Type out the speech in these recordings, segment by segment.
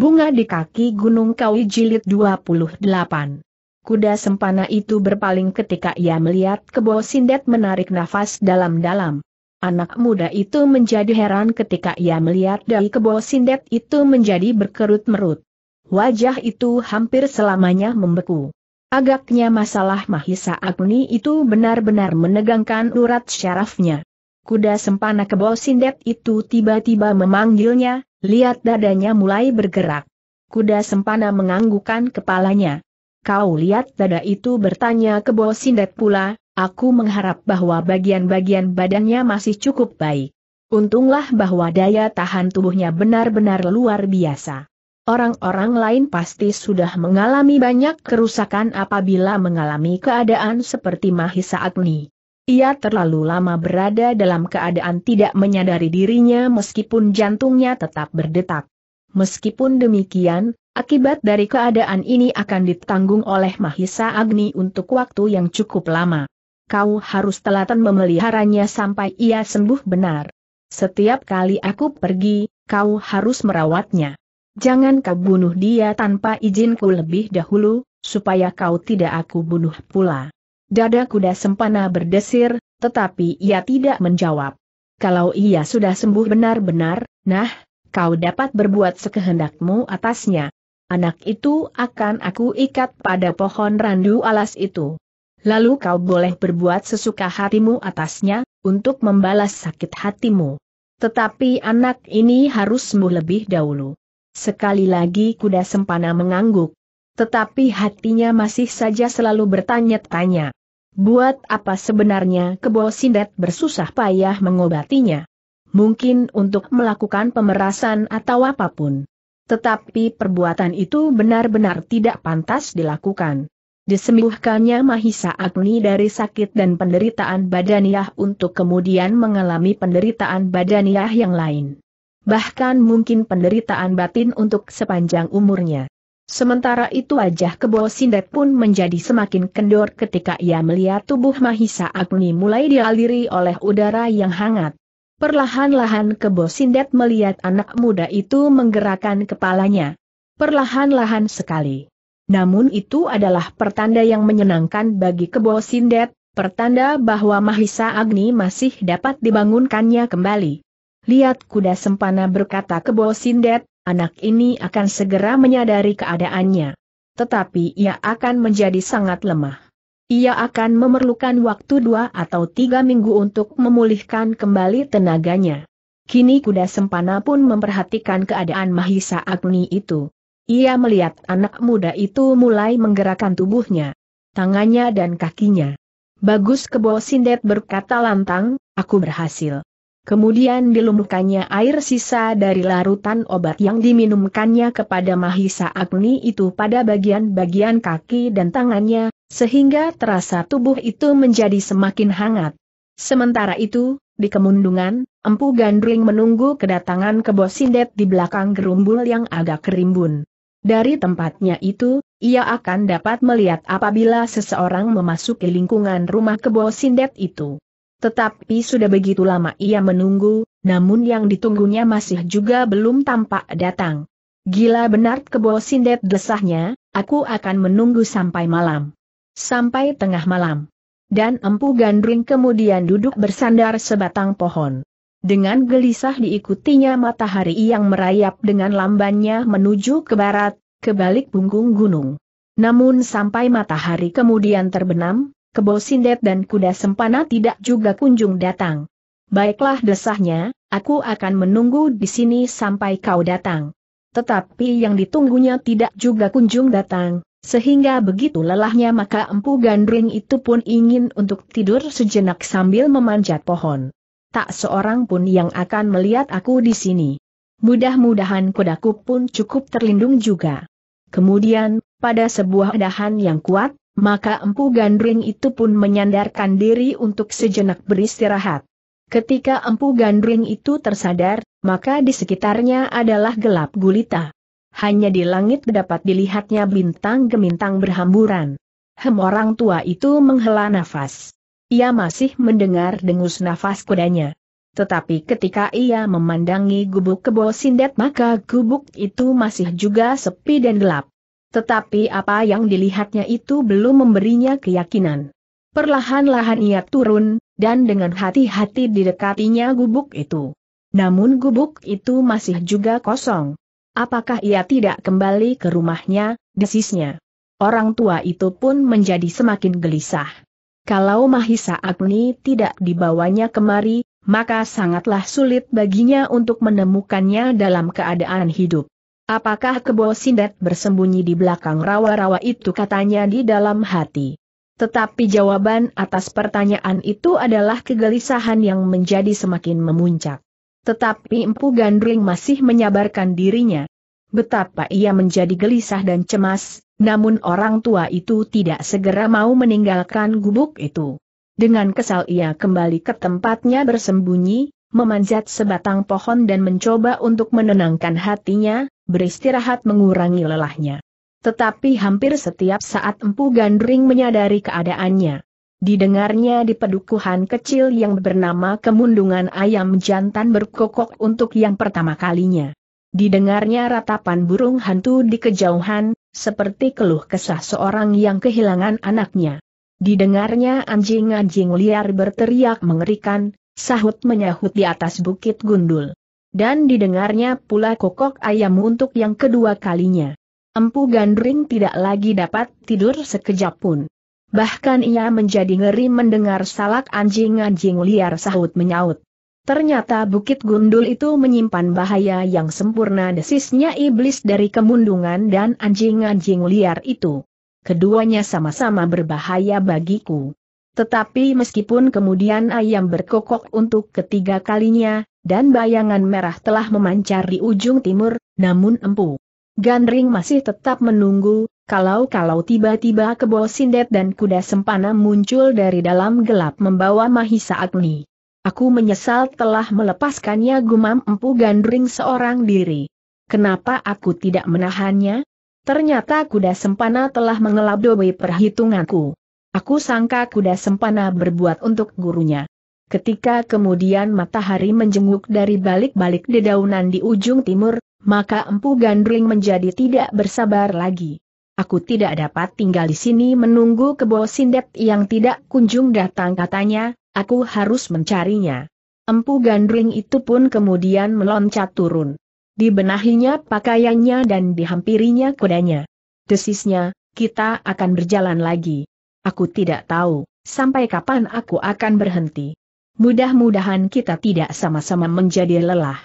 Bunga di kaki Gunung Kawi Jilid 28 Kuda sempana itu berpaling ketika ia melihat kebo sindet menarik nafas dalam-dalam. Anak muda itu menjadi heran ketika ia melihat dari kebo sindet itu menjadi berkerut-merut. Wajah itu hampir selamanya membeku. Agaknya masalah Mahisa Agni itu benar-benar menegangkan urat syarafnya. Kuda sempana kebo sindet itu tiba-tiba memanggilnya, Lihat dadanya mulai bergerak. Kuda sempana menganggukan kepalanya. Kau lihat dada itu bertanya ke bawah Sindet pula, aku mengharap bahwa bagian-bagian badannya masih cukup baik. Untunglah bahwa daya tahan tubuhnya benar-benar luar biasa. Orang-orang lain pasti sudah mengalami banyak kerusakan apabila mengalami keadaan seperti Mahisa Agni. Ia terlalu lama berada dalam keadaan tidak menyadari dirinya meskipun jantungnya tetap berdetak. Meskipun demikian, akibat dari keadaan ini akan ditanggung oleh Mahisa Agni untuk waktu yang cukup lama. Kau harus telaten memeliharanya sampai ia sembuh benar. Setiap kali aku pergi, kau harus merawatnya. Jangan kau bunuh dia tanpa izinku lebih dahulu, supaya kau tidak aku bunuh pula. Dada kuda sempana berdesir, tetapi ia tidak menjawab. Kalau ia sudah sembuh benar-benar, nah, kau dapat berbuat sekehendakmu atasnya. Anak itu akan aku ikat pada pohon randu alas itu. Lalu kau boleh berbuat sesuka hatimu atasnya, untuk membalas sakit hatimu. Tetapi anak ini harus sembuh lebih dahulu. Sekali lagi kuda sempana mengangguk. Tetapi hatinya masih saja selalu bertanya-tanya. Buat apa sebenarnya kebo sindet bersusah payah mengobatinya? Mungkin untuk melakukan pemerasan atau apapun. Tetapi perbuatan itu benar-benar tidak pantas dilakukan. Disembuhkannya Mahisa Agni dari sakit dan penderitaan badaniah untuk kemudian mengalami penderitaan badaniah yang lain. Bahkan mungkin penderitaan batin untuk sepanjang umurnya. Sementara itu wajah kebo Sindet pun menjadi semakin kendor ketika ia melihat tubuh Mahisa Agni mulai dialiri oleh udara yang hangat. Perlahan-lahan kebo Sindet melihat anak muda itu menggerakkan kepalanya. Perlahan-lahan sekali. Namun itu adalah pertanda yang menyenangkan bagi kebo Sindet, pertanda bahwa Mahisa Agni masih dapat dibangunkannya kembali. Lihat kuda sempana berkata kebo Sindet, anak ini akan segera menyadari keadaannya. Tetapi ia akan menjadi sangat lemah. Ia akan memerlukan waktu dua atau tiga minggu untuk memulihkan kembali tenaganya. Kini kuda sempana pun memperhatikan keadaan Mahisa Agni itu. Ia melihat anak muda itu mulai menggerakkan tubuhnya, tangannya dan kakinya. Bagus kebo Sindet berkata lantang, aku berhasil. Kemudian dilumuhkannya air sisa dari larutan obat yang diminumkannya kepada Mahisa Agni itu pada bagian-bagian kaki dan tangannya, sehingga terasa tubuh itu menjadi semakin hangat. Sementara itu, di kemundungan, Empu Gandring menunggu kedatangan kebo sindet di belakang gerumbul yang agak kerimbun. Dari tempatnya itu, ia akan dapat melihat apabila seseorang memasuki lingkungan rumah kebo sindet itu. Tetapi sudah begitu lama ia menunggu, namun yang ditunggunya masih juga belum tampak datang. Gila benar kebo sindet desahnya, aku akan menunggu sampai malam. Sampai tengah malam. Dan empu gandring kemudian duduk bersandar sebatang pohon. Dengan gelisah diikutinya matahari yang merayap dengan lambannya menuju ke barat, ke balik punggung gunung. Namun sampai matahari kemudian terbenam, kebo sindet dan kuda sempana tidak juga kunjung datang. Baiklah desahnya, aku akan menunggu di sini sampai kau datang. Tetapi yang ditunggunya tidak juga kunjung datang, sehingga begitu lelahnya maka empu gandring itu pun ingin untuk tidur sejenak sambil memanjat pohon. Tak seorang pun yang akan melihat aku di sini. Mudah-mudahan kodaku pun cukup terlindung juga. Kemudian, pada sebuah dahan yang kuat, maka Empu Gandring itu pun menyandarkan diri untuk sejenak beristirahat. Ketika Empu Gandring itu tersadar, maka di sekitarnya adalah gelap gulita. Hanya di langit dapat dilihatnya bintang gemintang berhamburan. Hem orang tua itu menghela nafas. Ia masih mendengar dengus nafas kudanya. Tetapi ketika ia memandangi gubuk kebo sindet maka gubuk itu masih juga sepi dan gelap. Tetapi apa yang dilihatnya itu belum memberinya keyakinan. Perlahan-lahan ia turun, dan dengan hati-hati didekatinya gubuk itu. Namun gubuk itu masih juga kosong. Apakah ia tidak kembali ke rumahnya, desisnya. Orang tua itu pun menjadi semakin gelisah. Kalau Mahisa Agni tidak dibawanya kemari, maka sangatlah sulit baginya untuk menemukannya dalam keadaan hidup. Apakah kebo sindet bersembunyi di belakang rawa-rawa itu katanya di dalam hati. Tetapi jawaban atas pertanyaan itu adalah kegelisahan yang menjadi semakin memuncak. Tetapi Empu Gandring masih menyabarkan dirinya. Betapa ia menjadi gelisah dan cemas, namun orang tua itu tidak segera mau meninggalkan gubuk itu. Dengan kesal ia kembali ke tempatnya bersembunyi, memanjat sebatang pohon dan mencoba untuk menenangkan hatinya, beristirahat mengurangi lelahnya. Tetapi hampir setiap saat Empu Gandring menyadari keadaannya. Didengarnya di pedukuhan kecil yang bernama Kemundungan Ayam Jantan berkokok untuk yang pertama kalinya. Didengarnya ratapan burung hantu di kejauhan, seperti keluh kesah seorang yang kehilangan anaknya. Didengarnya anjing-anjing liar berteriak mengerikan, sahut menyahut di atas bukit gundul. Dan didengarnya pula kokok ayam untuk yang kedua kalinya. Empu Gandring tidak lagi dapat tidur sekejap pun. Bahkan ia menjadi ngeri mendengar salak anjing-anjing liar sahut menyaut. Ternyata Bukit Gundul itu menyimpan bahaya yang sempurna desisnya iblis dari kemundungan dan anjing-anjing liar itu. Keduanya sama-sama berbahaya bagiku. Tetapi meskipun kemudian ayam berkokok untuk ketiga kalinya, dan bayangan merah telah memancar di ujung timur, namun empu. Gandring masih tetap menunggu, kalau-kalau tiba-tiba kebo sindet dan kuda sempana muncul dari dalam gelap membawa Mahisa Agni. Aku menyesal telah melepaskannya gumam empu Gandring seorang diri. Kenapa aku tidak menahannya? Ternyata kuda sempana telah mengelabui perhitunganku. Aku sangka kuda sempana berbuat untuk gurunya. Ketika kemudian matahari menjenguk dari balik-balik dedaunan di ujung timur, maka Empu Gandring menjadi tidak bersabar lagi. Aku tidak dapat tinggal di sini menunggu kebo sindet yang tidak kunjung datang katanya, aku harus mencarinya. Empu Gandring itu pun kemudian meloncat turun. dibenahinya pakaiannya dan dihampirinya kudanya. Desisnya, kita akan berjalan lagi. Aku tidak tahu, sampai kapan aku akan berhenti. Mudah-mudahan kita tidak sama-sama menjadi lelah.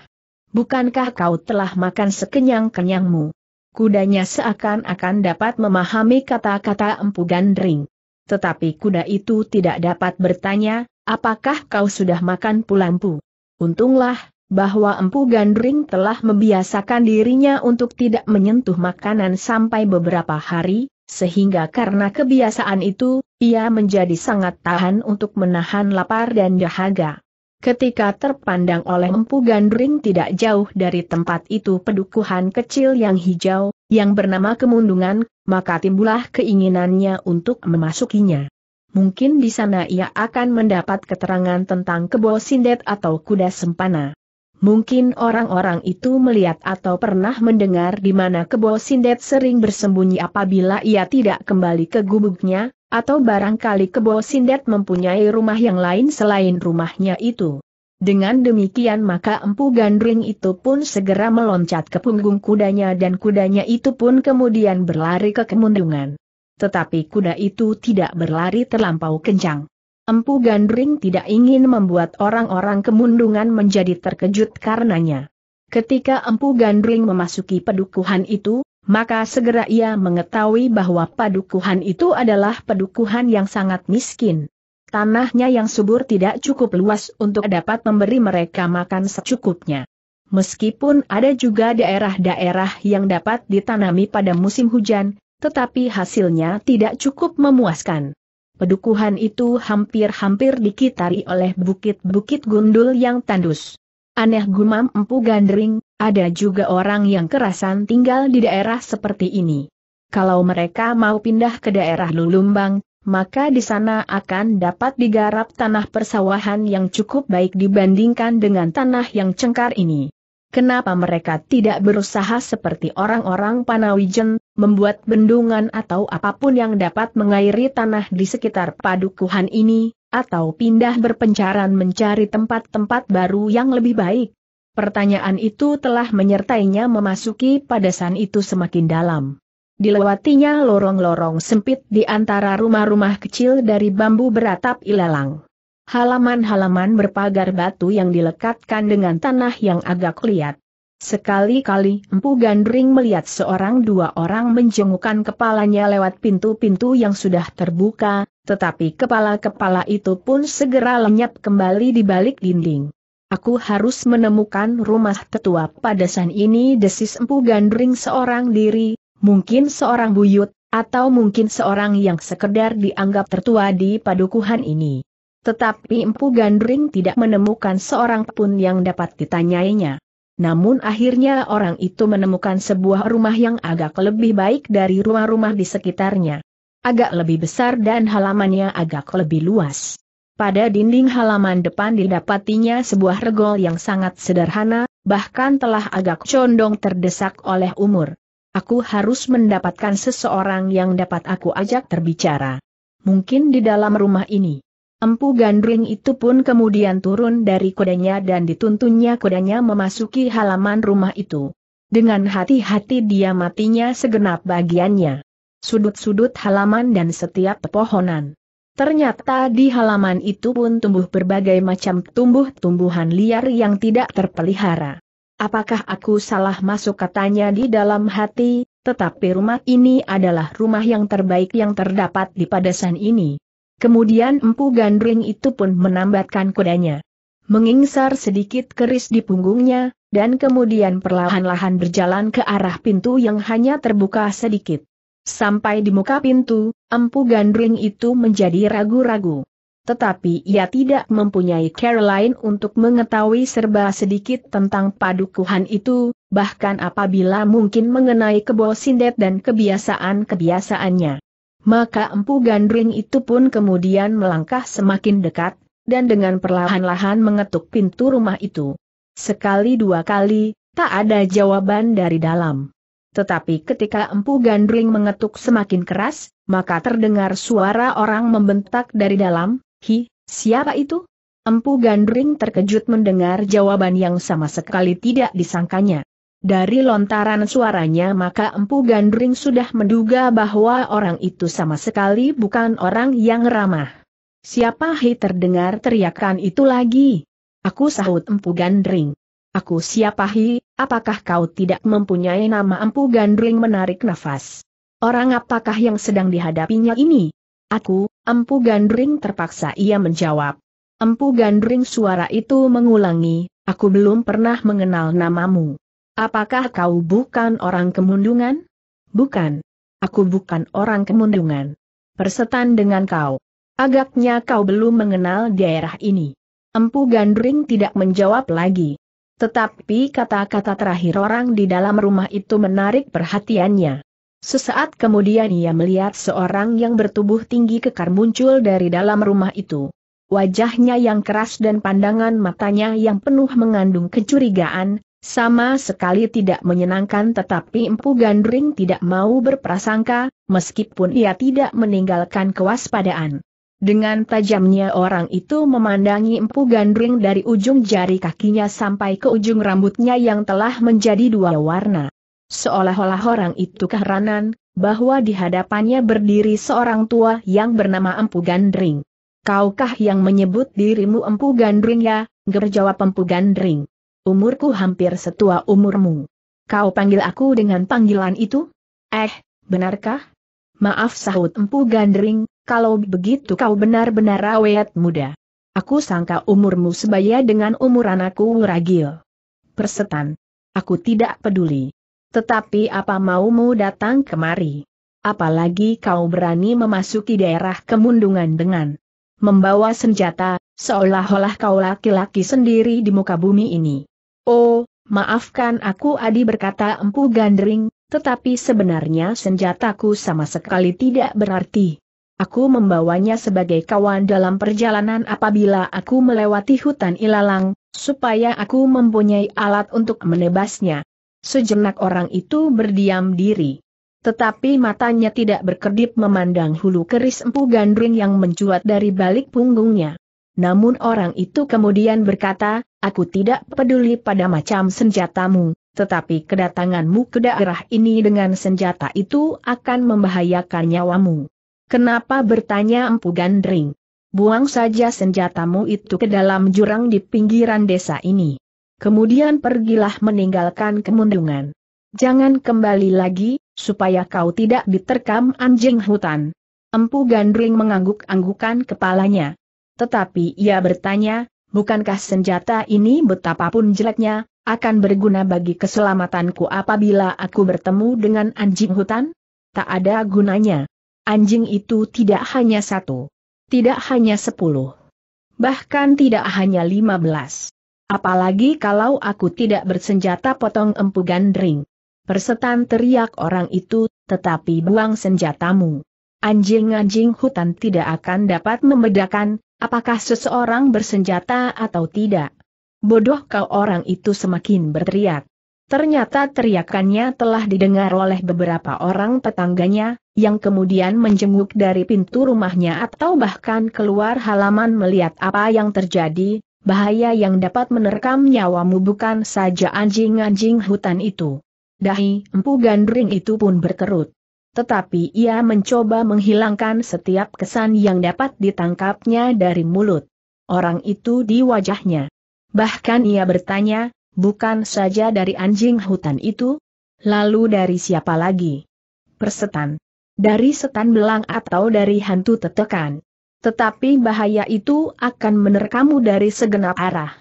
Bukankah kau telah makan sekenyang-kenyangmu? Kudanya seakan-akan dapat memahami kata-kata Empu Gandring. Tetapi kuda itu tidak dapat bertanya, apakah kau sudah makan pulampu? Untunglah, bahwa Empu Gandring telah membiasakan dirinya untuk tidak menyentuh makanan sampai beberapa hari, sehingga karena kebiasaan itu, ia menjadi sangat tahan untuk menahan lapar dan dahaga. Ketika terpandang oleh Empu Gandring tidak jauh dari tempat itu pedukuhan kecil yang hijau, yang bernama Kemundungan, maka timbullah keinginannya untuk memasukinya. Mungkin di sana ia akan mendapat keterangan tentang kebo sindet atau kuda sempana. Mungkin orang-orang itu melihat atau pernah mendengar di mana kebo sindet sering bersembunyi apabila ia tidak kembali ke gubuknya, atau barangkali kebo sindet mempunyai rumah yang lain selain rumahnya itu. Dengan demikian maka empu gandring itu pun segera meloncat ke punggung kudanya dan kudanya itu pun kemudian berlari ke kemundungan. Tetapi kuda itu tidak berlari terlampau kencang. Empu Gandring tidak ingin membuat orang-orang kemundungan menjadi terkejut karenanya. Ketika Empu Gandring memasuki pedukuhan itu, maka segera ia mengetahui bahwa padukuhan itu adalah pedukuhan yang sangat miskin. Tanahnya yang subur tidak cukup luas untuk dapat memberi mereka makan secukupnya. Meskipun ada juga daerah-daerah yang dapat ditanami pada musim hujan, tetapi hasilnya tidak cukup memuaskan pedukuhan itu hampir-hampir dikitari oleh bukit-bukit gundul yang tandus. Aneh gumam empu gandring, ada juga orang yang kerasan tinggal di daerah seperti ini. Kalau mereka mau pindah ke daerah Lulumbang, maka di sana akan dapat digarap tanah persawahan yang cukup baik dibandingkan dengan tanah yang cengkar ini. Kenapa mereka tidak berusaha seperti orang-orang Panawijen, membuat bendungan atau apapun yang dapat mengairi tanah di sekitar padukuhan ini, atau pindah berpencaran mencari tempat-tempat baru yang lebih baik. Pertanyaan itu telah menyertainya memasuki padasan itu semakin dalam. Dilewatinya lorong-lorong sempit di antara rumah-rumah kecil dari bambu beratap ilalang. Halaman-halaman berpagar batu yang dilekatkan dengan tanah yang agak liat. Sekali-kali Empu Gandring melihat seorang dua orang menjengukkan kepalanya lewat pintu-pintu yang sudah terbuka, tetapi kepala-kepala itu pun segera lenyap kembali di balik dinding. Aku harus menemukan rumah tetua pada saat ini desis Empu Gandring seorang diri, mungkin seorang buyut, atau mungkin seorang yang sekedar dianggap tertua di padukuhan ini. Tetapi Empu Gandring tidak menemukan seorang pun yang dapat ditanyainya. Namun akhirnya orang itu menemukan sebuah rumah yang agak lebih baik dari rumah-rumah di sekitarnya. Agak lebih besar dan halamannya agak lebih luas. Pada dinding halaman depan didapatinya sebuah regol yang sangat sederhana, bahkan telah agak condong terdesak oleh umur. Aku harus mendapatkan seseorang yang dapat aku ajak terbicara. Mungkin di dalam rumah ini. Empu Gandring itu pun kemudian turun dari kudanya dan dituntunnya kudanya memasuki halaman rumah itu. Dengan hati-hati dia matinya segenap bagiannya. Sudut-sudut halaman dan setiap pepohonan. Ternyata di halaman itu pun tumbuh berbagai macam tumbuh-tumbuhan liar yang tidak terpelihara. Apakah aku salah masuk katanya di dalam hati, tetapi rumah ini adalah rumah yang terbaik yang terdapat di padasan ini. Kemudian empu gandring itu pun menambatkan kudanya. Mengingsar sedikit keris di punggungnya, dan kemudian perlahan-lahan berjalan ke arah pintu yang hanya terbuka sedikit. Sampai di muka pintu, empu gandring itu menjadi ragu-ragu. Tetapi ia tidak mempunyai Caroline untuk mengetahui serba sedikit tentang padukuhan itu, bahkan apabila mungkin mengenai kebosindet dan kebiasaan-kebiasaannya. Maka empu gandring itu pun kemudian melangkah semakin dekat, dan dengan perlahan-lahan mengetuk pintu rumah itu. Sekali dua kali, tak ada jawaban dari dalam. Tetapi ketika empu gandring mengetuk semakin keras, maka terdengar suara orang membentak dari dalam, Hi, siapa itu? Empu gandring terkejut mendengar jawaban yang sama sekali tidak disangkanya. Dari lontaran suaranya maka Empu Gandring sudah menduga bahwa orang itu sama sekali bukan orang yang ramah. Siapa hei terdengar teriakan itu lagi? Aku sahut Empu Gandring. Aku siapa hei? apakah kau tidak mempunyai nama Empu Gandring menarik nafas? Orang apakah yang sedang dihadapinya ini? Aku, Empu Gandring terpaksa ia menjawab. Empu Gandring suara itu mengulangi, aku belum pernah mengenal namamu. Apakah kau bukan orang kemundungan? Bukan. Aku bukan orang kemundungan. Persetan dengan kau. Agaknya kau belum mengenal daerah ini. Empu Gandring tidak menjawab lagi. Tetapi kata-kata terakhir orang di dalam rumah itu menarik perhatiannya. Sesaat kemudian ia melihat seorang yang bertubuh tinggi kekar muncul dari dalam rumah itu. Wajahnya yang keras dan pandangan matanya yang penuh mengandung kecurigaan, sama sekali tidak menyenangkan tetapi Empu Gandring tidak mau berprasangka, meskipun ia tidak meninggalkan kewaspadaan. Dengan tajamnya orang itu memandangi Empu Gandring dari ujung jari kakinya sampai ke ujung rambutnya yang telah menjadi dua warna. Seolah-olah orang itu keheranan, bahwa di hadapannya berdiri seorang tua yang bernama Empu Gandring. Kaukah yang menyebut dirimu Empu Gandring ya? Gerjawab Empu Gandring. Umurku hampir setua umurmu. Kau panggil aku dengan panggilan itu? Eh, benarkah? Maaf sahut empu gandering, kalau begitu kau benar-benar awet muda. Aku sangka umurmu sebaya dengan umur anakku ragil. Persetan. Aku tidak peduli. Tetapi apa maumu datang kemari? Apalagi kau berani memasuki daerah kemundungan dengan membawa senjata, seolah-olah kau laki-laki sendiri di muka bumi ini. Oh, maafkan aku Adi berkata empu gandring, tetapi sebenarnya senjataku sama sekali tidak berarti. Aku membawanya sebagai kawan dalam perjalanan apabila aku melewati hutan ilalang, supaya aku mempunyai alat untuk menebasnya. Sejenak orang itu berdiam diri. Tetapi matanya tidak berkedip memandang hulu keris empu gandring yang mencuat dari balik punggungnya. Namun orang itu kemudian berkata, aku tidak peduli pada macam senjatamu, tetapi kedatanganmu ke daerah ini dengan senjata itu akan membahayakan nyawamu. Kenapa bertanya Empu Gandring? Buang saja senjatamu itu ke dalam jurang di pinggiran desa ini. Kemudian pergilah meninggalkan kemundungan. Jangan kembali lagi, supaya kau tidak diterkam anjing hutan. Empu Gandring mengangguk-anggukan kepalanya. Tetapi ia bertanya, bukankah senjata ini betapapun jeleknya, akan berguna bagi keselamatanku apabila aku bertemu dengan anjing hutan? Tak ada gunanya. Anjing itu tidak hanya satu. Tidak hanya sepuluh. Bahkan tidak hanya lima belas. Apalagi kalau aku tidak bersenjata potong empu gandring. Persetan teriak orang itu, tetapi buang senjatamu. Anjing-anjing hutan tidak akan dapat membedakan, Apakah seseorang bersenjata atau tidak? Bodoh kau orang itu semakin berteriak. Ternyata teriakannya telah didengar oleh beberapa orang tetangganya, yang kemudian menjenguk dari pintu rumahnya atau bahkan keluar halaman melihat apa yang terjadi, bahaya yang dapat menerkam nyawamu bukan saja anjing-anjing hutan itu. Dahi empu gandring itu pun berkerut. Tetapi ia mencoba menghilangkan setiap kesan yang dapat ditangkapnya dari mulut orang itu di wajahnya. Bahkan ia bertanya, bukan saja dari anjing hutan itu? Lalu dari siapa lagi? Persetan. Dari setan belang atau dari hantu tetekan. Tetapi bahaya itu akan menerkamu dari segenap arah.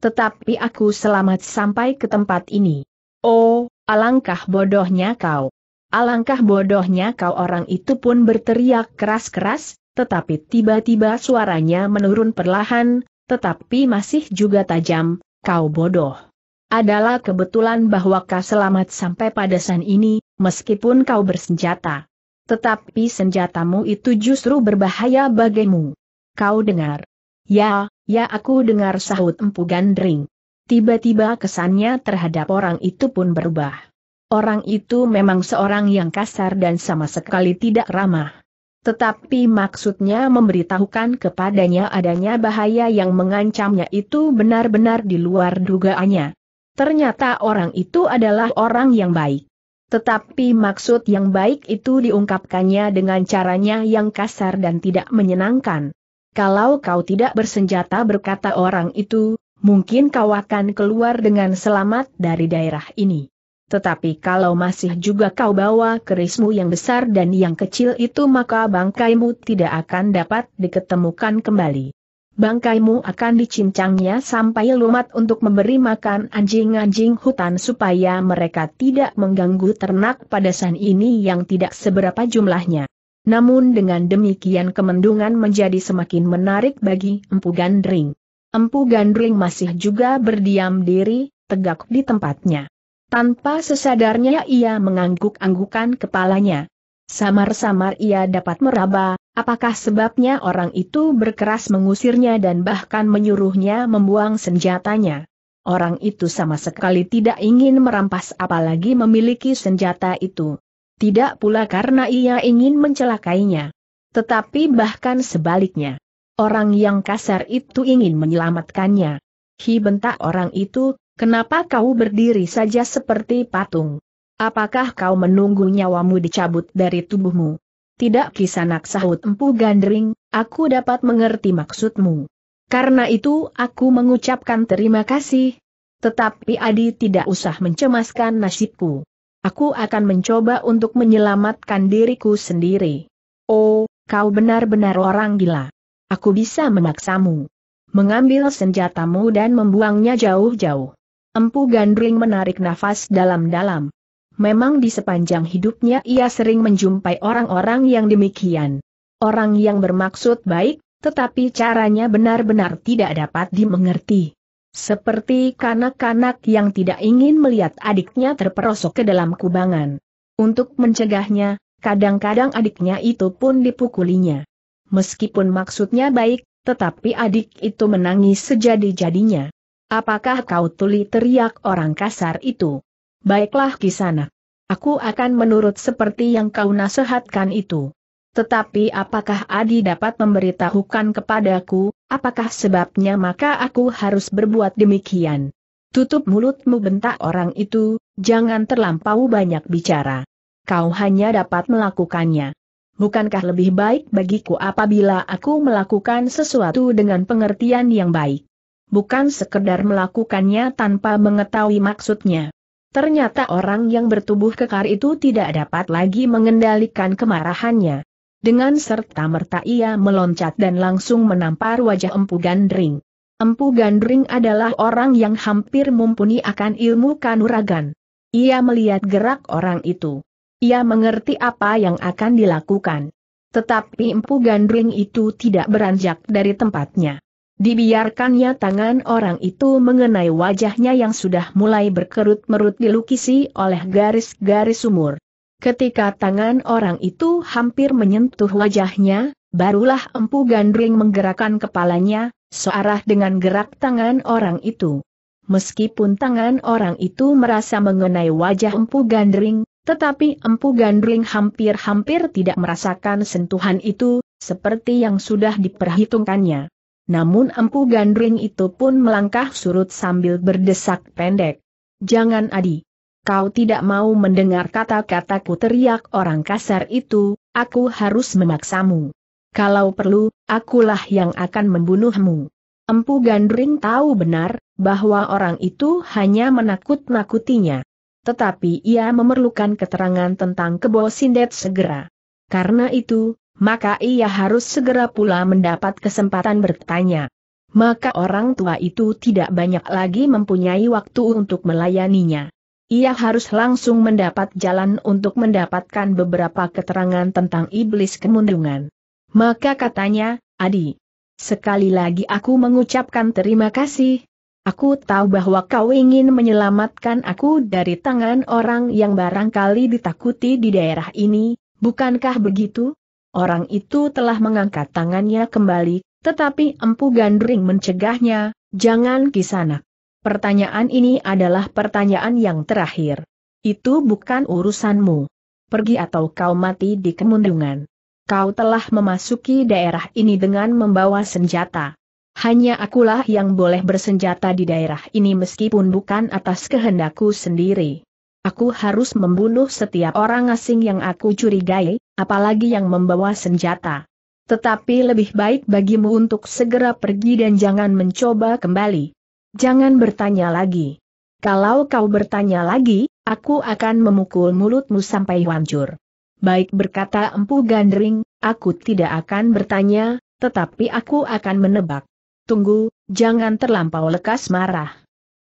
Tetapi aku selamat sampai ke tempat ini. Oh, alangkah bodohnya kau. Alangkah bodohnya kau orang itu pun berteriak keras-keras, tetapi tiba-tiba suaranya menurun perlahan, tetapi masih juga tajam, kau bodoh. Adalah kebetulan bahwa kau selamat sampai pada san ini, meskipun kau bersenjata. Tetapi senjatamu itu justru berbahaya bagimu. Kau dengar. Ya, ya aku dengar sahut empu gandring. Tiba-tiba kesannya terhadap orang itu pun berubah. Orang itu memang seorang yang kasar dan sama sekali tidak ramah. Tetapi maksudnya memberitahukan kepadanya adanya bahaya yang mengancamnya itu benar-benar di luar dugaannya. Ternyata orang itu adalah orang yang baik. Tetapi maksud yang baik itu diungkapkannya dengan caranya yang kasar dan tidak menyenangkan. Kalau kau tidak bersenjata berkata orang itu, mungkin kau akan keluar dengan selamat dari daerah ini. Tetapi kalau masih juga kau bawa kerismu yang besar dan yang kecil itu maka bangkaimu tidak akan dapat diketemukan kembali. Bangkaimu akan dicincangnya sampai lumat untuk memberi makan anjing-anjing hutan supaya mereka tidak mengganggu ternak pada san ini yang tidak seberapa jumlahnya. Namun dengan demikian kemendungan menjadi semakin menarik bagi Empu Gandring. Empu Gandring masih juga berdiam diri, tegak di tempatnya. Tanpa sesadarnya ia mengangguk-anggukan kepalanya. Samar-samar ia dapat meraba, apakah sebabnya orang itu berkeras mengusirnya dan bahkan menyuruhnya membuang senjatanya. Orang itu sama sekali tidak ingin merampas apalagi memiliki senjata itu. Tidak pula karena ia ingin mencelakainya. Tetapi bahkan sebaliknya. Orang yang kasar itu ingin menyelamatkannya. Hi bentak orang itu, Kenapa kau berdiri saja seperti patung? Apakah kau menunggu nyawamu dicabut dari tubuhmu? Tidak kisanak sahut empu gandring, aku dapat mengerti maksudmu. Karena itu aku mengucapkan terima kasih. Tetapi Adi tidak usah mencemaskan nasibku. Aku akan mencoba untuk menyelamatkan diriku sendiri. Oh, kau benar-benar orang gila. Aku bisa memaksamu. Mengambil senjatamu dan membuangnya jauh-jauh. Empu Gandring menarik nafas dalam-dalam. Memang di sepanjang hidupnya ia sering menjumpai orang-orang yang demikian. Orang yang bermaksud baik, tetapi caranya benar-benar tidak dapat dimengerti. Seperti kanak-kanak yang tidak ingin melihat adiknya terperosok ke dalam kubangan. Untuk mencegahnya, kadang-kadang adiknya itu pun dipukulinya. Meskipun maksudnya baik, tetapi adik itu menangis sejadi-jadinya. Apakah kau tuli teriak orang kasar itu? Baiklah kisana, Aku akan menurut seperti yang kau nasihatkan itu. Tetapi apakah Adi dapat memberitahukan kepadaku, apakah sebabnya maka aku harus berbuat demikian? Tutup mulutmu bentak orang itu, jangan terlampau banyak bicara. Kau hanya dapat melakukannya. Bukankah lebih baik bagiku apabila aku melakukan sesuatu dengan pengertian yang baik? bukan sekedar melakukannya tanpa mengetahui maksudnya. Ternyata orang yang bertubuh kekar itu tidak dapat lagi mengendalikan kemarahannya. Dengan serta-merta ia meloncat dan langsung menampar wajah Empu Gandring. Empu Gandring adalah orang yang hampir mumpuni akan ilmu kanuragan. Ia melihat gerak orang itu. Ia mengerti apa yang akan dilakukan. Tetapi Empu Gandring itu tidak beranjak dari tempatnya. Dibiarkannya tangan orang itu mengenai wajahnya yang sudah mulai berkerut-merut dilukisi oleh garis-garis umur. Ketika tangan orang itu hampir menyentuh wajahnya, barulah Empu Gandring menggerakkan kepalanya, searah dengan gerak tangan orang itu. Meskipun tangan orang itu merasa mengenai wajah Empu Gandring, tetapi Empu Gandring hampir-hampir tidak merasakan sentuhan itu, seperti yang sudah diperhitungkannya. Namun empu gandring itu pun melangkah surut sambil berdesak pendek. Jangan adi. Kau tidak mau mendengar kata-kataku teriak orang kasar itu, aku harus memaksamu. Kalau perlu, akulah yang akan membunuhmu. Empu Gandring tahu benar, bahwa orang itu hanya menakut-nakutinya. Tetapi ia memerlukan keterangan tentang kebo sindet segera. Karena itu, maka ia harus segera pula mendapat kesempatan bertanya. Maka orang tua itu tidak banyak lagi mempunyai waktu untuk melayaninya. Ia harus langsung mendapat jalan untuk mendapatkan beberapa keterangan tentang iblis kemundungan. Maka katanya, Adi, sekali lagi aku mengucapkan terima kasih. Aku tahu bahwa kau ingin menyelamatkan aku dari tangan orang yang barangkali ditakuti di daerah ini, bukankah begitu? Orang itu telah mengangkat tangannya kembali, tetapi Empu Gandring mencegahnya, jangan kisana. Pertanyaan ini adalah pertanyaan yang terakhir. Itu bukan urusanmu. Pergi atau kau mati di kemundungan. Kau telah memasuki daerah ini dengan membawa senjata. Hanya akulah yang boleh bersenjata di daerah ini meskipun bukan atas kehendakku sendiri. Aku harus membunuh setiap orang asing yang aku curigai, apalagi yang membawa senjata. Tetapi lebih baik bagimu untuk segera pergi dan jangan mencoba kembali. Jangan bertanya lagi. Kalau kau bertanya lagi, aku akan memukul mulutmu sampai hancur. Baik berkata Empu Gandring, aku tidak akan bertanya, tetapi aku akan menebak. Tunggu, jangan terlampau lekas marah.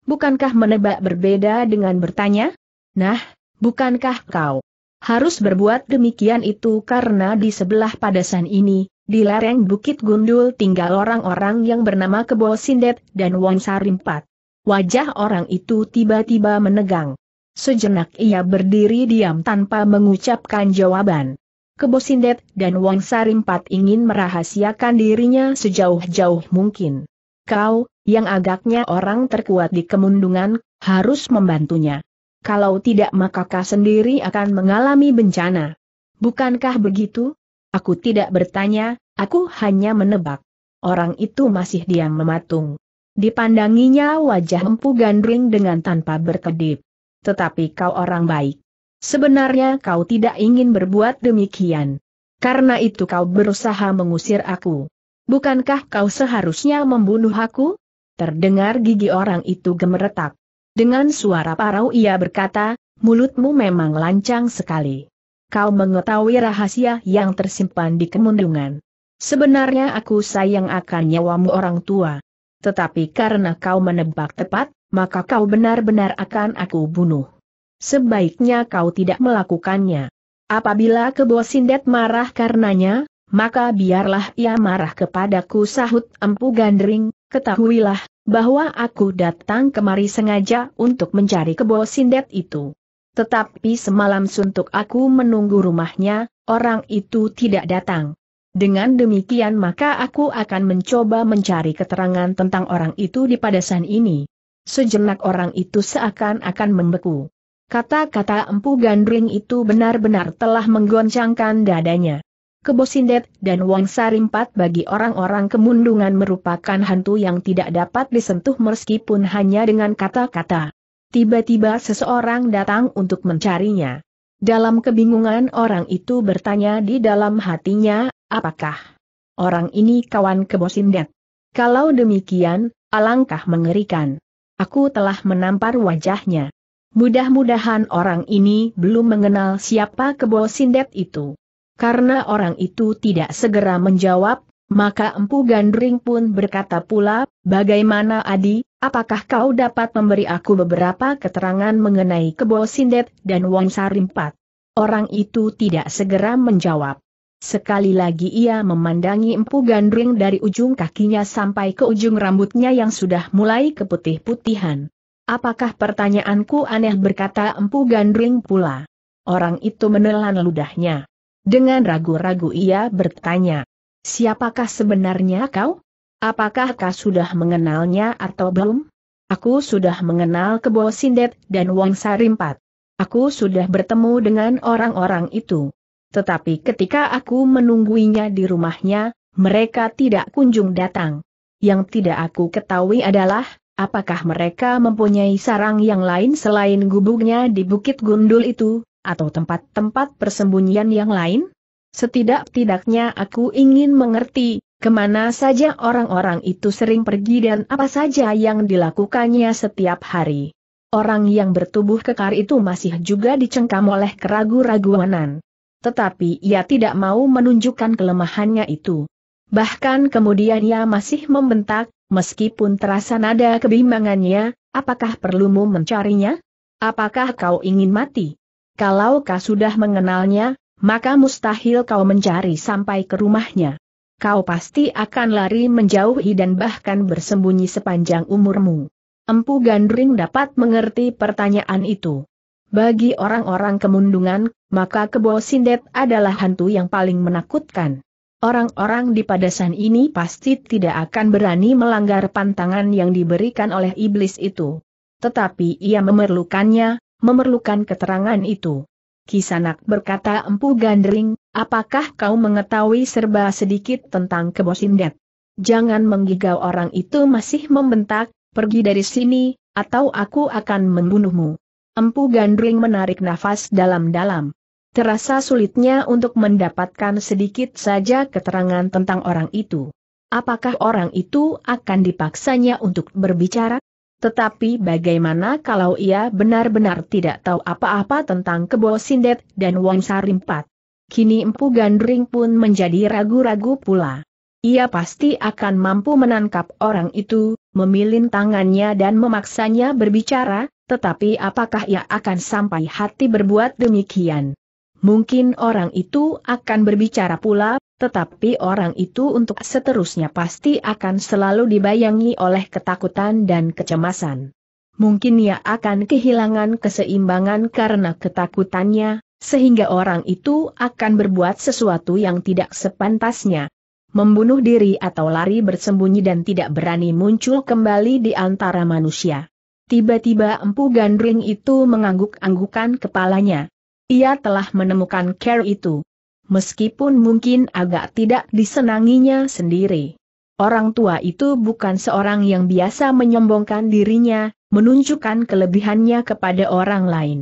Bukankah menebak berbeda dengan bertanya? Nah, bukankah kau harus berbuat demikian itu karena di sebelah padasan ini, di lereng Bukit Gundul tinggal orang-orang yang bernama Kebo Sindet dan Wong Sarimpat. Wajah orang itu tiba-tiba menegang. Sejenak ia berdiri diam tanpa mengucapkan jawaban. Kebo Sindet dan Wong Sarimpat ingin merahasiakan dirinya sejauh-jauh mungkin. Kau, yang agaknya orang terkuat di kemundungan, harus membantunya. Kalau tidak maka kau sendiri akan mengalami bencana. Bukankah begitu? Aku tidak bertanya, aku hanya menebak. Orang itu masih diam mematung. Dipandanginya wajah empu gandring dengan tanpa berkedip. Tetapi kau orang baik. Sebenarnya kau tidak ingin berbuat demikian. Karena itu kau berusaha mengusir aku. Bukankah kau seharusnya membunuh aku? Terdengar gigi orang itu gemeretak. Dengan suara parau ia berkata, mulutmu memang lancang sekali. Kau mengetahui rahasia yang tersimpan di kemundungan. Sebenarnya aku sayang akan nyawamu orang tua. Tetapi karena kau menebak tepat, maka kau benar-benar akan aku bunuh. Sebaiknya kau tidak melakukannya. Apabila Kebo Sindet marah karenanya, maka biarlah ia marah kepadaku sahut empu gandring, ketahuilah, bahwa aku datang kemari sengaja untuk mencari kebo sindet itu. Tetapi semalam suntuk aku menunggu rumahnya, orang itu tidak datang. Dengan demikian maka aku akan mencoba mencari keterangan tentang orang itu di padasan ini. Sejenak orang itu seakan-akan membeku. Kata-kata empu gandring itu benar-benar telah menggoncangkan dadanya. Kebosindet dan Wang Sarimpat bagi orang-orang kemundungan merupakan hantu yang tidak dapat disentuh meskipun hanya dengan kata-kata. Tiba-tiba seseorang datang untuk mencarinya. Dalam kebingungan orang itu bertanya di dalam hatinya, apakah orang ini kawan kebosindet? Kalau demikian, alangkah mengerikan. Aku telah menampar wajahnya. Mudah-mudahan orang ini belum mengenal siapa kebosindet itu. Karena orang itu tidak segera menjawab, maka Empu Gandring pun berkata pula, bagaimana Adi, apakah kau dapat memberi aku beberapa keterangan mengenai Kebo Sindet dan Wong Sarimpat? Orang itu tidak segera menjawab. Sekali lagi ia memandangi Empu Gandring dari ujung kakinya sampai ke ujung rambutnya yang sudah mulai keputih-putihan. Apakah pertanyaanku aneh berkata Empu Gandring pula? Orang itu menelan ludahnya. Dengan ragu-ragu ia bertanya, Siapakah sebenarnya kau? Apakah kau sudah mengenalnya atau belum? Aku sudah mengenal Kebo Sindet dan Wang Sarimpat. Aku sudah bertemu dengan orang-orang itu. Tetapi ketika aku menungguinya di rumahnya, mereka tidak kunjung datang. Yang tidak aku ketahui adalah, apakah mereka mempunyai sarang yang lain selain gubuknya di Bukit Gundul itu, atau tempat-tempat persembunyian yang lain? Setidak-tidaknya aku ingin mengerti, kemana saja orang-orang itu sering pergi dan apa saja yang dilakukannya setiap hari. Orang yang bertubuh kekar itu masih juga dicengkam oleh keragu-raguanan. Tetapi ia tidak mau menunjukkan kelemahannya itu. Bahkan kemudian ia masih membentak, meskipun terasa nada kebimbangannya, apakah perlumu mencarinya? Apakah kau ingin mati? Kalau kau sudah mengenalnya, maka mustahil kau mencari sampai ke rumahnya. Kau pasti akan lari menjauhi dan bahkan bersembunyi sepanjang umurmu. Empu Gandring dapat mengerti pertanyaan itu. Bagi orang-orang kemundungan, maka Kebo Sindet adalah hantu yang paling menakutkan. Orang-orang di padasan ini pasti tidak akan berani melanggar pantangan yang diberikan oleh iblis itu. Tetapi ia memerlukannya, memerlukan keterangan itu. Kisanak berkata Empu Gandring, apakah kau mengetahui serba sedikit tentang Kebosindet? Jangan menggigau orang itu masih membentak, pergi dari sini, atau aku akan membunuhmu. Empu Gandring menarik nafas dalam-dalam. Terasa sulitnya untuk mendapatkan sedikit saja keterangan tentang orang itu. Apakah orang itu akan dipaksanya untuk berbicara? Tetapi bagaimana kalau ia benar-benar tidak tahu apa-apa tentang Kebo Sindet dan Wong Sarimpat? Kini Empu Gandring pun menjadi ragu-ragu pula. Ia pasti akan mampu menangkap orang itu, memilin tangannya dan memaksanya berbicara, tetapi apakah ia akan sampai hati berbuat demikian? Mungkin orang itu akan berbicara pula, tetapi orang itu untuk seterusnya pasti akan selalu dibayangi oleh ketakutan dan kecemasan. Mungkin ia akan kehilangan keseimbangan karena ketakutannya, sehingga orang itu akan berbuat sesuatu yang tidak sepantasnya. Membunuh diri atau lari bersembunyi dan tidak berani muncul kembali di antara manusia. Tiba-tiba Empu Gandring itu mengangguk-anggukan kepalanya. Ia telah menemukan care itu meskipun mungkin agak tidak disenanginya sendiri. Orang tua itu bukan seorang yang biasa menyombongkan dirinya, menunjukkan kelebihannya kepada orang lain.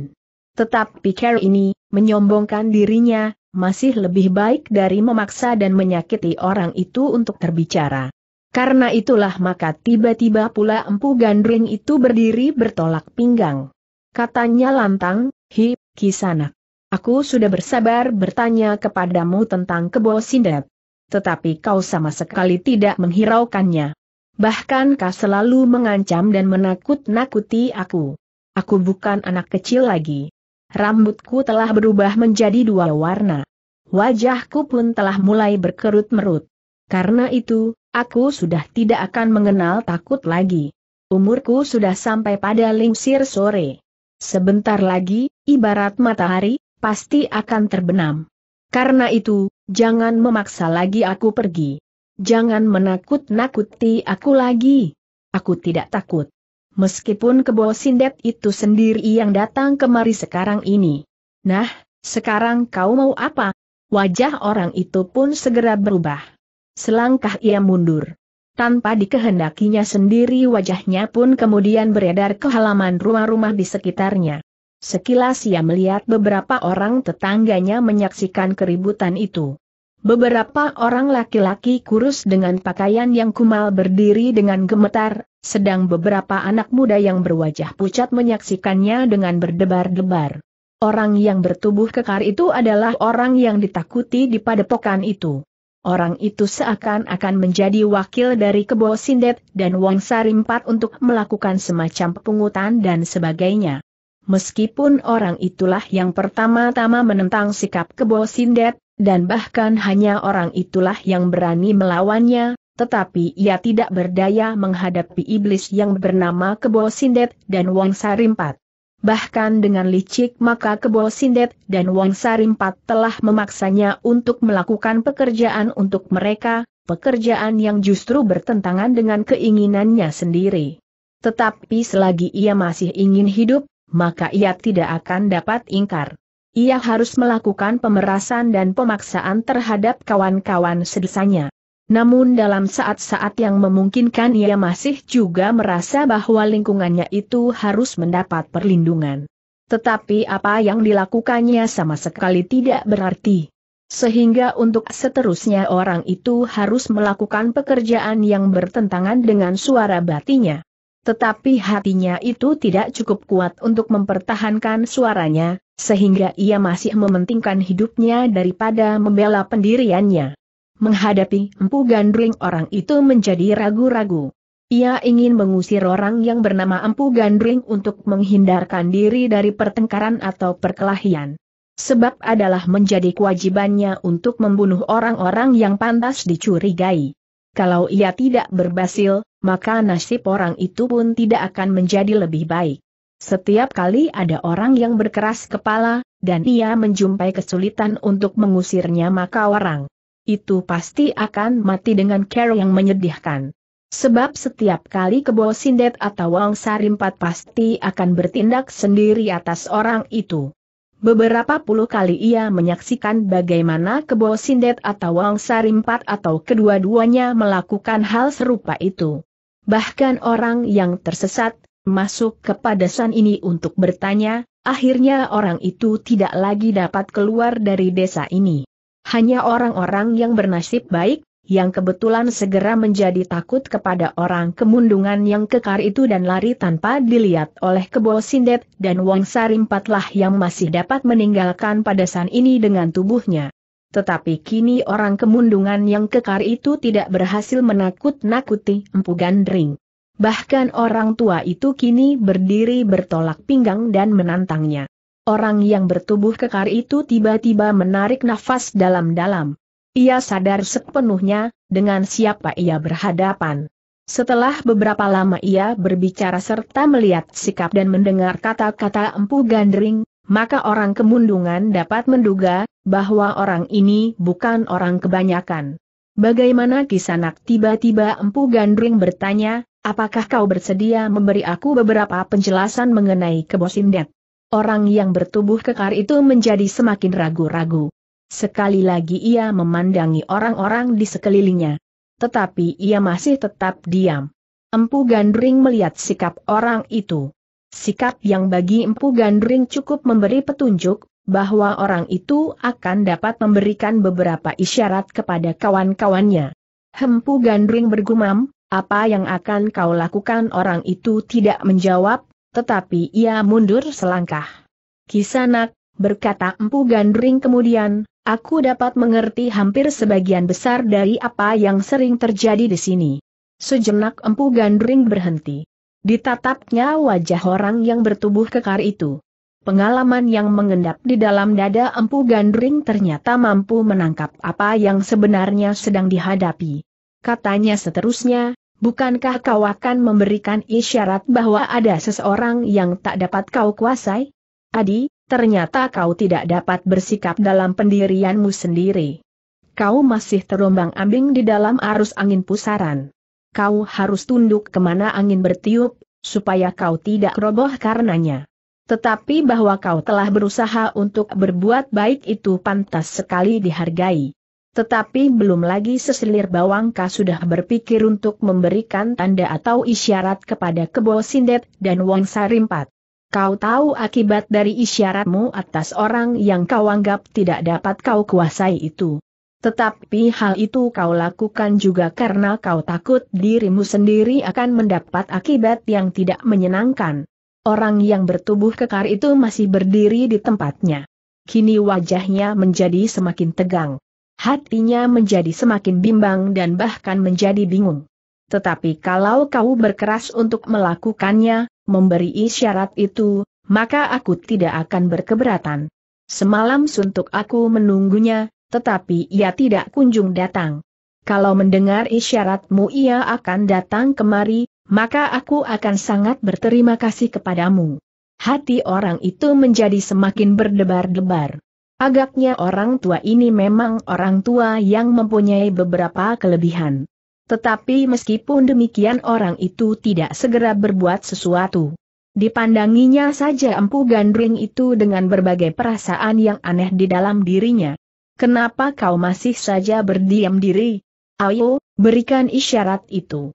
Tetapi Care ini, menyombongkan dirinya, masih lebih baik dari memaksa dan menyakiti orang itu untuk terbicara. Karena itulah maka tiba-tiba pula empu gandring itu berdiri bertolak pinggang. Katanya lantang, hi, kisanak. Aku sudah bersabar bertanya kepadamu tentang kebo sindet. Tetapi kau sama sekali tidak menghiraukannya. Bahkan kau selalu mengancam dan menakut-nakuti aku. Aku bukan anak kecil lagi. Rambutku telah berubah menjadi dua warna. Wajahku pun telah mulai berkerut merut. Karena itu, aku sudah tidak akan mengenal takut lagi. Umurku sudah sampai pada lingsir sore. Sebentar lagi, ibarat matahari, pasti akan terbenam. Karena itu, jangan memaksa lagi aku pergi. Jangan menakut-nakuti aku lagi. Aku tidak takut. Meskipun kebo sindet itu sendiri yang datang kemari sekarang ini. Nah, sekarang kau mau apa? Wajah orang itu pun segera berubah. Selangkah ia mundur. Tanpa dikehendakinya sendiri wajahnya pun kemudian beredar ke halaman rumah-rumah di sekitarnya. Sekilas ia melihat beberapa orang tetangganya menyaksikan keributan itu. Beberapa orang laki-laki kurus dengan pakaian yang kumal berdiri dengan gemetar, sedang beberapa anak muda yang berwajah pucat menyaksikannya dengan berdebar-debar. Orang yang bertubuh kekar itu adalah orang yang ditakuti di padepokan itu. Orang itu seakan-akan menjadi wakil dari Kebo Sindet dan Wong Sarimpat untuk melakukan semacam pengutan dan sebagainya meskipun orang itulah yang pertama-tama menentang sikap kebo sindet, dan bahkan hanya orang itulah yang berani melawannya, tetapi ia tidak berdaya menghadapi iblis yang bernama kebo sindet dan Wong Sarimpat. Bahkan dengan licik maka Kebo Sindet dan Wong Sarimpat telah memaksanya untuk melakukan pekerjaan untuk mereka, pekerjaan yang justru bertentangan dengan keinginannya sendiri. Tetapi selagi ia masih ingin hidup, maka ia tidak akan dapat ingkar. Ia harus melakukan pemerasan dan pemaksaan terhadap kawan-kawan sedesanya. Namun dalam saat-saat yang memungkinkan ia masih juga merasa bahwa lingkungannya itu harus mendapat perlindungan. Tetapi apa yang dilakukannya sama sekali tidak berarti. Sehingga untuk seterusnya orang itu harus melakukan pekerjaan yang bertentangan dengan suara batinya. Tetapi hatinya itu tidak cukup kuat untuk mempertahankan suaranya, sehingga ia masih mementingkan hidupnya daripada membela pendiriannya. Menghadapi empu gandring orang itu menjadi ragu-ragu. Ia ingin mengusir orang yang bernama Empu Gandring untuk menghindarkan diri dari pertengkaran atau perkelahian. Sebab adalah menjadi kewajibannya untuk membunuh orang-orang yang pantas dicurigai kalau ia tidak berbasil, maka nasib orang itu pun tidak akan menjadi lebih baik. Setiap kali ada orang yang berkeras kepala, dan ia menjumpai kesulitan untuk mengusirnya maka orang itu pasti akan mati dengan cara yang menyedihkan. Sebab setiap kali kebo sindet atau wang sarimpat pasti akan bertindak sendiri atas orang itu. Beberapa puluh kali ia menyaksikan bagaimana Kebo Sindet atau Wang Sarimpat atau kedua-duanya melakukan hal serupa itu. Bahkan orang yang tersesat, masuk ke padasan ini untuk bertanya, akhirnya orang itu tidak lagi dapat keluar dari desa ini. Hanya orang-orang yang bernasib baik, yang kebetulan segera menjadi takut kepada orang kemundungan yang kekar itu dan lari tanpa dilihat oleh Kebo Sindet dan Wang Sarimpatlah yang masih dapat meninggalkan padasan ini dengan tubuhnya. Tetapi kini orang kemundungan yang kekar itu tidak berhasil menakut-nakuti Empu Gandring. Bahkan orang tua itu kini berdiri bertolak pinggang dan menantangnya. Orang yang bertubuh kekar itu tiba-tiba menarik nafas dalam-dalam. Ia sadar sepenuhnya, dengan siapa ia berhadapan. Setelah beberapa lama ia berbicara serta melihat sikap dan mendengar kata-kata empu gandring, maka orang kemundungan dapat menduga, bahwa orang ini bukan orang kebanyakan. Bagaimana kisanak tiba-tiba empu gandring bertanya, apakah kau bersedia memberi aku beberapa penjelasan mengenai kebosindet? Orang yang bertubuh kekar itu menjadi semakin ragu-ragu. Sekali lagi ia memandangi orang-orang di sekelilingnya. Tetapi ia masih tetap diam. Empu Gandring melihat sikap orang itu. Sikap yang bagi Empu Gandring cukup memberi petunjuk, bahwa orang itu akan dapat memberikan beberapa isyarat kepada kawan-kawannya. Empu Gandring bergumam, apa yang akan kau lakukan orang itu tidak menjawab, tetapi ia mundur selangkah. Kisanak, berkata Empu Gandring kemudian, Aku dapat mengerti hampir sebagian besar dari apa yang sering terjadi di sini. Sejenak empu gandring berhenti. Ditatapnya wajah orang yang bertubuh kekar itu. Pengalaman yang mengendap di dalam dada empu gandring ternyata mampu menangkap apa yang sebenarnya sedang dihadapi. Katanya seterusnya, bukankah kau akan memberikan isyarat bahwa ada seseorang yang tak dapat kau kuasai? Adi, ternyata kau tidak dapat bersikap dalam pendirianmu sendiri. Kau masih terombang-ambing di dalam arus angin pusaran. Kau harus tunduk kemana angin bertiup, supaya kau tidak roboh karenanya. Tetapi bahwa kau telah berusaha untuk berbuat baik itu pantas sekali dihargai. Tetapi belum lagi seselir bawang kau sudah berpikir untuk memberikan tanda atau isyarat kepada Kebo Sindet dan Wang Sarimpat. Kau tahu akibat dari isyaratmu atas orang yang kau anggap tidak dapat kau kuasai itu. Tetapi hal itu kau lakukan juga karena kau takut dirimu sendiri akan mendapat akibat yang tidak menyenangkan. Orang yang bertubuh kekar itu masih berdiri di tempatnya. Kini wajahnya menjadi semakin tegang. Hatinya menjadi semakin bimbang dan bahkan menjadi bingung. Tetapi kalau kau berkeras untuk melakukannya, memberi isyarat itu, maka aku tidak akan berkeberatan. Semalam suntuk aku menunggunya, tetapi ia tidak kunjung datang. Kalau mendengar isyaratmu ia akan datang kemari, maka aku akan sangat berterima kasih kepadamu. Hati orang itu menjadi semakin berdebar-debar. Agaknya orang tua ini memang orang tua yang mempunyai beberapa kelebihan. Tetapi meskipun demikian orang itu tidak segera berbuat sesuatu. Dipandanginya saja empu gandring itu dengan berbagai perasaan yang aneh di dalam dirinya. Kenapa kau masih saja berdiam diri? Ayo, berikan isyarat itu.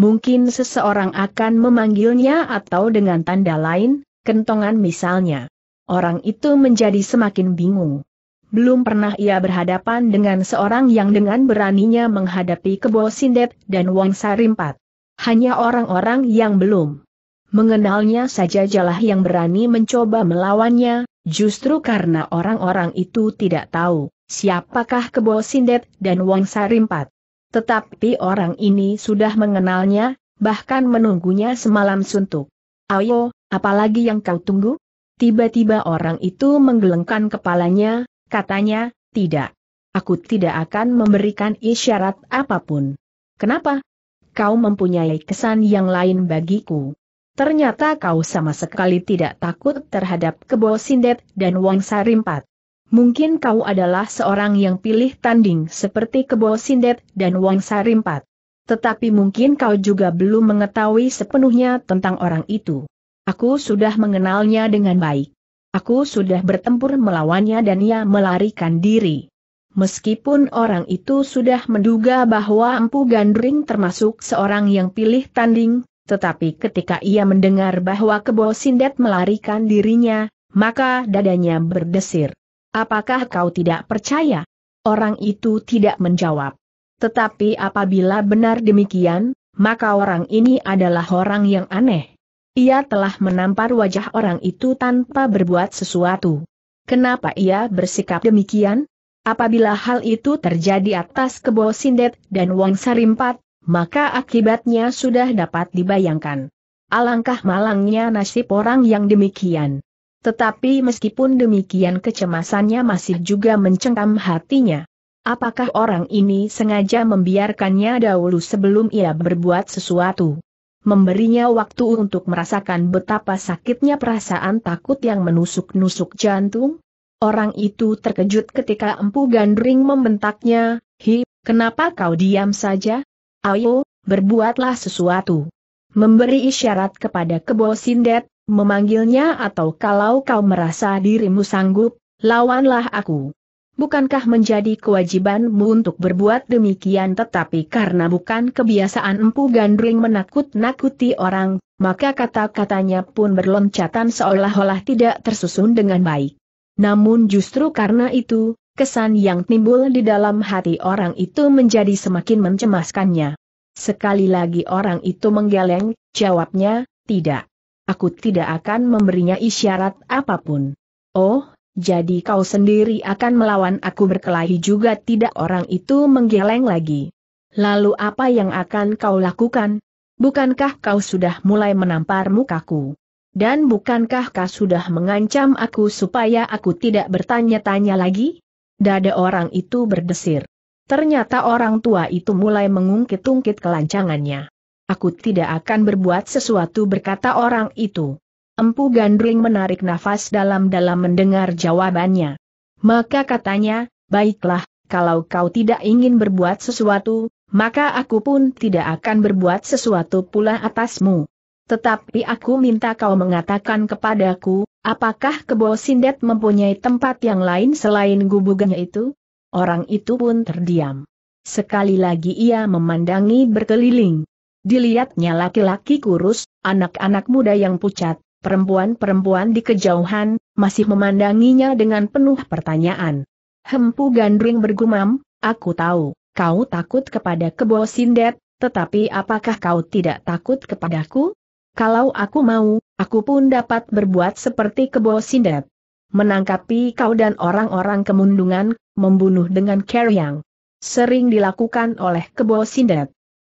Mungkin seseorang akan memanggilnya atau dengan tanda lain, kentongan misalnya. Orang itu menjadi semakin bingung. Belum pernah ia berhadapan dengan seorang yang dengan beraninya menghadapi Kebo Sindet dan Wang Sarimpat. Hanya orang-orang yang belum mengenalnya saja jalah yang berani mencoba melawannya, justru karena orang-orang itu tidak tahu siapakah Kebo Sindet dan Wang Sarimpat. Tetapi orang ini sudah mengenalnya, bahkan menunggunya semalam suntuk. Ayo, apalagi yang kau tunggu? Tiba-tiba orang itu menggelengkan kepalanya, Katanya, tidak. Aku tidak akan memberikan isyarat apapun. Kenapa? Kau mempunyai kesan yang lain bagiku. Ternyata kau sama sekali tidak takut terhadap Kebo Sindet dan Wang Sarimpat. Mungkin kau adalah seorang yang pilih tanding seperti Kebo Sindet dan Wang Sarimpat. Tetapi mungkin kau juga belum mengetahui sepenuhnya tentang orang itu. Aku sudah mengenalnya dengan baik. Aku sudah bertempur melawannya dan ia melarikan diri. Meskipun orang itu sudah menduga bahwa Empu Gandring termasuk seorang yang pilih tanding, tetapi ketika ia mendengar bahwa Kebo Sindet melarikan dirinya, maka dadanya berdesir. Apakah kau tidak percaya? Orang itu tidak menjawab. Tetapi apabila benar demikian, maka orang ini adalah orang yang aneh. Ia telah menampar wajah orang itu tanpa berbuat sesuatu. Kenapa ia bersikap demikian? Apabila hal itu terjadi atas Kebo Sindet dan Wang Sarimpat, maka akibatnya sudah dapat dibayangkan. Alangkah malangnya nasib orang yang demikian. Tetapi meskipun demikian kecemasannya masih juga mencengkam hatinya. Apakah orang ini sengaja membiarkannya dahulu sebelum ia berbuat sesuatu? memberinya waktu untuk merasakan betapa sakitnya perasaan takut yang menusuk-nusuk jantung. Orang itu terkejut ketika Empu Gandring membentaknya, Hi, kenapa kau diam saja? Ayo, berbuatlah sesuatu. Memberi isyarat kepada Kebo Sindet, memanggilnya atau kalau kau merasa dirimu sanggup, lawanlah aku. Bukankah menjadi kewajibanmu untuk berbuat demikian tetapi karena bukan kebiasaan empu gandring menakut-nakuti orang, maka kata-katanya pun berloncatan seolah-olah tidak tersusun dengan baik. Namun justru karena itu, kesan yang timbul di dalam hati orang itu menjadi semakin mencemaskannya. Sekali lagi orang itu menggeleng, jawabnya, tidak. Aku tidak akan memberinya isyarat apapun. Oh, jadi kau sendiri akan melawan aku berkelahi juga tidak orang itu menggeleng lagi. Lalu apa yang akan kau lakukan? Bukankah kau sudah mulai menampar mukaku? Dan bukankah kau sudah mengancam aku supaya aku tidak bertanya-tanya lagi? Dada orang itu berdesir. Ternyata orang tua itu mulai mengungkit-ungkit kelancangannya. Aku tidak akan berbuat sesuatu berkata orang itu. Empu Gandring menarik nafas dalam-dalam mendengar jawabannya. Maka katanya, baiklah, kalau kau tidak ingin berbuat sesuatu, maka aku pun tidak akan berbuat sesuatu pula atasmu. Tetapi aku minta kau mengatakan kepadaku, apakah Kebo Sindet mempunyai tempat yang lain selain gubugannya itu? Orang itu pun terdiam. Sekali lagi ia memandangi berkeliling. Dilihatnya laki-laki kurus, anak-anak muda yang pucat, Perempuan-perempuan di kejauhan, masih memandanginya dengan penuh pertanyaan. Hempu Gandring bergumam, aku tahu, kau takut kepada kebo sindet, tetapi apakah kau tidak takut kepadaku? Kalau aku mau, aku pun dapat berbuat seperti kebo sindet. Menangkapi kau dan orang-orang kemundungan, membunuh dengan keryang. Sering dilakukan oleh kebo sindet.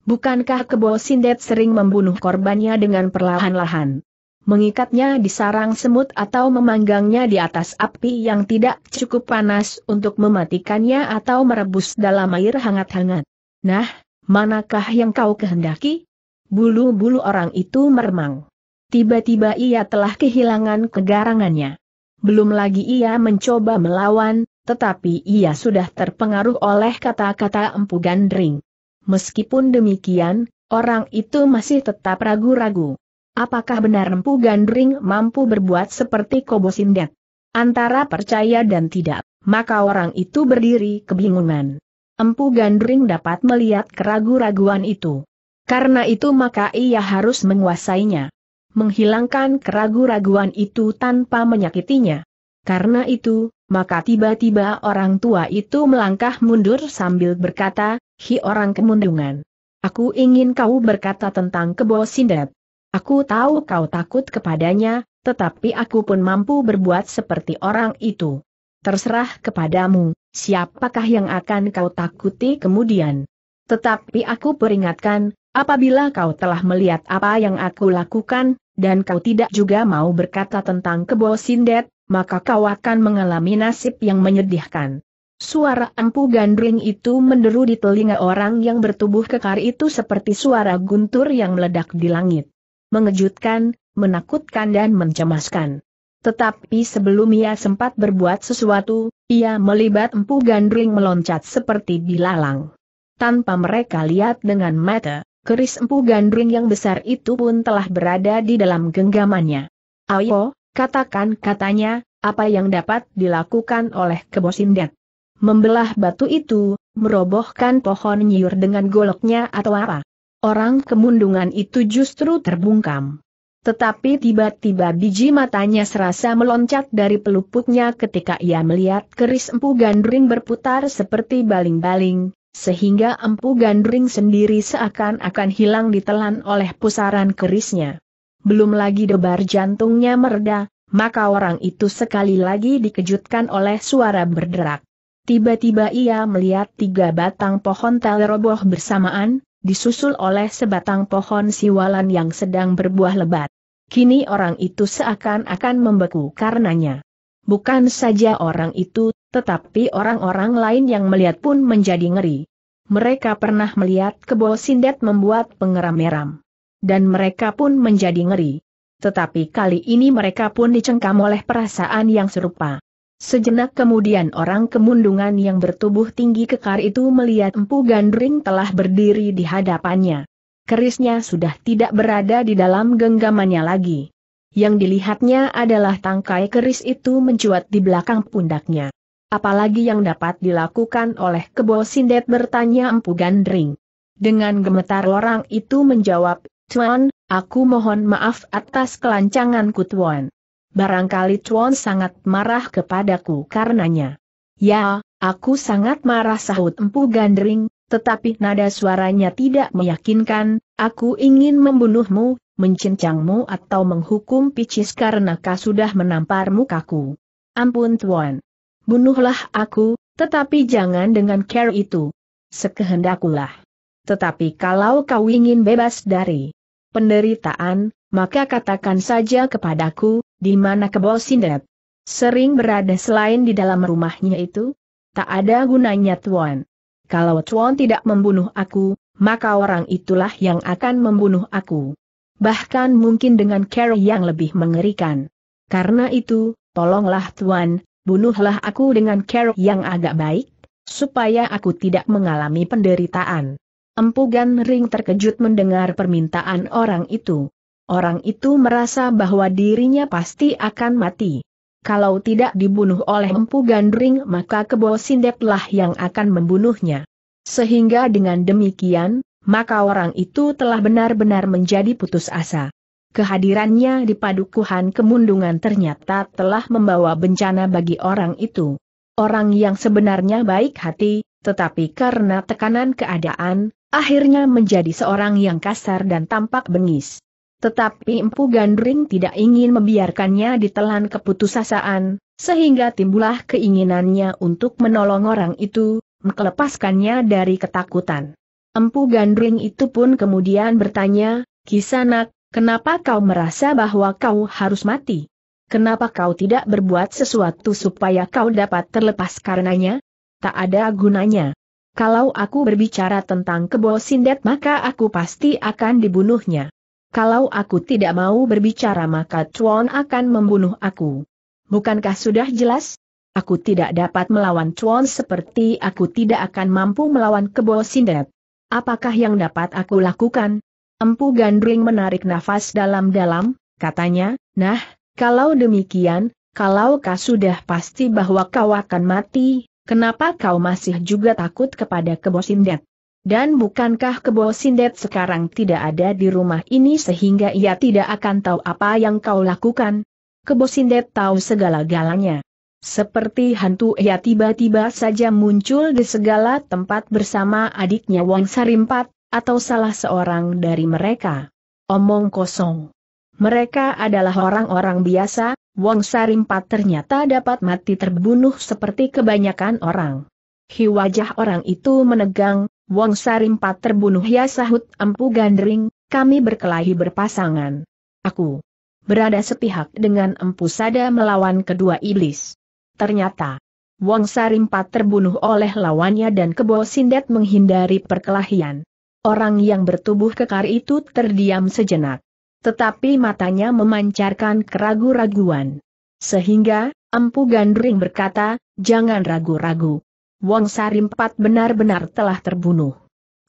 Bukankah kebo sindet sering membunuh korbannya dengan perlahan-lahan? mengikatnya di sarang semut atau memanggangnya di atas api yang tidak cukup panas untuk mematikannya atau merebus dalam air hangat-hangat. Nah, manakah yang kau kehendaki? Bulu-bulu orang itu meremang. Tiba-tiba ia telah kehilangan kegarangannya. Belum lagi ia mencoba melawan, tetapi ia sudah terpengaruh oleh kata-kata empu gandring. Meskipun demikian, orang itu masih tetap ragu-ragu. Apakah benar Empu Gandring mampu berbuat seperti Kobo Sindet? Antara percaya dan tidak, maka orang itu berdiri kebingungan. Empu Gandring dapat melihat keragu-raguan itu. Karena itu maka ia harus menguasainya. Menghilangkan keragu-raguan itu tanpa menyakitinya. Karena itu, maka tiba-tiba orang tua itu melangkah mundur sambil berkata, Hi orang kemundungan. Aku ingin kau berkata tentang kebosindet. Aku tahu kau takut kepadanya, tetapi aku pun mampu berbuat seperti orang itu. Terserah kepadamu, siapakah yang akan kau takuti kemudian. Tetapi aku peringatkan, apabila kau telah melihat apa yang aku lakukan, dan kau tidak juga mau berkata tentang kebo sindet, maka kau akan mengalami nasib yang menyedihkan. Suara empu gandring itu menderu di telinga orang yang bertubuh kekar itu seperti suara guntur yang meledak di langit mengejutkan, menakutkan dan mencemaskan. Tetapi sebelum ia sempat berbuat sesuatu, ia melibat empu gandring meloncat seperti bilalang. Tanpa mereka lihat dengan mata, keris empu gandring yang besar itu pun telah berada di dalam genggamannya. Ayo, katakan katanya, apa yang dapat dilakukan oleh kebosindet. Membelah batu itu, merobohkan pohon nyiur dengan goloknya atau apa? Orang kemundungan itu justru terbungkam. Tetapi tiba-tiba biji matanya serasa meloncat dari pelupuknya ketika ia melihat keris empu gandring berputar seperti baling-baling, sehingga empu gandring sendiri seakan-akan hilang ditelan oleh pusaran kerisnya. Belum lagi debar jantungnya mereda, maka orang itu sekali lagi dikejutkan oleh suara berderak. Tiba-tiba ia melihat tiga batang pohon tel roboh bersamaan, disusul oleh sebatang pohon siwalan yang sedang berbuah lebat. Kini orang itu seakan-akan membeku karenanya. Bukan saja orang itu, tetapi orang-orang lain yang melihat pun menjadi ngeri. Mereka pernah melihat kebo sindet membuat pengeram-meram. Dan mereka pun menjadi ngeri. Tetapi kali ini mereka pun dicengkam oleh perasaan yang serupa. Sejenak kemudian orang kemundungan yang bertubuh tinggi kekar itu melihat Empu Gandring telah berdiri di hadapannya. Kerisnya sudah tidak berada di dalam genggamannya lagi. Yang dilihatnya adalah tangkai keris itu mencuat di belakang pundaknya. Apalagi yang dapat dilakukan oleh kebo sindet bertanya Empu Gandring. Dengan gemetar orang itu menjawab, Tuan, aku mohon maaf atas kelancanganku Tuan. Barangkali Chuan sangat marah kepadaku karenanya. Ya, aku sangat marah sahut empu gandring, tetapi nada suaranya tidak meyakinkan, aku ingin membunuhmu, mencincangmu atau menghukum picis karena kau sudah menampar mukaku. Ampun Tuan. Bunuhlah aku, tetapi jangan dengan care itu. Sekehendakulah. Tetapi kalau kau ingin bebas dari penderitaan, maka katakan saja kepadaku, di mana kebo sindet? Sering berada selain di dalam rumahnya itu? Tak ada gunanya Tuan. Kalau Tuan tidak membunuh aku, maka orang itulah yang akan membunuh aku. Bahkan mungkin dengan cara yang lebih mengerikan. Karena itu, tolonglah Tuan, bunuhlah aku dengan cara yang agak baik, supaya aku tidak mengalami penderitaan. Empu Gan Ring terkejut mendengar permintaan orang itu. Orang itu merasa bahwa dirinya pasti akan mati. Kalau tidak dibunuh oleh Empu Gandring maka Kebo lah yang akan membunuhnya. Sehingga dengan demikian, maka orang itu telah benar-benar menjadi putus asa. Kehadirannya di padukuhan kemundungan ternyata telah membawa bencana bagi orang itu. Orang yang sebenarnya baik hati, tetapi karena tekanan keadaan, akhirnya menjadi seorang yang kasar dan tampak bengis. Tetapi Empu Gandring tidak ingin membiarkannya ditelan keputusasaan, sehingga timbullah keinginannya untuk menolong orang itu, melepaskannya dari ketakutan. Empu Gandring itu pun kemudian bertanya, Kisanak, kenapa kau merasa bahwa kau harus mati? Kenapa kau tidak berbuat sesuatu supaya kau dapat terlepas karenanya? Tak ada gunanya. Kalau aku berbicara tentang kebo sindet maka aku pasti akan dibunuhnya. Kalau aku tidak mau berbicara maka Chuan akan membunuh aku. Bukankah sudah jelas? Aku tidak dapat melawan Chuan seperti aku tidak akan mampu melawan Kebo Sindet. Apakah yang dapat aku lakukan? Empu Gandring menarik nafas dalam-dalam, katanya, nah, kalau demikian, kalau kau sudah pasti bahwa kau akan mati, kenapa kau masih juga takut kepada Kebo Sindet? Dan bukankah Kebo Sindet sekarang tidak ada di rumah ini sehingga ia tidak akan tahu apa yang kau lakukan? Kebo Sindet tahu segala-galanya. Seperti hantu ia tiba-tiba saja muncul di segala tempat bersama adiknya Wang Sarimpat, atau salah seorang dari mereka. Omong kosong. Mereka adalah orang-orang biasa, Wang Sarimpat ternyata dapat mati terbunuh seperti kebanyakan orang. Hi wajah orang itu menegang, Wong Sarimpat terbunuh ya sahut empu gandring, kami berkelahi berpasangan. Aku berada sepihak dengan empu sada melawan kedua iblis. Ternyata, Wong Sarimpat terbunuh oleh lawannya dan Kebo Sindet menghindari perkelahian. Orang yang bertubuh kekar itu terdiam sejenak. Tetapi matanya memancarkan keragu-raguan. Sehingga, Empu Gandring berkata, jangan ragu-ragu. Wong Sarimpat benar-benar telah terbunuh.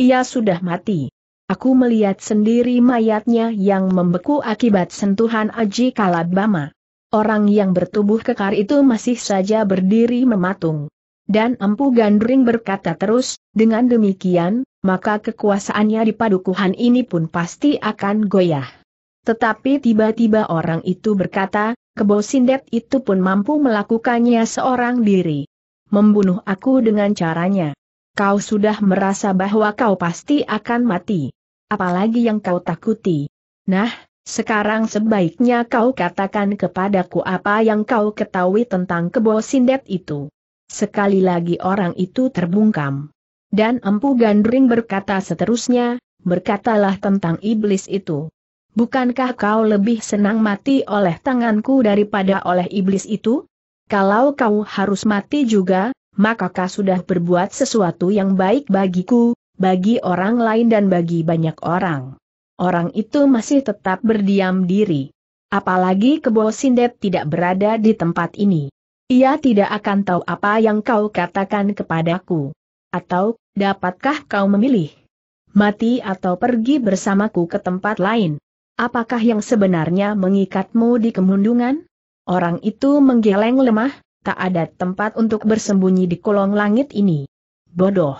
Ia sudah mati. Aku melihat sendiri mayatnya yang membeku akibat sentuhan Aji Kalabama. Orang yang bertubuh kekar itu masih saja berdiri mematung. Dan Empu Gandring berkata terus, dengan demikian, maka kekuasaannya di padukuhan ini pun pasti akan goyah. Tetapi tiba-tiba orang itu berkata, Kebo Sindet itu pun mampu melakukannya seorang diri membunuh aku dengan caranya. Kau sudah merasa bahwa kau pasti akan mati. Apalagi yang kau takuti. Nah, sekarang sebaiknya kau katakan kepadaku apa yang kau ketahui tentang kebo sindet itu. Sekali lagi orang itu terbungkam. Dan Empu Gandring berkata seterusnya, berkatalah tentang iblis itu. Bukankah kau lebih senang mati oleh tanganku daripada oleh iblis itu? Kalau kau harus mati juga, maka kau sudah berbuat sesuatu yang baik bagiku, bagi orang lain dan bagi banyak orang. Orang itu masih tetap berdiam diri. Apalagi kebo sindet tidak berada di tempat ini. Ia tidak akan tahu apa yang kau katakan kepadaku. Atau, dapatkah kau memilih? Mati atau pergi bersamaku ke tempat lain? Apakah yang sebenarnya mengikatmu di kemundungan? Orang itu menggeleng lemah, tak ada tempat untuk bersembunyi di kolong langit ini. Bodoh.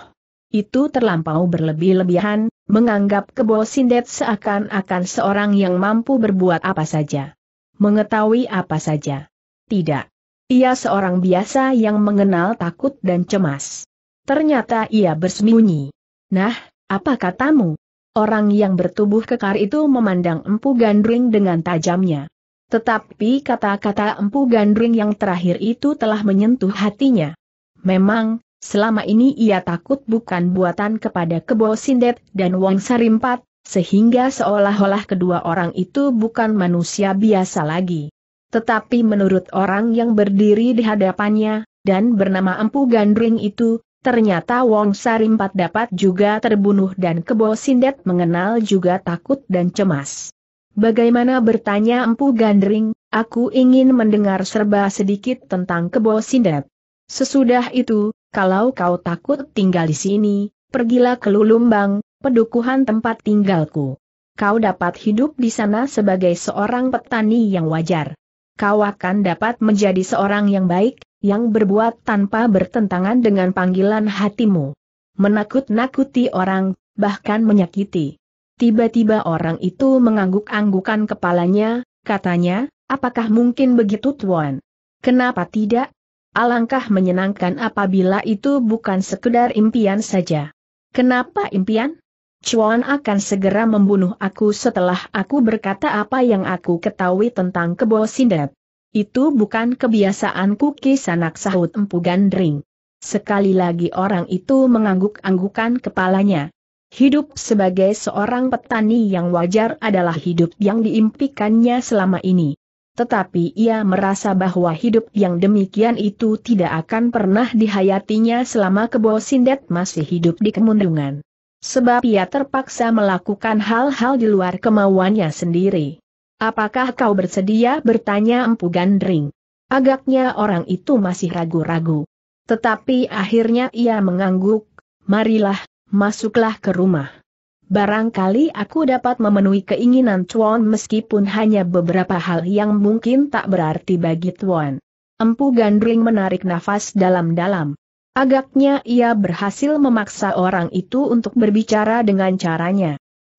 Itu terlampau berlebih-lebihan, menganggap kebo sindet seakan-akan seorang yang mampu berbuat apa saja. Mengetahui apa saja. Tidak. Ia seorang biasa yang mengenal takut dan cemas. Ternyata ia bersembunyi. Nah, apa katamu? Orang yang bertubuh kekar itu memandang Empu Gandring dengan tajamnya. Tetapi kata-kata Empu Gandring yang terakhir itu telah menyentuh hatinya. Memang, selama ini ia takut bukan buatan kepada Kebo Sindet dan Wong Sarimpat, sehingga seolah-olah kedua orang itu bukan manusia biasa lagi. Tetapi menurut orang yang berdiri di hadapannya, dan bernama Empu Gandring itu, ternyata Wong Sarimpat dapat juga terbunuh dan Kebo Sindet mengenal juga takut dan cemas. Bagaimana bertanya Empu Gandring, aku ingin mendengar serba sedikit tentang kebo sindet. Sesudah itu, kalau kau takut tinggal di sini, pergilah ke Lulumbang, pedukuhan tempat tinggalku. Kau dapat hidup di sana sebagai seorang petani yang wajar. Kau akan dapat menjadi seorang yang baik, yang berbuat tanpa bertentangan dengan panggilan hatimu. Menakut-nakuti orang, bahkan menyakiti. Tiba-tiba orang itu mengangguk-anggukan kepalanya, katanya, apakah mungkin begitu Tuan? Kenapa tidak? Alangkah menyenangkan apabila itu bukan sekedar impian saja. Kenapa impian? Chuan akan segera membunuh aku setelah aku berkata apa yang aku ketahui tentang kebo sindet. Itu bukan kebiasaanku kisanak sahut empu gandring. Sekali lagi orang itu mengangguk-anggukan kepalanya. Hidup sebagai seorang petani yang wajar adalah hidup yang diimpikannya selama ini. Tetapi ia merasa bahwa hidup yang demikian itu tidak akan pernah dihayatinya selama Kebo Sindet masih hidup di kemundungan. Sebab ia terpaksa melakukan hal-hal di luar kemauannya sendiri. Apakah kau bersedia bertanya Empu Gandring? Agaknya orang itu masih ragu-ragu. Tetapi akhirnya ia mengangguk, marilah, masuklah ke rumah. Barangkali aku dapat memenuhi keinginan Tuan meskipun hanya beberapa hal yang mungkin tak berarti bagi Tuan. Empu Gandring menarik nafas dalam-dalam. Agaknya ia berhasil memaksa orang itu untuk berbicara dengan caranya.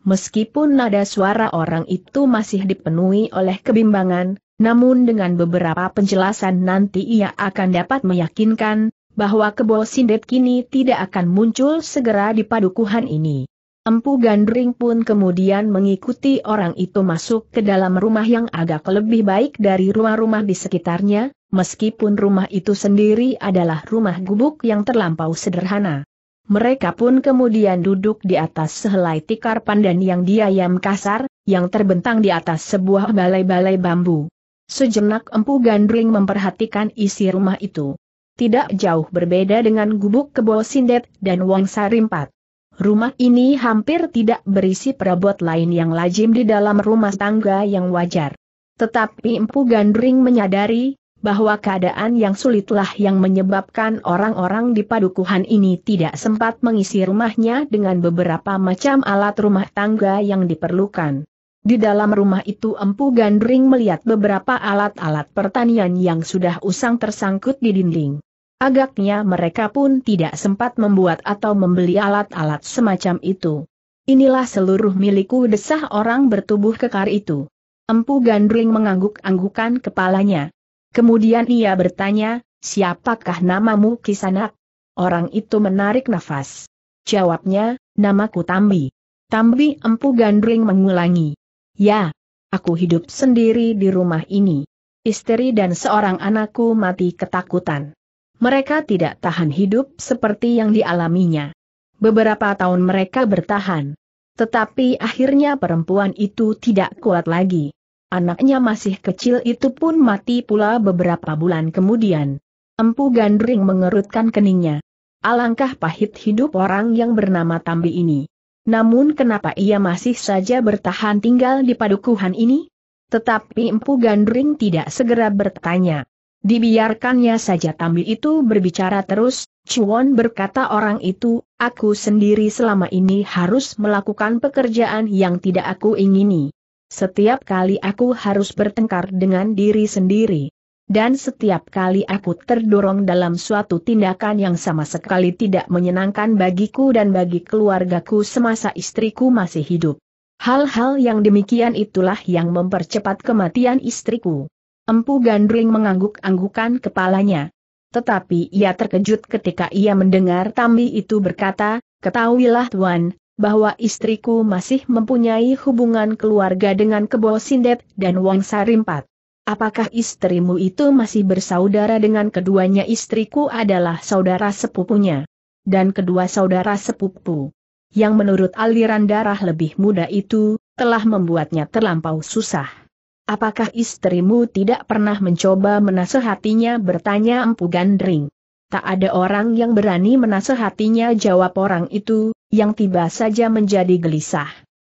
Meskipun nada suara orang itu masih dipenuhi oleh kebimbangan, namun dengan beberapa penjelasan nanti ia akan dapat meyakinkan, bahwa kebo sindet kini tidak akan muncul segera di padukuhan ini. Empu Gandring pun kemudian mengikuti orang itu masuk ke dalam rumah yang agak lebih baik dari rumah-rumah di sekitarnya, meskipun rumah itu sendiri adalah rumah gubuk yang terlampau sederhana. Mereka pun kemudian duduk di atas sehelai tikar pandan yang diayam kasar, yang terbentang di atas sebuah balai-balai bambu. Sejenak Empu Gandring memperhatikan isi rumah itu tidak jauh berbeda dengan gubuk kebo Sindet dan Wong Sarimpat. Rumah ini hampir tidak berisi perabot lain yang lazim di dalam rumah tangga yang wajar. Tetapi Empu Gandring menyadari, bahwa keadaan yang sulitlah yang menyebabkan orang-orang di padukuhan ini tidak sempat mengisi rumahnya dengan beberapa macam alat rumah tangga yang diperlukan. Di dalam rumah itu Empu Gandring melihat beberapa alat-alat pertanian yang sudah usang tersangkut di dinding. Agaknya mereka pun tidak sempat membuat atau membeli alat-alat semacam itu. Inilah seluruh milikku desah orang bertubuh kekar itu. Empu Gandring mengangguk-anggukan kepalanya. Kemudian ia bertanya, siapakah namamu Kisanak? Orang itu menarik nafas. Jawabnya, namaku Tambi. Tambi Empu Gandring mengulangi. Ya, aku hidup sendiri di rumah ini. Istri dan seorang anakku mati ketakutan. Mereka tidak tahan hidup seperti yang dialaminya. Beberapa tahun mereka bertahan. Tetapi akhirnya perempuan itu tidak kuat lagi. Anaknya masih kecil itu pun mati pula beberapa bulan kemudian. Empu Gandring mengerutkan keningnya. Alangkah pahit hidup orang yang bernama Tambi ini. Namun kenapa ia masih saja bertahan tinggal di padukuhan ini? Tetapi Empu Gandring tidak segera bertanya. Dibiarkannya saja Tambi itu berbicara terus, Chuan berkata orang itu, aku sendiri selama ini harus melakukan pekerjaan yang tidak aku ingini. Setiap kali aku harus bertengkar dengan diri sendiri dan setiap kali aku terdorong dalam suatu tindakan yang sama sekali tidak menyenangkan bagiku dan bagi keluargaku semasa istriku masih hidup. Hal-hal yang demikian itulah yang mempercepat kematian istriku. Empu Gandring mengangguk-anggukan kepalanya. Tetapi ia terkejut ketika ia mendengar Tambi itu berkata, Ketahuilah Tuan, bahwa istriku masih mempunyai hubungan keluarga dengan Kebo Sindet dan Wang Sarimpat. Apakah istrimu itu masih bersaudara dengan keduanya istriku adalah saudara sepupunya? Dan kedua saudara sepupu yang menurut aliran darah lebih muda itu, telah membuatnya terlampau susah. Apakah istrimu tidak pernah mencoba menasehatinya bertanya Empu Gandring? Tak ada orang yang berani menasehatinya jawab orang itu, yang tiba saja menjadi gelisah.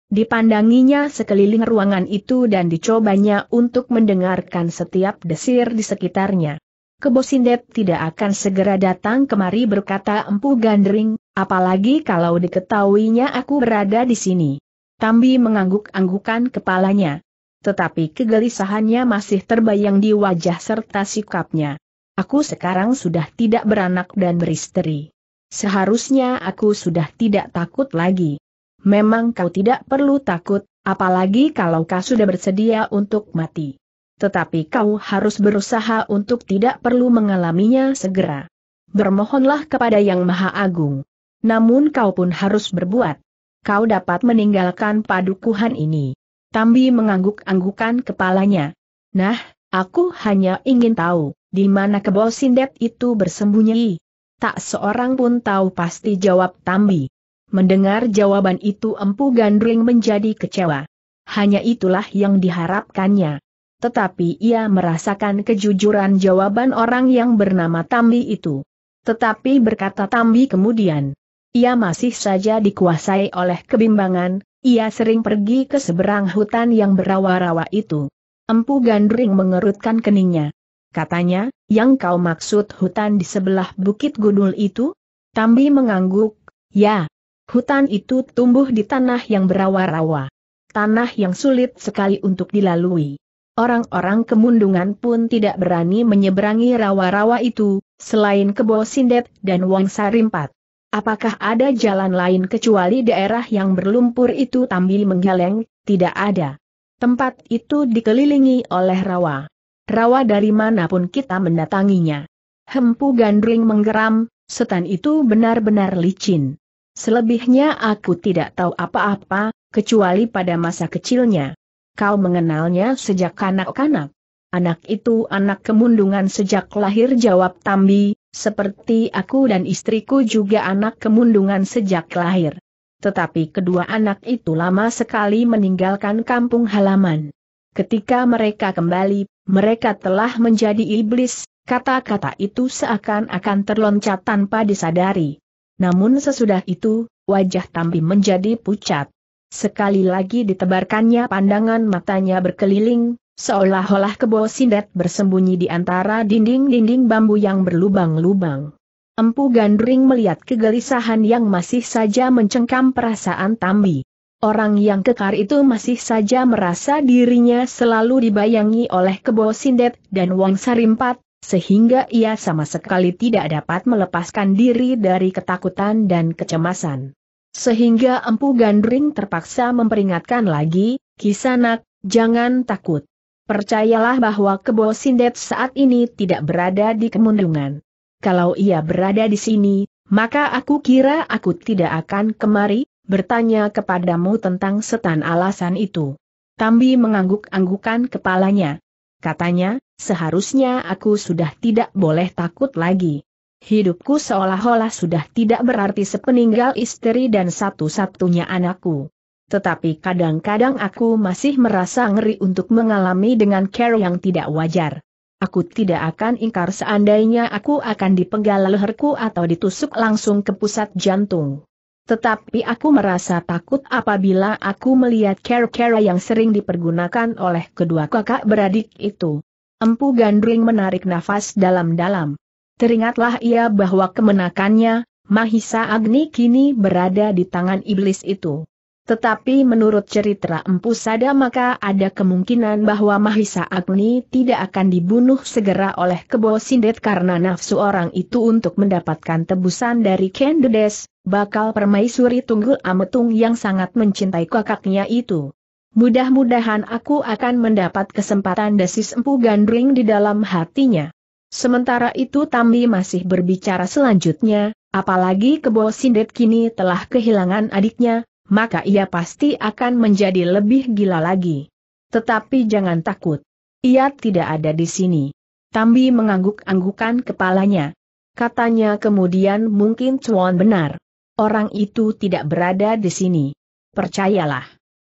Dipandanginya sekeliling ruangan itu dan dicobanya untuk mendengarkan setiap desir di sekitarnya. Kebosindet tidak akan segera datang kemari berkata Empu Gandring, apalagi kalau diketahuinya aku berada di sini. Tambi mengangguk-anggukan kepalanya. Tetapi kegelisahannya masih terbayang di wajah serta sikapnya. Aku sekarang sudah tidak beranak dan beristri. Seharusnya aku sudah tidak takut lagi memang kau tidak perlu takut, apalagi kalau kau sudah bersedia untuk mati. Tetapi kau harus berusaha untuk tidak perlu mengalaminya segera. Bermohonlah kepada Yang Maha Agung. Namun kau pun harus berbuat. Kau dapat meninggalkan padukuhan ini. Tambi mengangguk-anggukan kepalanya. Nah, aku hanya ingin tahu, di mana kebosindep itu bersembunyi. Tak seorang pun tahu pasti jawab Tambi. Mendengar jawaban itu Empu Gandring menjadi kecewa. Hanya itulah yang diharapkannya. Tetapi ia merasakan kejujuran jawaban orang yang bernama Tambi itu. Tetapi berkata Tambi kemudian, ia masih saja dikuasai oleh kebimbangan, ia sering pergi ke seberang hutan yang berawa-rawa itu. Empu Gandring mengerutkan keningnya. Katanya, yang kau maksud hutan di sebelah bukit gunul itu? Tambi mengangguk, ya, Hutan itu tumbuh di tanah yang berawa-rawa. Tanah yang sulit sekali untuk dilalui. Orang-orang kemundungan pun tidak berani menyeberangi rawa-rawa itu, selain Kebo Sindet dan wong Sarimpat. Apakah ada jalan lain kecuali daerah yang berlumpur itu tampil menggeleng? Tidak ada. Tempat itu dikelilingi oleh rawa. Rawa dari manapun kita mendatanginya. Hempu Gandring menggeram, setan itu benar-benar licin. Selebihnya aku tidak tahu apa-apa, kecuali pada masa kecilnya. Kau mengenalnya sejak kanak-kanak. Anak itu anak kemundungan sejak lahir jawab Tambi, seperti aku dan istriku juga anak kemundungan sejak lahir. Tetapi kedua anak itu lama sekali meninggalkan kampung halaman. Ketika mereka kembali, mereka telah menjadi iblis, kata-kata itu seakan-akan terloncat tanpa disadari. Namun sesudah itu, wajah Tambi menjadi pucat. Sekali lagi ditebarkannya pandangan matanya berkeliling, seolah-olah kebo sindet bersembunyi di antara dinding-dinding bambu yang berlubang-lubang. Empu Gandring melihat kegelisahan yang masih saja mencengkam perasaan Tambi. Orang yang kekar itu masih saja merasa dirinya selalu dibayangi oleh Kebo Sindet dan Wang Sarimpat, sehingga ia sama sekali tidak dapat melepaskan diri dari ketakutan dan kecemasan. Sehingga Empu Gandring terpaksa memperingatkan lagi, Kisanak, jangan takut. Percayalah bahwa Kebo Sindet saat ini tidak berada di kemundungan. Kalau ia berada di sini, maka aku kira aku tidak akan kemari, bertanya kepadamu tentang setan alasan itu. Tambi mengangguk-anggukan kepalanya. Katanya, seharusnya aku sudah tidak boleh takut lagi. Hidupku seolah-olah sudah tidak berarti sepeninggal istri dan satu-satunya anakku. Tetapi kadang-kadang aku masih merasa ngeri untuk mengalami dengan care yang tidak wajar. Aku tidak akan ingkar seandainya aku akan dipenggal leherku atau ditusuk langsung ke pusat jantung. Tetapi aku merasa takut apabila aku melihat cara-cara yang sering dipergunakan oleh kedua kakak beradik itu. Empu Gandring menarik nafas dalam-dalam. Teringatlah ia bahwa kemenakannya, Mahisa Agni kini berada di tangan iblis itu. Tetapi menurut cerita Empu Sada maka ada kemungkinan bahwa Mahisa Agni tidak akan dibunuh segera oleh Kebo Sindet karena nafsu orang itu untuk mendapatkan tebusan dari Kendedes, bakal permaisuri Tunggul Ametung yang sangat mencintai kakaknya itu. Mudah-mudahan aku akan mendapat kesempatan desis Empu Gandring di dalam hatinya. Sementara itu Tambi masih berbicara selanjutnya, apalagi Kebo Sindet kini telah kehilangan adiknya, maka ia pasti akan menjadi lebih gila lagi. Tetapi jangan takut. Ia tidak ada di sini. Tambi mengangguk-anggukan kepalanya. Katanya kemudian mungkin Chuan benar. Orang itu tidak berada di sini. Percayalah.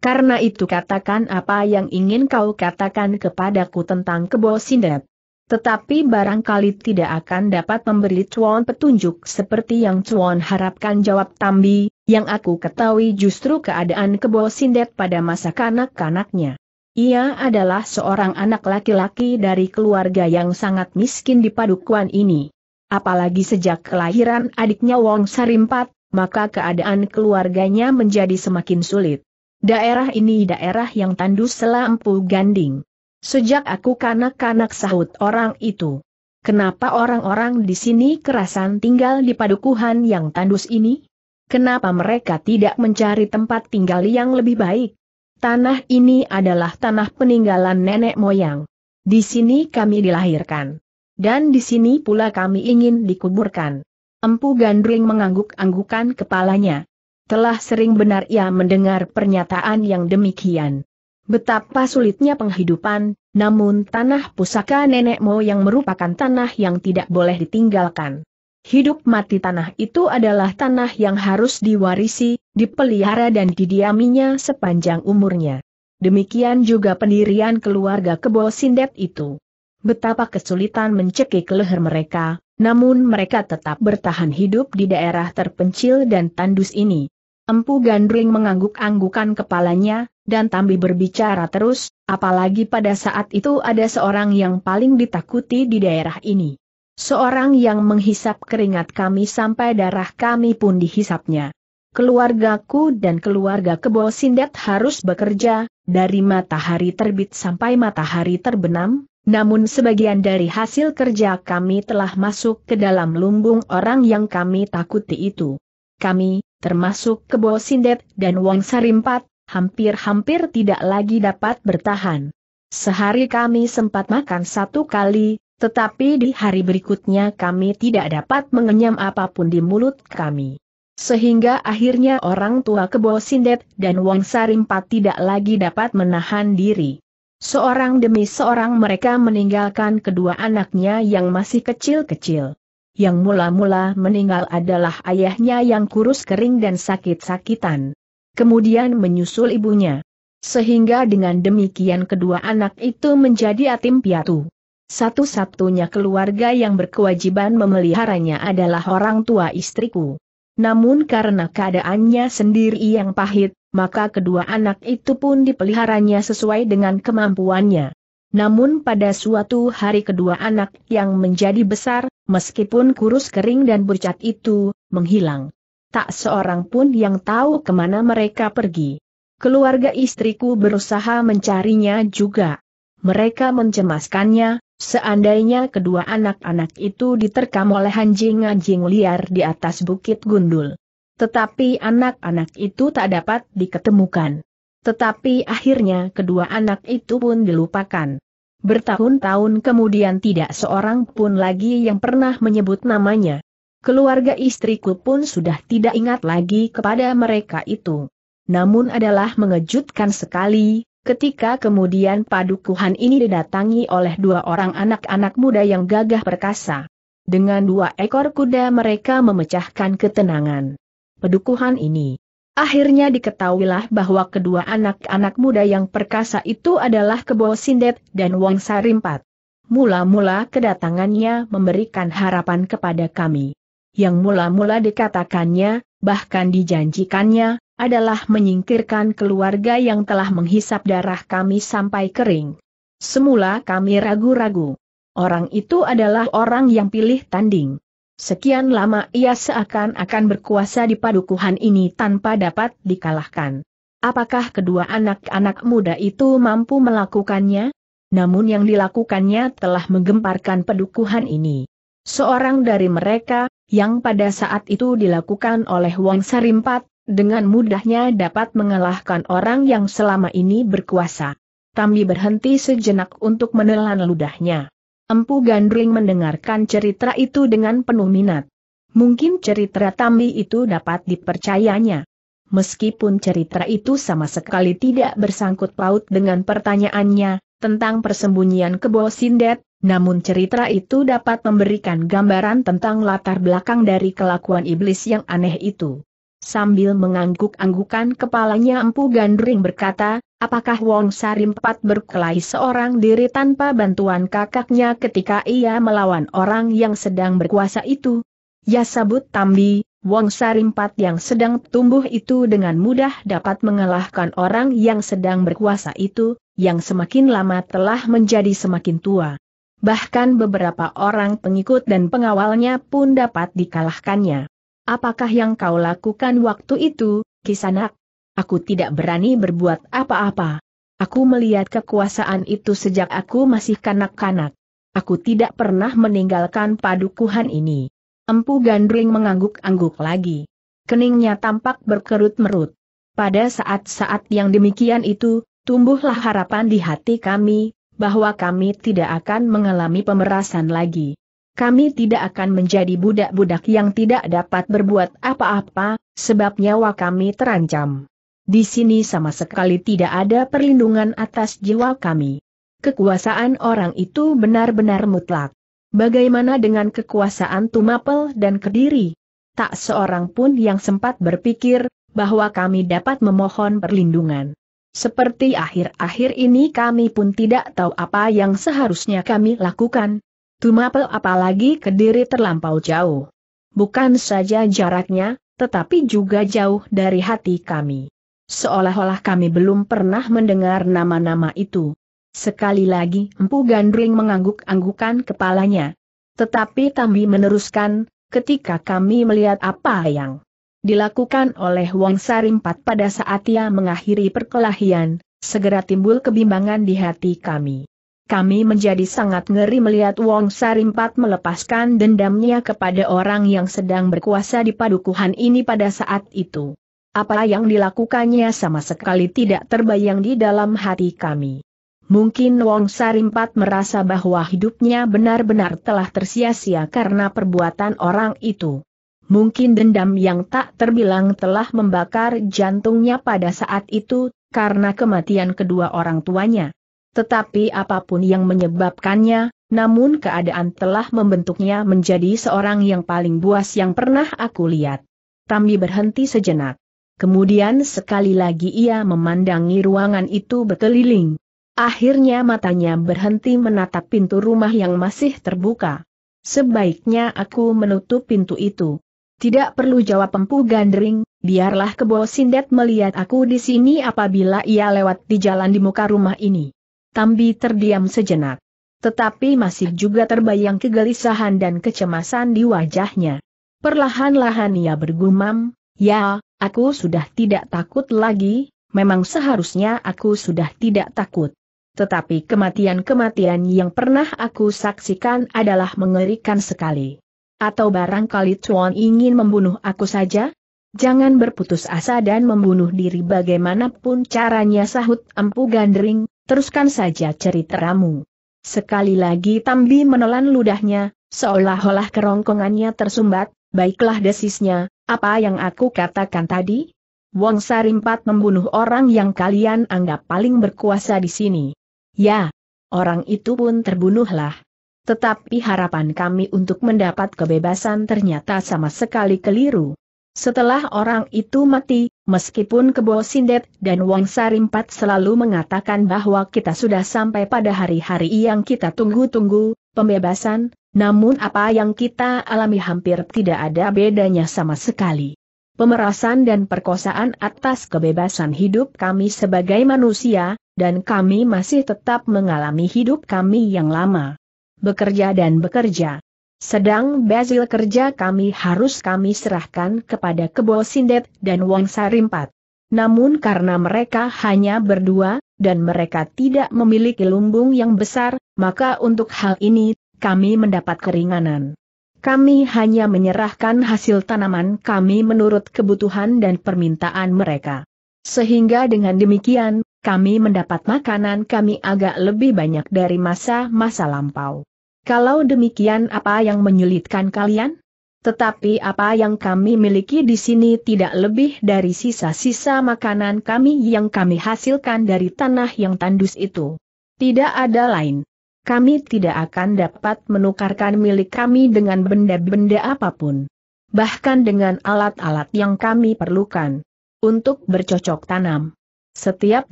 Karena itu katakan apa yang ingin kau katakan kepadaku tentang kebo sindet. Tetapi barangkali tidak akan dapat memberi cuan petunjuk seperti yang cuan harapkan jawab Tambi, yang aku ketahui justru keadaan kebo sindet pada masa kanak-kanaknya. Ia adalah seorang anak laki-laki dari keluarga yang sangat miskin di padukuan ini. Apalagi sejak kelahiran adiknya Wong Sarimpat, maka keadaan keluarganya menjadi semakin sulit. Daerah ini daerah yang tandus selampu ganding. Sejak aku kanak-kanak sahut orang itu. Kenapa orang-orang di sini kerasan tinggal di padukuhan yang tandus ini? Kenapa mereka tidak mencari tempat tinggal yang lebih baik? Tanah ini adalah tanah peninggalan nenek moyang. Di sini kami dilahirkan. Dan di sini pula kami ingin dikuburkan. Empu Gandring mengangguk-anggukan kepalanya. Telah sering benar ia mendengar pernyataan yang demikian. Betapa sulitnya penghidupan, namun tanah pusaka nenek moyang merupakan tanah yang tidak boleh ditinggalkan. Hidup mati tanah itu adalah tanah yang harus diwarisi, dipelihara dan didiaminya sepanjang umurnya. Demikian juga pendirian keluarga Kebo Sindet itu. Betapa kesulitan mencekik leher mereka, namun mereka tetap bertahan hidup di daerah terpencil dan tandus ini. Empu Gandring mengangguk-anggukan kepalanya, dan Tambi berbicara terus, apalagi pada saat itu ada seorang yang paling ditakuti di daerah ini. Seorang yang menghisap keringat kami sampai darah kami pun dihisapnya. Keluargaku dan keluarga Kebo Sindet harus bekerja, dari matahari terbit sampai matahari terbenam, namun sebagian dari hasil kerja kami telah masuk ke dalam lumbung orang yang kami takuti itu. Kami, termasuk Kebo Sindet dan wong Sarimpat, hampir-hampir tidak lagi dapat bertahan. Sehari kami sempat makan satu kali, tetapi di hari berikutnya kami tidak dapat mengenyam apapun di mulut kami. Sehingga akhirnya orang tua Kebo Sindet dan Wang Sarimpat tidak lagi dapat menahan diri. Seorang demi seorang mereka meninggalkan kedua anaknya yang masih kecil-kecil. Yang mula-mula meninggal adalah ayahnya yang kurus kering dan sakit-sakitan kemudian menyusul ibunya. Sehingga dengan demikian kedua anak itu menjadi yatim piatu. Satu-satunya keluarga yang berkewajiban memeliharanya adalah orang tua istriku. Namun karena keadaannya sendiri yang pahit, maka kedua anak itu pun dipeliharanya sesuai dengan kemampuannya. Namun pada suatu hari kedua anak yang menjadi besar, meskipun kurus kering dan bercat itu, menghilang tak seorang pun yang tahu kemana mereka pergi. Keluarga istriku berusaha mencarinya juga. Mereka mencemaskannya, seandainya kedua anak-anak itu diterkam oleh anjing-anjing liar di atas bukit gundul. Tetapi anak-anak itu tak dapat diketemukan. Tetapi akhirnya kedua anak itu pun dilupakan. Bertahun-tahun kemudian tidak seorang pun lagi yang pernah menyebut namanya. Keluarga istriku pun sudah tidak ingat lagi kepada mereka itu. Namun adalah mengejutkan sekali, ketika kemudian padukuhan ini didatangi oleh dua orang anak-anak muda yang gagah perkasa. Dengan dua ekor kuda mereka memecahkan ketenangan. Pedukuhan ini. Akhirnya diketahuilah bahwa kedua anak-anak muda yang perkasa itu adalah Kebo Sindet dan Wong Sarimpat. Mula-mula kedatangannya memberikan harapan kepada kami yang mula-mula dikatakannya, bahkan dijanjikannya, adalah menyingkirkan keluarga yang telah menghisap darah kami sampai kering. Semula kami ragu-ragu. Orang itu adalah orang yang pilih tanding. Sekian lama ia seakan-akan berkuasa di padukuhan ini tanpa dapat dikalahkan. Apakah kedua anak-anak muda itu mampu melakukannya? Namun yang dilakukannya telah menggemparkan padukuhan ini. Seorang dari mereka, yang pada saat itu dilakukan oleh Wang Sarimpat, dengan mudahnya dapat mengalahkan orang yang selama ini berkuasa. Tambi berhenti sejenak untuk menelan ludahnya. Empu Gandring mendengarkan cerita itu dengan penuh minat. Mungkin cerita Tambi itu dapat dipercayanya. Meskipun cerita itu sama sekali tidak bersangkut paut dengan pertanyaannya, tentang persembunyian kebo Sindet, namun cerita itu dapat memberikan gambaran tentang latar belakang dari kelakuan iblis yang aneh itu. Sambil mengangguk-anggukan kepalanya Empu Gandring berkata, apakah Wong Sarimpat berkelahi seorang diri tanpa bantuan kakaknya ketika ia melawan orang yang sedang berkuasa itu? Ya sabut Tambi, Wong Sarimpat yang sedang tumbuh itu dengan mudah dapat mengalahkan orang yang sedang berkuasa itu, yang semakin lama telah menjadi semakin tua. Bahkan beberapa orang pengikut dan pengawalnya pun dapat dikalahkannya. Apakah yang kau lakukan waktu itu, Kisanak? Aku tidak berani berbuat apa-apa. Aku melihat kekuasaan itu sejak aku masih kanak-kanak. Aku tidak pernah meninggalkan padukuhan ini. Empu Gandring mengangguk-angguk lagi. Keningnya tampak berkerut-merut. Pada saat-saat yang demikian itu, tumbuhlah harapan di hati kami, bahwa kami tidak akan mengalami pemerasan lagi. Kami tidak akan menjadi budak-budak yang tidak dapat berbuat apa-apa, sebab nyawa kami terancam. Di sini sama sekali tidak ada perlindungan atas jiwa kami. Kekuasaan orang itu benar-benar mutlak. Bagaimana dengan kekuasaan Tumapel dan Kediri? Tak seorang pun yang sempat berpikir, bahwa kami dapat memohon perlindungan. Seperti akhir-akhir ini kami pun tidak tahu apa yang seharusnya kami lakukan. Tumapel apalagi Kediri terlampau jauh. Bukan saja jaraknya, tetapi juga jauh dari hati kami. Seolah-olah kami belum pernah mendengar nama-nama itu. Sekali lagi Empu Gandring mengangguk-anggukan kepalanya. Tetapi Tambi meneruskan, ketika kami melihat apa yang dilakukan oleh Wong Sarimpat pada saat ia mengakhiri perkelahian, segera timbul kebimbangan di hati kami. Kami menjadi sangat ngeri melihat Wong Sarimpat melepaskan dendamnya kepada orang yang sedang berkuasa di padukuhan ini pada saat itu. Apa yang dilakukannya sama sekali tidak terbayang di dalam hati kami. Mungkin Wong Sarimpat merasa bahwa hidupnya benar-benar telah tersia-sia karena perbuatan orang itu. Mungkin dendam yang tak terbilang telah membakar jantungnya pada saat itu, karena kematian kedua orang tuanya. Tetapi apapun yang menyebabkannya, namun keadaan telah membentuknya menjadi seorang yang paling buas yang pernah aku lihat. Tami berhenti sejenak. Kemudian sekali lagi ia memandangi ruangan itu berkeliling. Akhirnya matanya berhenti menatap pintu rumah yang masih terbuka. Sebaiknya aku menutup pintu itu. Tidak perlu jawab empu gandering, biarlah kebo sindet melihat aku di sini apabila ia lewat di jalan di muka rumah ini. Tambi terdiam sejenak. Tetapi masih juga terbayang kegelisahan dan kecemasan di wajahnya. Perlahan-lahan ia bergumam, ya, aku sudah tidak takut lagi, memang seharusnya aku sudah tidak takut tetapi kematian-kematian yang pernah aku saksikan adalah mengerikan sekali. Atau barangkali Tuan ingin membunuh aku saja? Jangan berputus asa dan membunuh diri bagaimanapun caranya sahut empu gandering. teruskan saja ceritamu. Sekali lagi Tambi menelan ludahnya, seolah-olah kerongkongannya tersumbat, baiklah desisnya, apa yang aku katakan tadi? Wong Sarimpat membunuh orang yang kalian anggap paling berkuasa di sini. Ya, orang itu pun terbunuhlah. Tetapi harapan kami untuk mendapat kebebasan ternyata sama sekali keliru. Setelah orang itu mati, meskipun Kebo Sindet dan Wong Sarimpat selalu mengatakan bahwa kita sudah sampai pada hari-hari yang kita tunggu-tunggu, pembebasan, namun apa yang kita alami hampir tidak ada bedanya sama sekali. Pemerasan dan perkosaan atas kebebasan hidup kami sebagai manusia, dan kami masih tetap mengalami hidup kami yang lama. Bekerja dan bekerja. Sedang Basil kerja kami harus kami serahkan kepada Kebo Sindet dan Wong Sarimpat. Namun karena mereka hanya berdua, dan mereka tidak memiliki lumbung yang besar, maka untuk hal ini, kami mendapat keringanan. Kami hanya menyerahkan hasil tanaman kami menurut kebutuhan dan permintaan mereka. Sehingga dengan demikian, kami mendapat makanan kami agak lebih banyak dari masa-masa lampau. Kalau demikian apa yang menyulitkan kalian? Tetapi apa yang kami miliki di sini tidak lebih dari sisa-sisa makanan kami yang kami hasilkan dari tanah yang tandus itu. Tidak ada lain. Kami tidak akan dapat menukarkan milik kami dengan benda-benda apapun. Bahkan dengan alat-alat yang kami perlukan. Untuk bercocok tanam. Setiap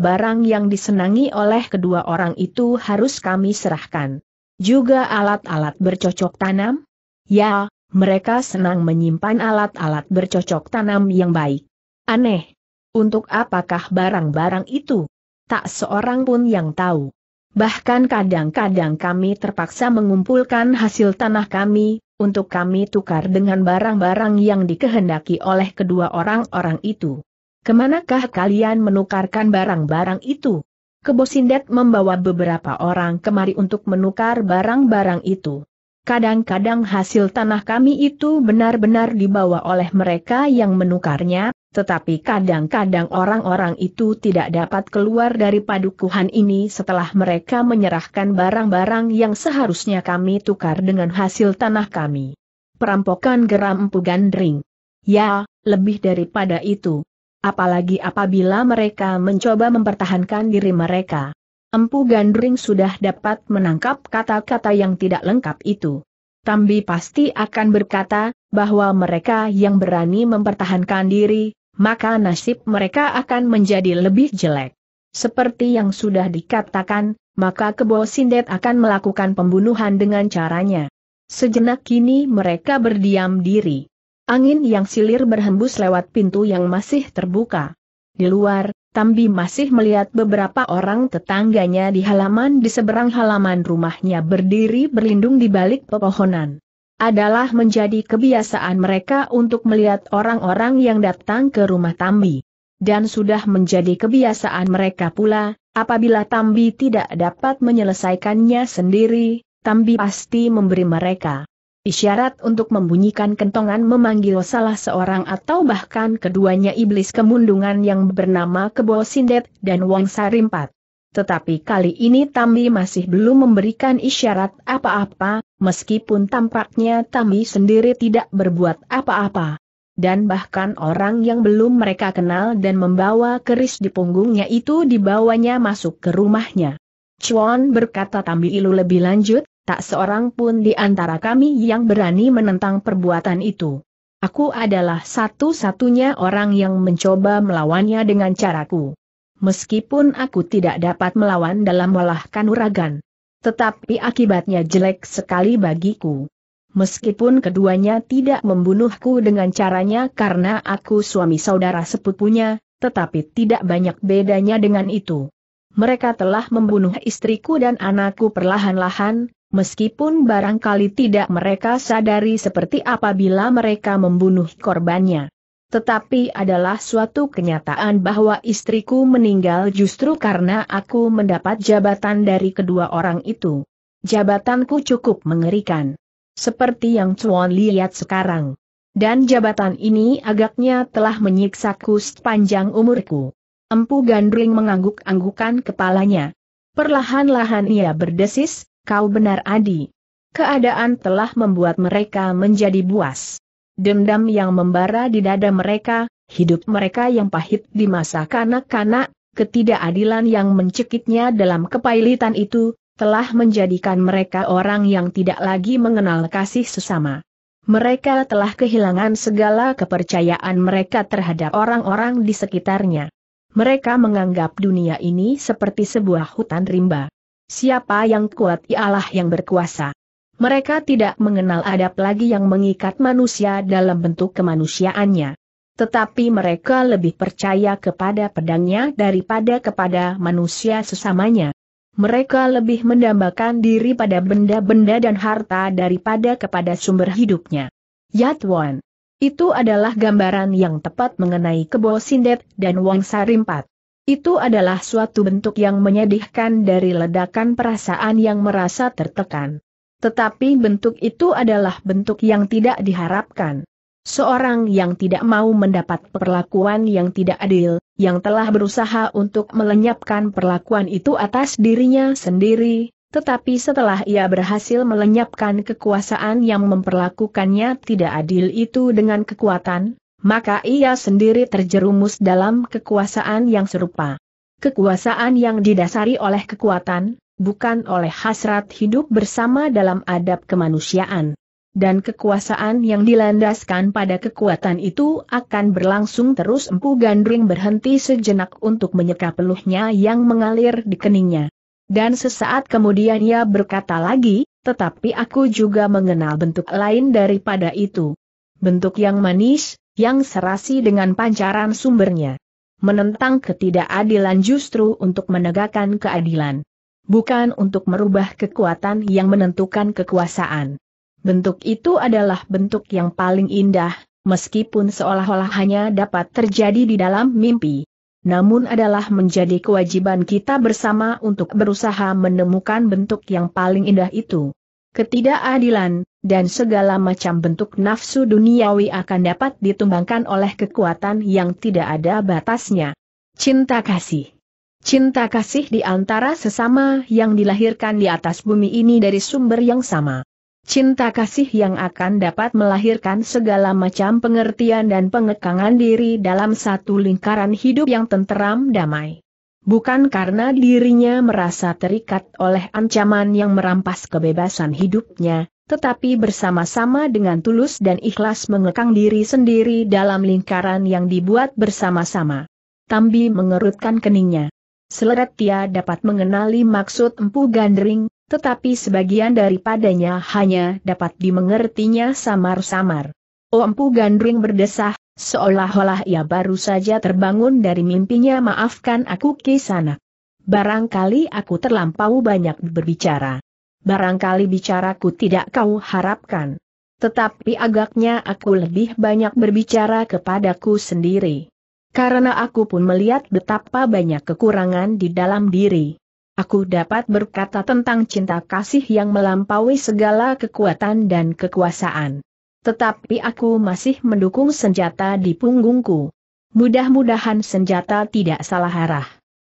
barang yang disenangi oleh kedua orang itu harus kami serahkan. Juga alat-alat bercocok tanam? Ya, mereka senang menyimpan alat-alat bercocok tanam yang baik. Aneh. Untuk apakah barang-barang itu? Tak seorang pun yang tahu. Bahkan kadang-kadang kami terpaksa mengumpulkan hasil tanah kami, untuk kami tukar dengan barang-barang yang dikehendaki oleh kedua orang-orang itu. Kemanakah kalian menukarkan barang-barang itu? Kebosindet membawa beberapa orang kemari untuk menukar barang-barang itu. Kadang-kadang hasil tanah kami itu benar-benar dibawa oleh mereka yang menukarnya, tetapi kadang-kadang orang-orang itu tidak dapat keluar dari padukuhan ini setelah mereka menyerahkan barang-barang yang seharusnya kami tukar dengan hasil tanah kami. Perampokan geram Empu Gandring. Ya, lebih daripada itu, apalagi apabila mereka mencoba mempertahankan diri mereka. Empu Gandring sudah dapat menangkap kata-kata yang tidak lengkap itu. Tambi pasti akan berkata, bahwa mereka yang berani mempertahankan diri, maka nasib mereka akan menjadi lebih jelek. Seperti yang sudah dikatakan, maka Kebo Sindet akan melakukan pembunuhan dengan caranya. Sejenak kini mereka berdiam diri. Angin yang silir berhembus lewat pintu yang masih terbuka. Di luar, Tambi masih melihat beberapa orang tetangganya di halaman di seberang halaman rumahnya berdiri berlindung di balik pepohonan. Adalah menjadi kebiasaan mereka untuk melihat orang-orang yang datang ke rumah Tambi. Dan sudah menjadi kebiasaan mereka pula, apabila Tambi tidak dapat menyelesaikannya sendiri, Tambi pasti memberi mereka Isyarat untuk membunyikan kentongan memanggil salah seorang atau bahkan keduanya iblis kemundungan yang bernama Kebo Sindet dan Wang Sarimpat. Tetapi kali ini Tami masih belum memberikan isyarat apa-apa, meskipun tampaknya Tami sendiri tidak berbuat apa-apa. Dan bahkan orang yang belum mereka kenal dan membawa keris di punggungnya itu dibawanya masuk ke rumahnya. Chuan berkata Tami Ilu lebih lanjut, Tak seorang pun di antara kami yang berani menentang perbuatan itu. Aku adalah satu-satunya orang yang mencoba melawannya dengan caraku. Meskipun aku tidak dapat melawan dalam olah kanuragan. Tetapi akibatnya jelek sekali bagiku. Meskipun keduanya tidak membunuhku dengan caranya karena aku suami saudara sepupunya, tetapi tidak banyak bedanya dengan itu. Mereka telah membunuh istriku dan anakku perlahan-lahan, Meskipun barangkali tidak mereka sadari seperti apabila mereka membunuh korbannya. Tetapi adalah suatu kenyataan bahwa istriku meninggal justru karena aku mendapat jabatan dari kedua orang itu. Jabatanku cukup mengerikan. Seperti yang Chuan lihat sekarang. Dan jabatan ini agaknya telah menyiksaku sepanjang umurku. Empu Gandring mengangguk-anggukan kepalanya. Perlahan-lahan ia berdesis, Kau benar Adi. Keadaan telah membuat mereka menjadi buas. Dendam yang membara di dada mereka, hidup mereka yang pahit di masa kanak-kanak, ketidakadilan yang mencekiknya dalam kepailitan itu, telah menjadikan mereka orang yang tidak lagi mengenal kasih sesama. Mereka telah kehilangan segala kepercayaan mereka terhadap orang-orang di sekitarnya. Mereka menganggap dunia ini seperti sebuah hutan rimba. Siapa yang kuat ialah yang berkuasa. Mereka tidak mengenal adab lagi yang mengikat manusia dalam bentuk kemanusiaannya. Tetapi mereka lebih percaya kepada pedangnya daripada kepada manusia sesamanya. Mereka lebih mendambakan diri pada benda-benda dan harta daripada kepada sumber hidupnya. Yatwan. Itu adalah gambaran yang tepat mengenai Kebo Sindet dan Wangsa Rimpat. Itu adalah suatu bentuk yang menyedihkan dari ledakan perasaan yang merasa tertekan. Tetapi bentuk itu adalah bentuk yang tidak diharapkan. Seorang yang tidak mau mendapat perlakuan yang tidak adil, yang telah berusaha untuk melenyapkan perlakuan itu atas dirinya sendiri, tetapi setelah ia berhasil melenyapkan kekuasaan yang memperlakukannya tidak adil itu dengan kekuatan, maka ia sendiri terjerumus dalam kekuasaan yang serupa. Kekuasaan yang didasari oleh kekuatan, bukan oleh hasrat hidup bersama dalam adab kemanusiaan. Dan kekuasaan yang dilandaskan pada kekuatan itu akan berlangsung terus Empu Gandring berhenti sejenak untuk menyeka peluhnya yang mengalir di keningnya. Dan sesaat kemudian ia berkata lagi, tetapi aku juga mengenal bentuk lain daripada itu. Bentuk yang manis, yang serasi dengan pancaran sumbernya. Menentang ketidakadilan justru untuk menegakkan keadilan. Bukan untuk merubah kekuatan yang menentukan kekuasaan. Bentuk itu adalah bentuk yang paling indah, meskipun seolah-olah hanya dapat terjadi di dalam mimpi. Namun adalah menjadi kewajiban kita bersama untuk berusaha menemukan bentuk yang paling indah itu ketidakadilan, dan segala macam bentuk nafsu duniawi akan dapat ditumbangkan oleh kekuatan yang tidak ada batasnya. Cinta kasih Cinta kasih di antara sesama yang dilahirkan di atas bumi ini dari sumber yang sama. Cinta kasih yang akan dapat melahirkan segala macam pengertian dan pengekangan diri dalam satu lingkaran hidup yang tenteram damai. Bukan karena dirinya merasa terikat oleh ancaman yang merampas kebebasan hidupnya, tetapi bersama-sama dengan tulus dan ikhlas mengekang diri sendiri dalam lingkaran yang dibuat bersama-sama. Tambi mengerutkan keningnya. Seleret dia dapat mengenali maksud Empu Gandring, tetapi sebagian daripadanya hanya dapat dimengertinya samar-samar. Oh Empu Gandring berdesah, Seolah-olah ia baru saja terbangun dari mimpinya maafkan aku ke sana. Barangkali aku terlampau banyak berbicara. Barangkali bicaraku tidak kau harapkan. Tetapi agaknya aku lebih banyak berbicara kepadaku sendiri. Karena aku pun melihat betapa banyak kekurangan di dalam diri. Aku dapat berkata tentang cinta kasih yang melampaui segala kekuatan dan kekuasaan. Tetapi aku masih mendukung senjata di punggungku. Mudah-mudahan senjata tidak salah arah.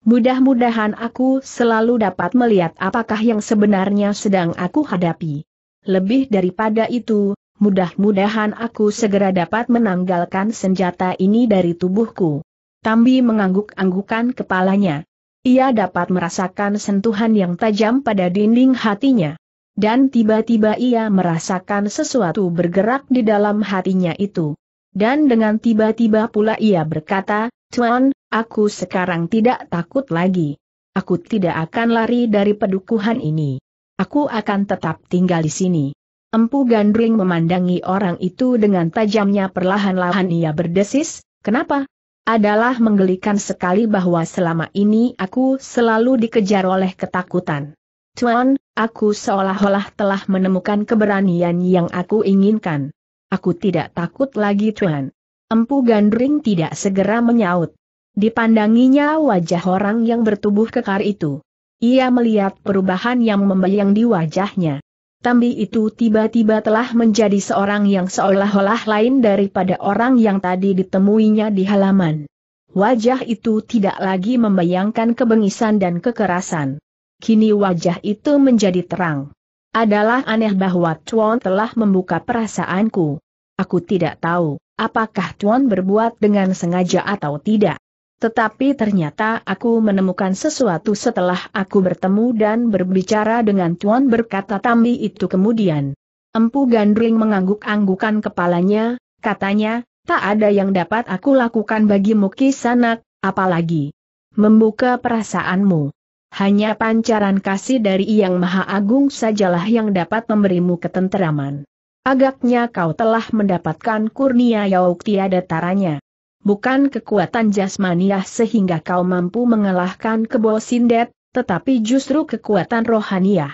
Mudah-mudahan aku selalu dapat melihat apakah yang sebenarnya sedang aku hadapi. Lebih daripada itu, mudah-mudahan aku segera dapat menanggalkan senjata ini dari tubuhku. Tambi mengangguk-anggukan kepalanya. Ia dapat merasakan sentuhan yang tajam pada dinding hatinya dan tiba-tiba ia merasakan sesuatu bergerak di dalam hatinya itu. Dan dengan tiba-tiba pula ia berkata, Tuan, aku sekarang tidak takut lagi. Aku tidak akan lari dari pedukuhan ini. Aku akan tetap tinggal di sini. Empu Gandring memandangi orang itu dengan tajamnya perlahan-lahan ia berdesis, kenapa? Adalah menggelikan sekali bahwa selama ini aku selalu dikejar oleh ketakutan. Tuan, aku seolah-olah telah menemukan keberanian yang aku inginkan. Aku tidak takut lagi Tuan. Empu Gandring tidak segera menyaut. Dipandanginya wajah orang yang bertubuh kekar itu. Ia melihat perubahan yang membayang di wajahnya. Tambi itu tiba-tiba telah menjadi seorang yang seolah-olah lain daripada orang yang tadi ditemuinya di halaman. Wajah itu tidak lagi membayangkan kebengisan dan kekerasan. Kini wajah itu menjadi terang. Adalah aneh bahwa Tuan telah membuka perasaanku. Aku tidak tahu, apakah Tuan berbuat dengan sengaja atau tidak. Tetapi ternyata aku menemukan sesuatu setelah aku bertemu dan berbicara dengan Tuan berkata Tambi itu kemudian. Empu Gandring mengangguk-anggukan kepalanya, katanya, tak ada yang dapat aku lakukan bagimu kisanak, apalagi membuka perasaanmu. Hanya pancaran kasih dari Yang Maha Agung sajalah yang dapat memberimu ketenteraman. Agaknya kau telah mendapatkan kurnia yauk tiada taranya. Bukan kekuatan jasmaniah sehingga kau mampu mengalahkan kebo sindet, tetapi justru kekuatan rohaniah.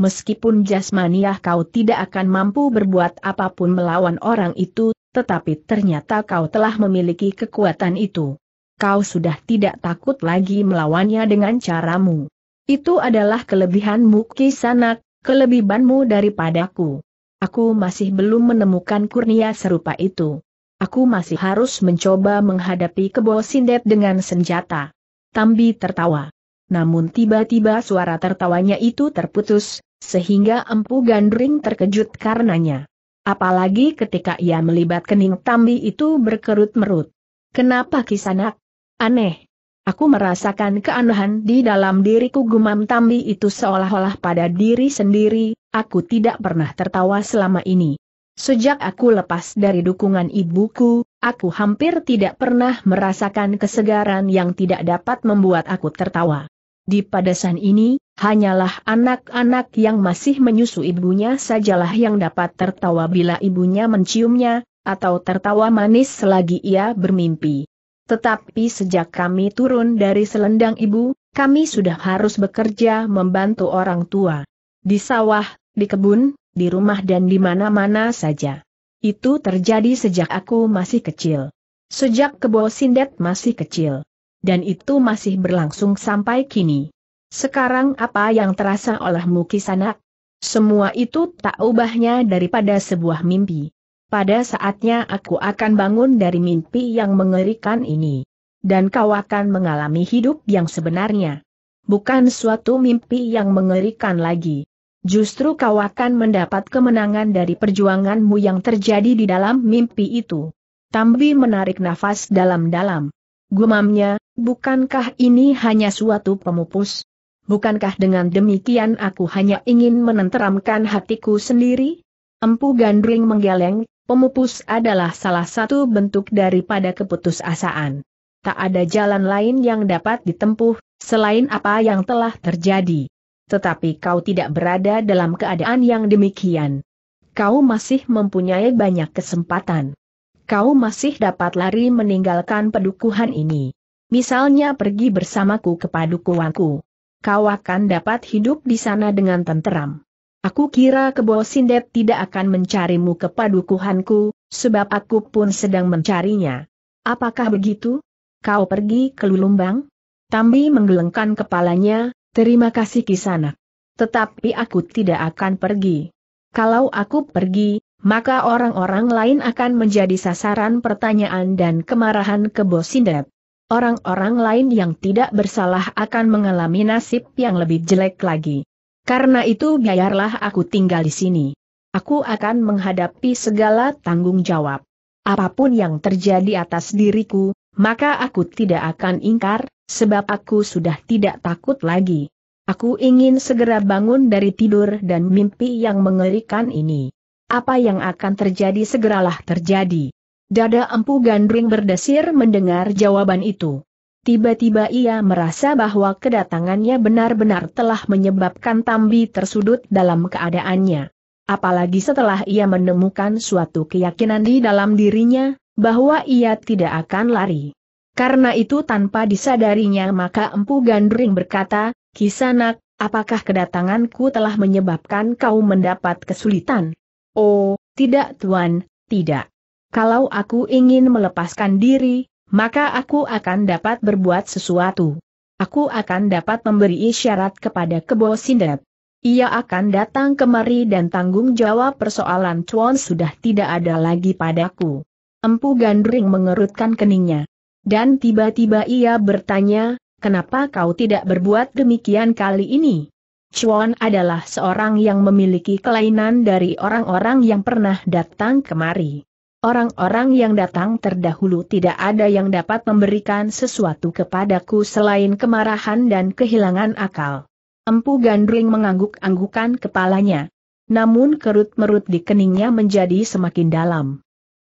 Meskipun jasmaniah kau tidak akan mampu berbuat apapun melawan orang itu, tetapi ternyata kau telah memiliki kekuatan itu kau sudah tidak takut lagi melawannya dengan caramu. Itu adalah kelebihanmu kisanak, kelebihanmu daripadaku. Aku masih belum menemukan kurnia serupa itu. Aku masih harus mencoba menghadapi kebo sindet dengan senjata. Tambi tertawa. Namun tiba-tiba suara tertawanya itu terputus, sehingga Empu Gandring terkejut karenanya. Apalagi ketika ia melibat kening Tambi itu berkerut merut. Kenapa kisanak? Aneh. Aku merasakan keanehan di dalam diriku gumam Tambi itu seolah-olah pada diri sendiri, aku tidak pernah tertawa selama ini. Sejak aku lepas dari dukungan ibuku, aku hampir tidak pernah merasakan kesegaran yang tidak dapat membuat aku tertawa. Di padasan ini, hanyalah anak-anak yang masih menyusu ibunya sajalah yang dapat tertawa bila ibunya menciumnya, atau tertawa manis selagi ia bermimpi. Tetapi sejak kami turun dari selendang ibu, kami sudah harus bekerja membantu orang tua. Di sawah, di kebun, di rumah dan di mana-mana saja. Itu terjadi sejak aku masih kecil. Sejak kebo sindet masih kecil. Dan itu masih berlangsung sampai kini. Sekarang apa yang terasa olehmu kisanak? Semua itu tak ubahnya daripada sebuah mimpi pada saatnya aku akan bangun dari mimpi yang mengerikan ini. Dan kau akan mengalami hidup yang sebenarnya. Bukan suatu mimpi yang mengerikan lagi. Justru kau akan mendapat kemenangan dari perjuanganmu yang terjadi di dalam mimpi itu. Tambi menarik nafas dalam-dalam. Gumamnya, bukankah ini hanya suatu pemupus? Bukankah dengan demikian aku hanya ingin menenteramkan hatiku sendiri? Empu Gandring menggeleng, pemupus adalah salah satu bentuk daripada keputusasaan. Tak ada jalan lain yang dapat ditempuh, selain apa yang telah terjadi. Tetapi kau tidak berada dalam keadaan yang demikian. Kau masih mempunyai banyak kesempatan. Kau masih dapat lari meninggalkan pedukuhan ini. Misalnya pergi bersamaku ke padukuanku. Kau akan dapat hidup di sana dengan tenteram. Aku kira kebo sindet tidak akan mencarimu ke padukuhanku, sebab aku pun sedang mencarinya. Apakah begitu? Kau pergi ke Lulumbang? Tambi menggelengkan kepalanya, terima kasih kisana. Tetapi aku tidak akan pergi. Kalau aku pergi, maka orang-orang lain akan menjadi sasaran pertanyaan dan kemarahan kebo sindet orang-orang lain yang tidak bersalah akan mengalami nasib yang lebih jelek lagi. Karena itu biarlah aku tinggal di sini. Aku akan menghadapi segala tanggung jawab. Apapun yang terjadi atas diriku, maka aku tidak akan ingkar, sebab aku sudah tidak takut lagi. Aku ingin segera bangun dari tidur dan mimpi yang mengerikan ini. Apa yang akan terjadi segeralah terjadi. Dada empu gandring berdesir mendengar jawaban itu. Tiba-tiba ia merasa bahwa kedatangannya benar-benar telah menyebabkan Tambi tersudut dalam keadaannya. Apalagi setelah ia menemukan suatu keyakinan di dalam dirinya, bahwa ia tidak akan lari. Karena itu tanpa disadarinya maka Empu Gandring berkata, Kisanak, apakah kedatanganku telah menyebabkan kau mendapat kesulitan? Oh, tidak tuan, tidak. Kalau aku ingin melepaskan diri, maka aku akan dapat berbuat sesuatu. Aku akan dapat memberi isyarat kepada Kebo Sindet. Ia akan datang kemari dan tanggung jawab persoalan Chuan sudah tidak ada lagi padaku. Empu Gandring mengerutkan keningnya. Dan tiba-tiba ia bertanya, kenapa kau tidak berbuat demikian kali ini? Chuan adalah seorang yang memiliki kelainan dari orang-orang yang pernah datang kemari. Orang-orang yang datang terdahulu tidak ada yang dapat memberikan sesuatu kepadaku selain kemarahan dan kehilangan akal. Empu Gandring mengangguk-anggukan kepalanya. Namun kerut-merut di keningnya menjadi semakin dalam.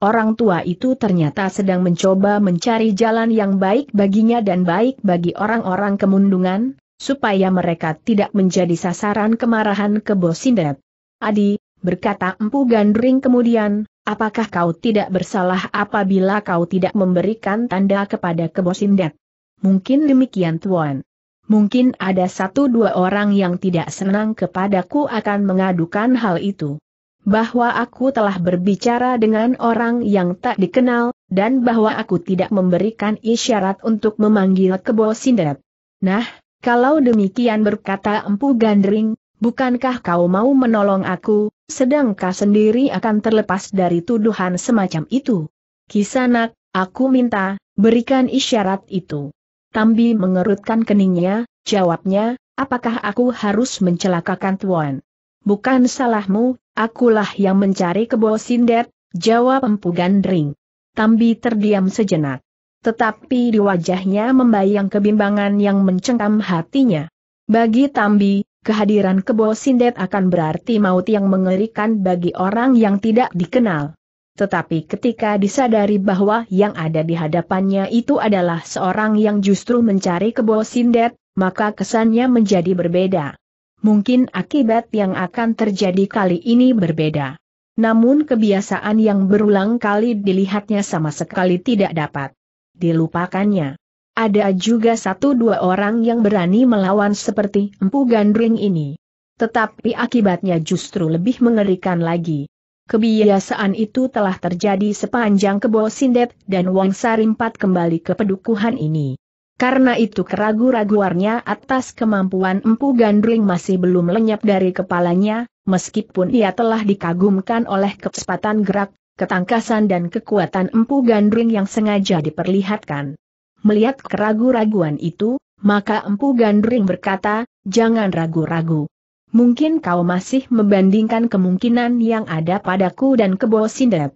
Orang tua itu ternyata sedang mencoba mencari jalan yang baik baginya dan baik bagi orang-orang kemundungan, supaya mereka tidak menjadi sasaran kemarahan kebosindet. Adi, berkata Empu Gandring kemudian, apakah kau tidak bersalah apabila kau tidak memberikan tanda kepada Kebosindak? Mungkin demikian Tuan. Mungkin ada satu dua orang yang tidak senang kepadaku akan mengadukan hal itu. Bahwa aku telah berbicara dengan orang yang tak dikenal, dan bahwa aku tidak memberikan isyarat untuk memanggil sindet. Nah, kalau demikian berkata Empu Gandring, bukankah kau mau menolong aku, sedang sedangkah sendiri akan terlepas dari tuduhan semacam itu. Kisanak, aku minta, berikan isyarat itu. Tambi mengerutkan keningnya, jawabnya, apakah aku harus mencelakakan Tuan? Bukan salahmu, akulah yang mencari kebo sindet, jawab Empu Gandring. Tambi terdiam sejenak. Tetapi di wajahnya membayang kebimbangan yang mencengkam hatinya. Bagi Tambi, kehadiran kebo sindet akan berarti maut yang mengerikan bagi orang yang tidak dikenal. Tetapi ketika disadari bahwa yang ada di hadapannya itu adalah seorang yang justru mencari kebo sindet, maka kesannya menjadi berbeda. Mungkin akibat yang akan terjadi kali ini berbeda. Namun kebiasaan yang berulang kali dilihatnya sama sekali tidak dapat dilupakannya ada juga satu dua orang yang berani melawan seperti Empu Gandring ini. Tetapi akibatnya justru lebih mengerikan lagi. Kebiasaan itu telah terjadi sepanjang Kebo Sindet dan Wong Sarimpat kembali ke pedukuhan ini. Karena itu keragu-raguannya atas kemampuan Empu Gandring masih belum lenyap dari kepalanya, meskipun ia telah dikagumkan oleh kecepatan gerak, ketangkasan dan kekuatan Empu Gandring yang sengaja diperlihatkan. Melihat keragu-raguan itu, maka Empu Gandring berkata, jangan ragu-ragu. Mungkin kau masih membandingkan kemungkinan yang ada padaku dan kebo sindet.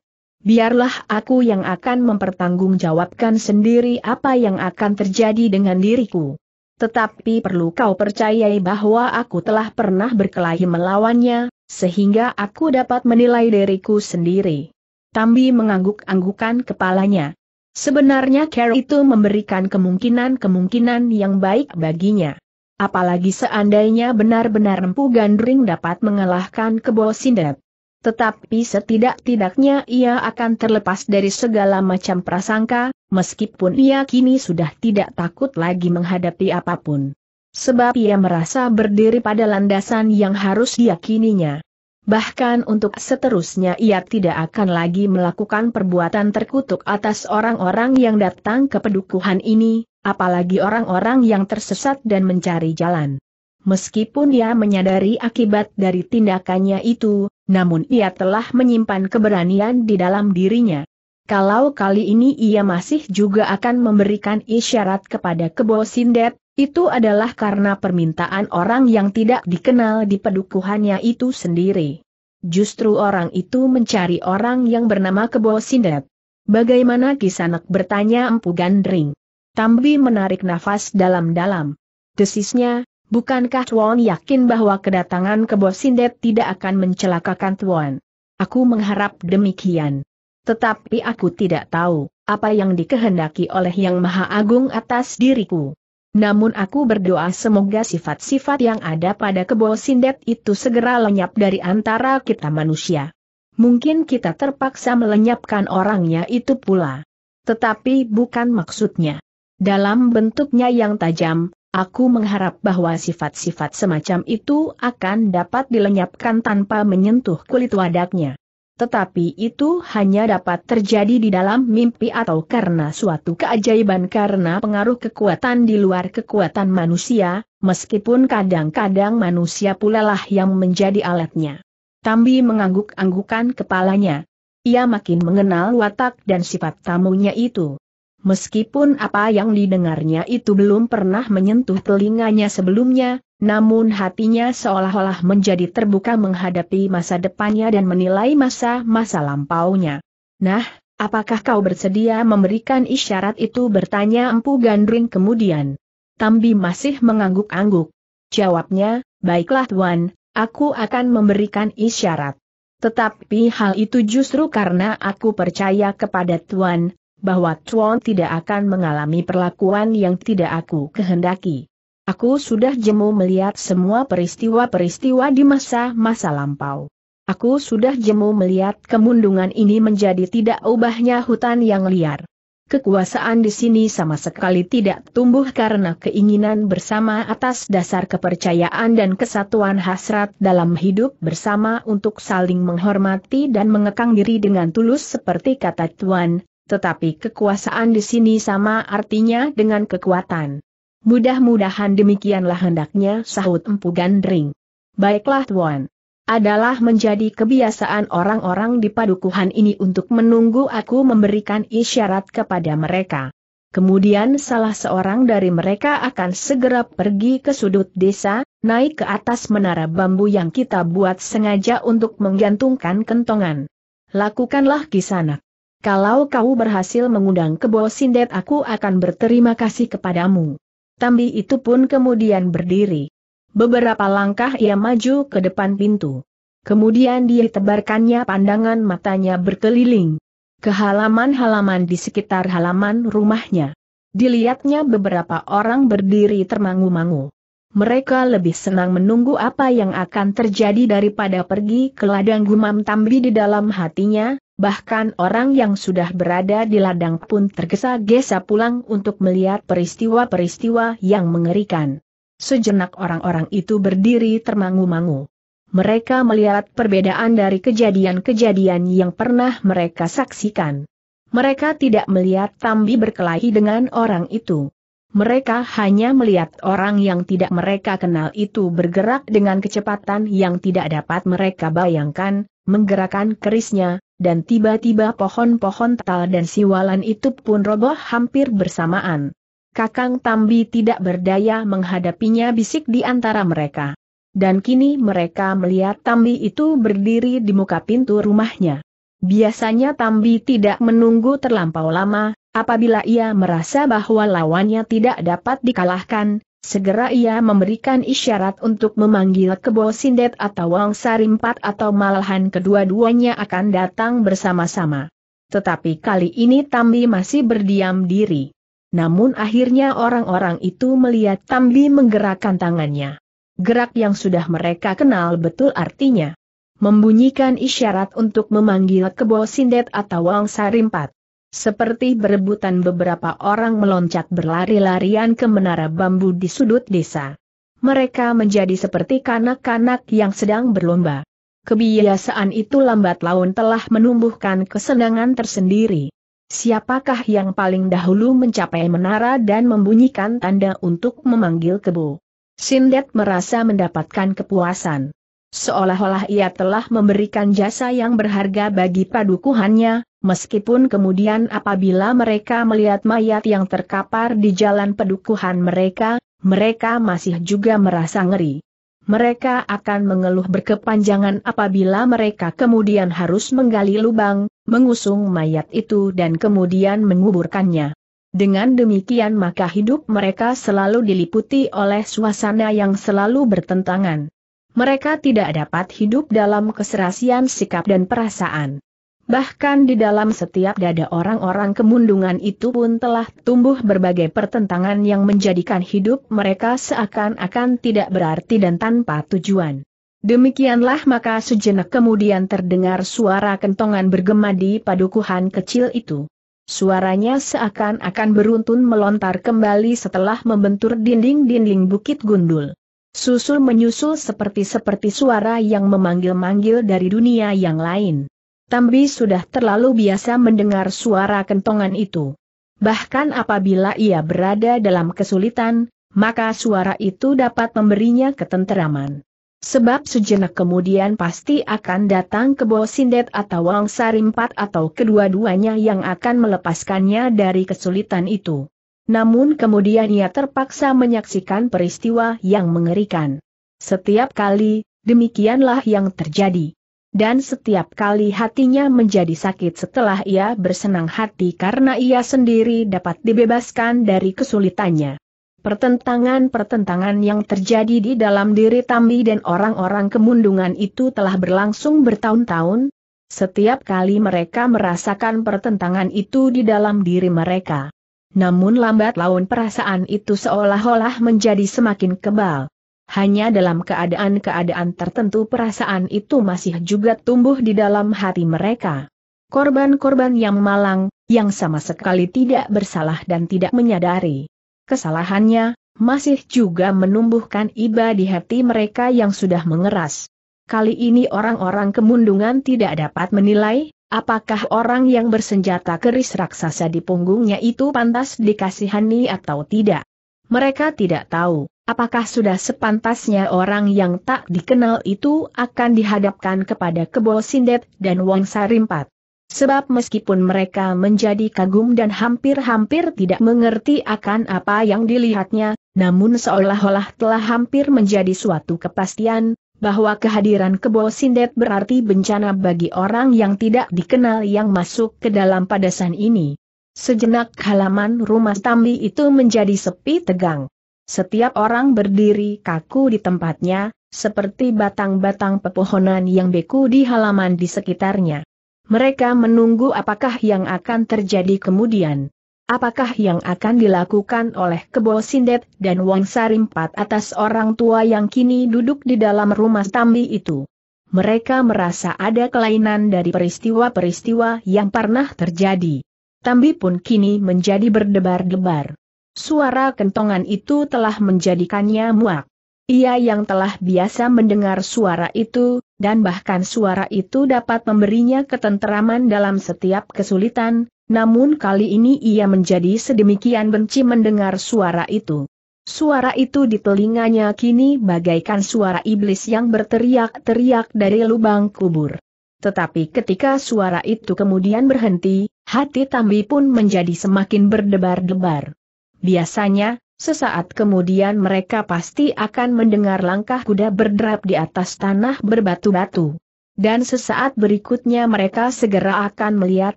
Biarlah aku yang akan mempertanggungjawabkan sendiri apa yang akan terjadi dengan diriku. Tetapi perlu kau percayai bahwa aku telah pernah berkelahi melawannya, sehingga aku dapat menilai diriku sendiri. Tambi mengangguk-anggukan kepalanya. Sebenarnya Carol itu memberikan kemungkinan-kemungkinan yang baik baginya. Apalagi seandainya benar-benar Empu Gandring dapat mengalahkan Kebo sindet. Tetapi setidak-tidaknya ia akan terlepas dari segala macam prasangka, meskipun ia kini sudah tidak takut lagi menghadapi apapun. Sebab ia merasa berdiri pada landasan yang harus diyakininya. Bahkan untuk seterusnya ia tidak akan lagi melakukan perbuatan terkutuk atas orang-orang yang datang ke pedukuhan ini, apalagi orang-orang yang tersesat dan mencari jalan. Meskipun ia menyadari akibat dari tindakannya itu, namun ia telah menyimpan keberanian di dalam dirinya. Kalau kali ini ia masih juga akan memberikan isyarat kepada Kebo Sindet, itu adalah karena permintaan orang yang tidak dikenal di pedukuhannya itu sendiri. Justru orang itu mencari orang yang bernama Kebo Sindet. Bagaimana Kisanak bertanya Empu Gandring? Tambi menarik nafas dalam-dalam. Desisnya, bukankah Tuan yakin bahwa kedatangan Kebo Sindet tidak akan mencelakakan Tuan? Aku mengharap demikian. Tetapi aku tidak tahu, apa yang dikehendaki oleh Yang Maha Agung atas diriku. Namun aku berdoa semoga sifat-sifat yang ada pada kebo sindet itu segera lenyap dari antara kita manusia. Mungkin kita terpaksa melenyapkan orangnya itu pula. Tetapi bukan maksudnya. Dalam bentuknya yang tajam, aku mengharap bahwa sifat-sifat semacam itu akan dapat dilenyapkan tanpa menyentuh kulit wadaknya. Tetapi itu hanya dapat terjadi di dalam mimpi atau karena suatu keajaiban karena pengaruh kekuatan di luar kekuatan manusia, meskipun kadang-kadang manusia pula lah yang menjadi alatnya. Tambi mengangguk-anggukan kepalanya. Ia makin mengenal watak dan sifat tamunya itu. Meskipun apa yang didengarnya itu belum pernah menyentuh telinganya sebelumnya, namun hatinya seolah-olah menjadi terbuka menghadapi masa depannya dan menilai masa-masa lampaunya. Nah, apakah kau bersedia memberikan isyarat itu bertanya Empu Gandring kemudian. Tambi masih mengangguk-angguk. Jawabnya, baiklah Tuan, aku akan memberikan isyarat. Tetapi hal itu justru karena aku percaya kepada Tuan, bahwa Tuan tidak akan mengalami perlakuan yang tidak aku kehendaki. Aku sudah jemu melihat semua peristiwa-peristiwa di masa-masa lampau. Aku sudah jemu melihat kemundungan ini menjadi tidak ubahnya hutan yang liar. Kekuasaan di sini sama sekali tidak tumbuh karena keinginan bersama atas dasar kepercayaan dan kesatuan hasrat dalam hidup bersama untuk saling menghormati dan mengekang diri dengan tulus seperti kata Tuan, tetapi kekuasaan di sini sama artinya dengan kekuatan. Mudah-mudahan demikianlah hendaknya sahut Empu Gandring. Baiklah Tuan. Adalah menjadi kebiasaan orang-orang di padukuhan ini untuk menunggu aku memberikan isyarat kepada mereka. Kemudian salah seorang dari mereka akan segera pergi ke sudut desa, naik ke atas menara bambu yang kita buat sengaja untuk menggantungkan kentongan. Lakukanlah kisanak. Kalau kau berhasil mengundang kebo sindet aku akan berterima kasih kepadamu. Tambi itu pun kemudian berdiri. Beberapa langkah ia maju ke depan pintu. Kemudian dia tebarkannya pandangan matanya berkeliling. Ke halaman-halaman di sekitar halaman rumahnya. Dilihatnya beberapa orang berdiri termangu-mangu. Mereka lebih senang menunggu apa yang akan terjadi daripada pergi ke ladang gumam Tambi di dalam hatinya, Bahkan orang yang sudah berada di ladang pun tergesa-gesa pulang untuk melihat peristiwa-peristiwa yang mengerikan. Sejenak orang-orang itu berdiri termangu-mangu. Mereka melihat perbedaan dari kejadian-kejadian yang pernah mereka saksikan. Mereka tidak melihat Tambi berkelahi dengan orang itu. Mereka hanya melihat orang yang tidak mereka kenal itu bergerak dengan kecepatan yang tidak dapat mereka bayangkan, menggerakkan kerisnya, dan tiba-tiba pohon-pohon tal dan siwalan itu pun roboh hampir bersamaan. Kakang Tambi tidak berdaya menghadapinya bisik di antara mereka. Dan kini mereka melihat Tambi itu berdiri di muka pintu rumahnya. Biasanya Tambi tidak menunggu terlampau lama, apabila ia merasa bahwa lawannya tidak dapat dikalahkan, Segera ia memberikan isyarat untuk memanggil Kebo Sindet atau Wang Sarimpat atau malahan kedua-duanya akan datang bersama-sama. Tetapi kali ini Tambi masih berdiam diri. Namun akhirnya orang-orang itu melihat Tambi menggerakkan tangannya. Gerak yang sudah mereka kenal betul artinya. Membunyikan isyarat untuk memanggil Kebo Sindet atau Wang Sarimpat. Seperti berebutan beberapa orang meloncat berlari-larian ke menara bambu di sudut desa. Mereka menjadi seperti kanak-kanak yang sedang berlomba. Kebiasaan itu lambat laun telah menumbuhkan kesenangan tersendiri. Siapakah yang paling dahulu mencapai menara dan membunyikan tanda untuk memanggil kebu? Sindet merasa mendapatkan kepuasan. Seolah-olah ia telah memberikan jasa yang berharga bagi padukuhannya, meskipun kemudian apabila mereka melihat mayat yang terkapar di jalan pedukuhan mereka, mereka masih juga merasa ngeri. Mereka akan mengeluh berkepanjangan apabila mereka kemudian harus menggali lubang, mengusung mayat itu dan kemudian menguburkannya. Dengan demikian maka hidup mereka selalu diliputi oleh suasana yang selalu bertentangan. Mereka tidak dapat hidup dalam keserasian sikap dan perasaan. Bahkan di dalam setiap dada orang-orang kemundungan itu pun telah tumbuh berbagai pertentangan yang menjadikan hidup mereka seakan-akan tidak berarti dan tanpa tujuan. Demikianlah maka sejenak kemudian terdengar suara kentongan bergema di padukuhan kecil itu. Suaranya seakan-akan beruntun melontar kembali setelah membentur dinding-dinding bukit gundul. Susul menyusul seperti-seperti suara yang memanggil-manggil dari dunia yang lain. Tambi sudah terlalu biasa mendengar suara kentongan itu. Bahkan apabila ia berada dalam kesulitan, maka suara itu dapat memberinya ketenteraman. Sebab sejenak kemudian pasti akan datang bawah sindet atau wang sarimpat atau kedua-duanya yang akan melepaskannya dari kesulitan itu. Namun kemudian ia terpaksa menyaksikan peristiwa yang mengerikan. Setiap kali, demikianlah yang terjadi dan setiap kali hatinya menjadi sakit setelah ia bersenang hati karena ia sendiri dapat dibebaskan dari kesulitannya. Pertentangan-pertentangan yang terjadi di dalam diri Tambi dan orang-orang kemundungan itu telah berlangsung bertahun-tahun. Setiap kali mereka merasakan pertentangan itu di dalam diri mereka. Namun lambat laun perasaan itu seolah-olah menjadi semakin kebal. Hanya dalam keadaan-keadaan tertentu perasaan itu masih juga tumbuh di dalam hati mereka. Korban-korban yang malang, yang sama sekali tidak bersalah dan tidak menyadari kesalahannya, masih juga menumbuhkan iba di hati mereka yang sudah mengeras. Kali ini orang-orang kemundungan tidak dapat menilai, apakah orang yang bersenjata keris raksasa di punggungnya itu pantas dikasihani atau tidak. Mereka tidak tahu. Apakah sudah sepantasnya orang yang tak dikenal itu akan dihadapkan kepada Kebo Sindet dan Wang Sarimpat? Sebab meskipun mereka menjadi kagum dan hampir-hampir tidak mengerti akan apa yang dilihatnya, namun seolah-olah telah hampir menjadi suatu kepastian, bahwa kehadiran Kebo Sindet berarti bencana bagi orang yang tidak dikenal yang masuk ke dalam padasan ini. Sejenak halaman rumah Tambi itu menjadi sepi tegang. Setiap orang berdiri kaku di tempatnya, seperti batang-batang pepohonan yang beku di halaman di sekitarnya. Mereka menunggu apakah yang akan terjadi kemudian. Apakah yang akan dilakukan oleh Kebo Sindet dan Wang Sarimpat atas orang tua yang kini duduk di dalam rumah Tambi itu? Mereka merasa ada kelainan dari peristiwa-peristiwa yang pernah terjadi. Tambi pun kini menjadi berdebar-debar. Suara kentongan itu telah menjadikannya muak. Ia yang telah biasa mendengar suara itu, dan bahkan suara itu dapat memberinya ketenteraman dalam setiap kesulitan, namun kali ini ia menjadi sedemikian benci mendengar suara itu. Suara itu di telinganya kini bagaikan suara iblis yang berteriak-teriak dari lubang kubur. Tetapi ketika suara itu kemudian berhenti, hati Tambi pun menjadi semakin berdebar-debar. Biasanya, sesaat kemudian mereka pasti akan mendengar langkah kuda berderap di atas tanah berbatu-batu. Dan sesaat berikutnya mereka segera akan melihat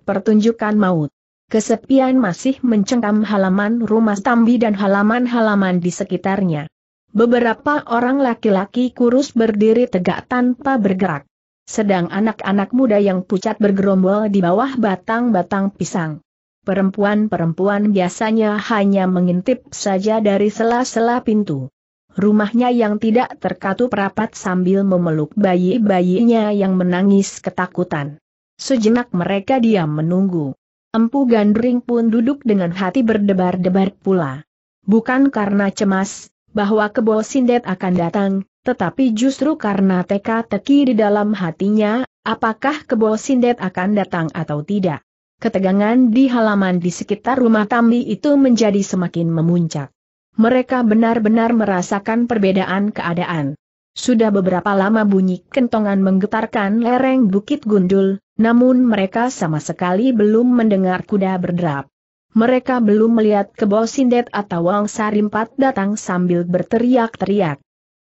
pertunjukan maut. Kesepian masih mencengkam halaman rumah Tambi dan halaman-halaman di sekitarnya. Beberapa orang laki-laki kurus berdiri tegak tanpa bergerak. Sedang anak-anak muda yang pucat bergerombol di bawah batang-batang pisang. Perempuan-perempuan biasanya hanya mengintip saja dari sela-sela pintu. Rumahnya yang tidak terkatup rapat sambil memeluk bayi-bayinya yang menangis ketakutan. Sejenak mereka diam menunggu. Empu Gandring pun duduk dengan hati berdebar-debar pula. Bukan karena cemas, bahwa kebo sindet akan datang, tetapi justru karena teka-teki di dalam hatinya, apakah kebo sindet akan datang atau tidak ketegangan di halaman di sekitar rumah Tambi itu menjadi semakin memuncak. Mereka benar-benar merasakan perbedaan keadaan. Sudah beberapa lama bunyi kentongan menggetarkan lereng Bukit Gundul, namun mereka sama sekali belum mendengar kuda berderap. Mereka belum melihat Kebo Sindet atau Wang Sarimpat datang sambil berteriak-teriak.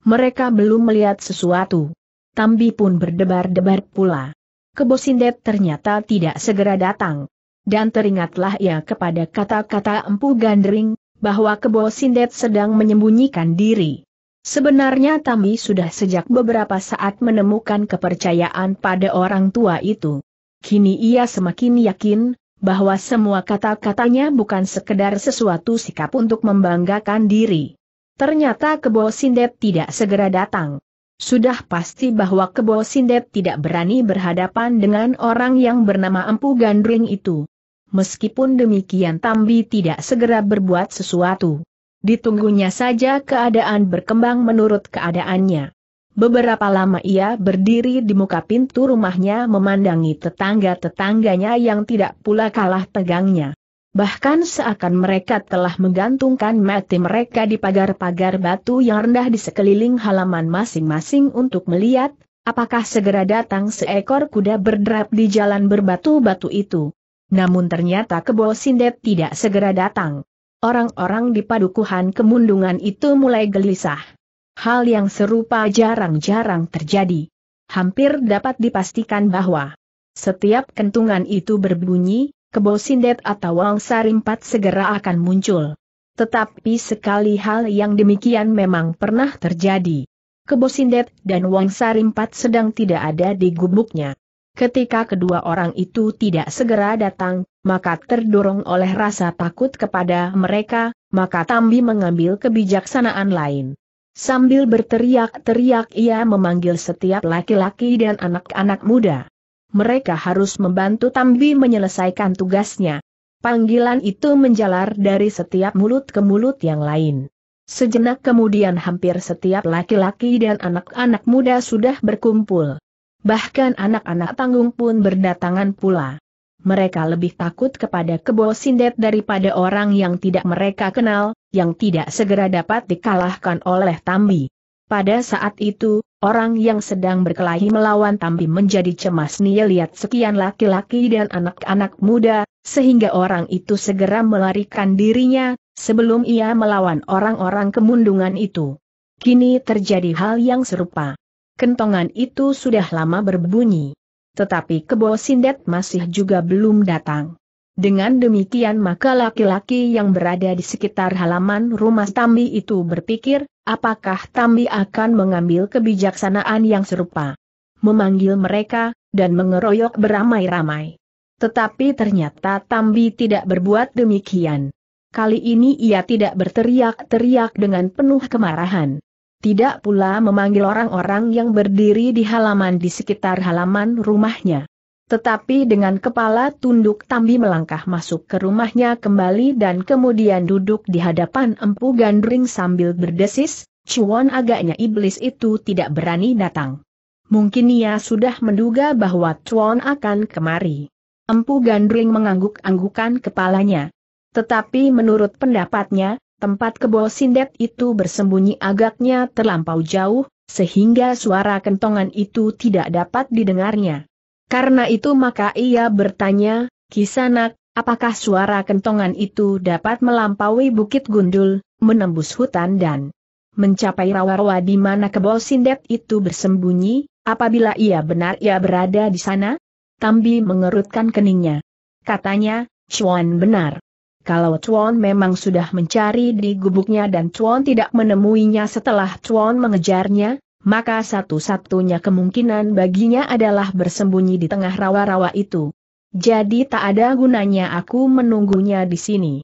Mereka belum melihat sesuatu. Tambi pun berdebar-debar pula. Kebosindet ternyata tidak segera datang. Dan teringatlah ia kepada kata-kata Empu Gandring, bahwa kebo sindet sedang menyembunyikan diri. Sebenarnya Tami sudah sejak beberapa saat menemukan kepercayaan pada orang tua itu. Kini ia semakin yakin, bahwa semua kata-katanya bukan sekedar sesuatu sikap untuk membanggakan diri. Ternyata Kebo Sindet tidak segera datang. Sudah pasti bahwa Kebo Sindet tidak berani berhadapan dengan orang yang bernama Empu Gandring itu. Meskipun demikian Tambi tidak segera berbuat sesuatu. Ditunggunya saja keadaan berkembang menurut keadaannya. Beberapa lama ia berdiri di muka pintu rumahnya memandangi tetangga-tetangganya yang tidak pula kalah tegangnya. Bahkan seakan mereka telah menggantungkan mati mereka di pagar-pagar batu yang rendah di sekeliling halaman masing-masing untuk melihat, apakah segera datang seekor kuda berderap di jalan berbatu-batu itu. Namun ternyata kebo sindet tidak segera datang. Orang-orang di padukuhan kemundungan itu mulai gelisah. Hal yang serupa jarang-jarang terjadi. Hampir dapat dipastikan bahwa setiap kentungan itu berbunyi, Kebo Sindet atau Wang Sarimpat segera akan muncul. Tetapi sekali hal yang demikian memang pernah terjadi. Kebo Sindet dan Wang Sarimpat sedang tidak ada di gubuknya. Ketika kedua orang itu tidak segera datang, maka terdorong oleh rasa takut kepada mereka, maka Tambi mengambil kebijaksanaan lain. Sambil berteriak-teriak ia memanggil setiap laki-laki dan anak-anak muda mereka harus membantu Tambi menyelesaikan tugasnya. Panggilan itu menjalar dari setiap mulut ke mulut yang lain. Sejenak kemudian hampir setiap laki-laki dan anak-anak muda sudah berkumpul. Bahkan anak-anak tanggung pun berdatangan pula. Mereka lebih takut kepada kebo sindet daripada orang yang tidak mereka kenal, yang tidak segera dapat dikalahkan oleh Tambi. Pada saat itu, Orang yang sedang berkelahi melawan Tambi menjadi cemas nia lihat sekian laki-laki dan anak-anak muda, sehingga orang itu segera melarikan dirinya, sebelum ia melawan orang-orang kemundungan itu. Kini terjadi hal yang serupa. Kentongan itu sudah lama berbunyi. Tetapi kebo sindet masih juga belum datang. Dengan demikian maka laki-laki yang berada di sekitar halaman rumah Tambi itu berpikir, apakah Tambi akan mengambil kebijaksanaan yang serupa. Memanggil mereka, dan mengeroyok beramai-ramai. Tetapi ternyata Tambi tidak berbuat demikian. Kali ini ia tidak berteriak-teriak dengan penuh kemarahan. Tidak pula memanggil orang-orang yang berdiri di halaman di sekitar halaman rumahnya. Tetapi dengan kepala tunduk Tambi melangkah masuk ke rumahnya kembali dan kemudian duduk di hadapan Empu Gandring sambil berdesis, Cuan agaknya iblis itu tidak berani datang. Mungkin ia sudah menduga bahwa Cuan akan kemari. Empu Gandring mengangguk-anggukan kepalanya. Tetapi menurut pendapatnya, tempat kebo sindet itu bersembunyi agaknya terlampau jauh, sehingga suara kentongan itu tidak dapat didengarnya. Karena itu maka ia bertanya, Kisanak, apakah suara kentongan itu dapat melampaui Bukit Gundul, menembus hutan dan mencapai rawa-rawa di mana kebo sindet itu bersembunyi, apabila ia benar ia berada di sana? Tambi mengerutkan keningnya. Katanya, Chuan benar. Kalau Chuan memang sudah mencari di gubuknya dan Chuan tidak menemuinya setelah Chuan mengejarnya, maka satu-satunya kemungkinan baginya adalah bersembunyi di tengah rawa-rawa itu. Jadi tak ada gunanya aku menunggunya di sini.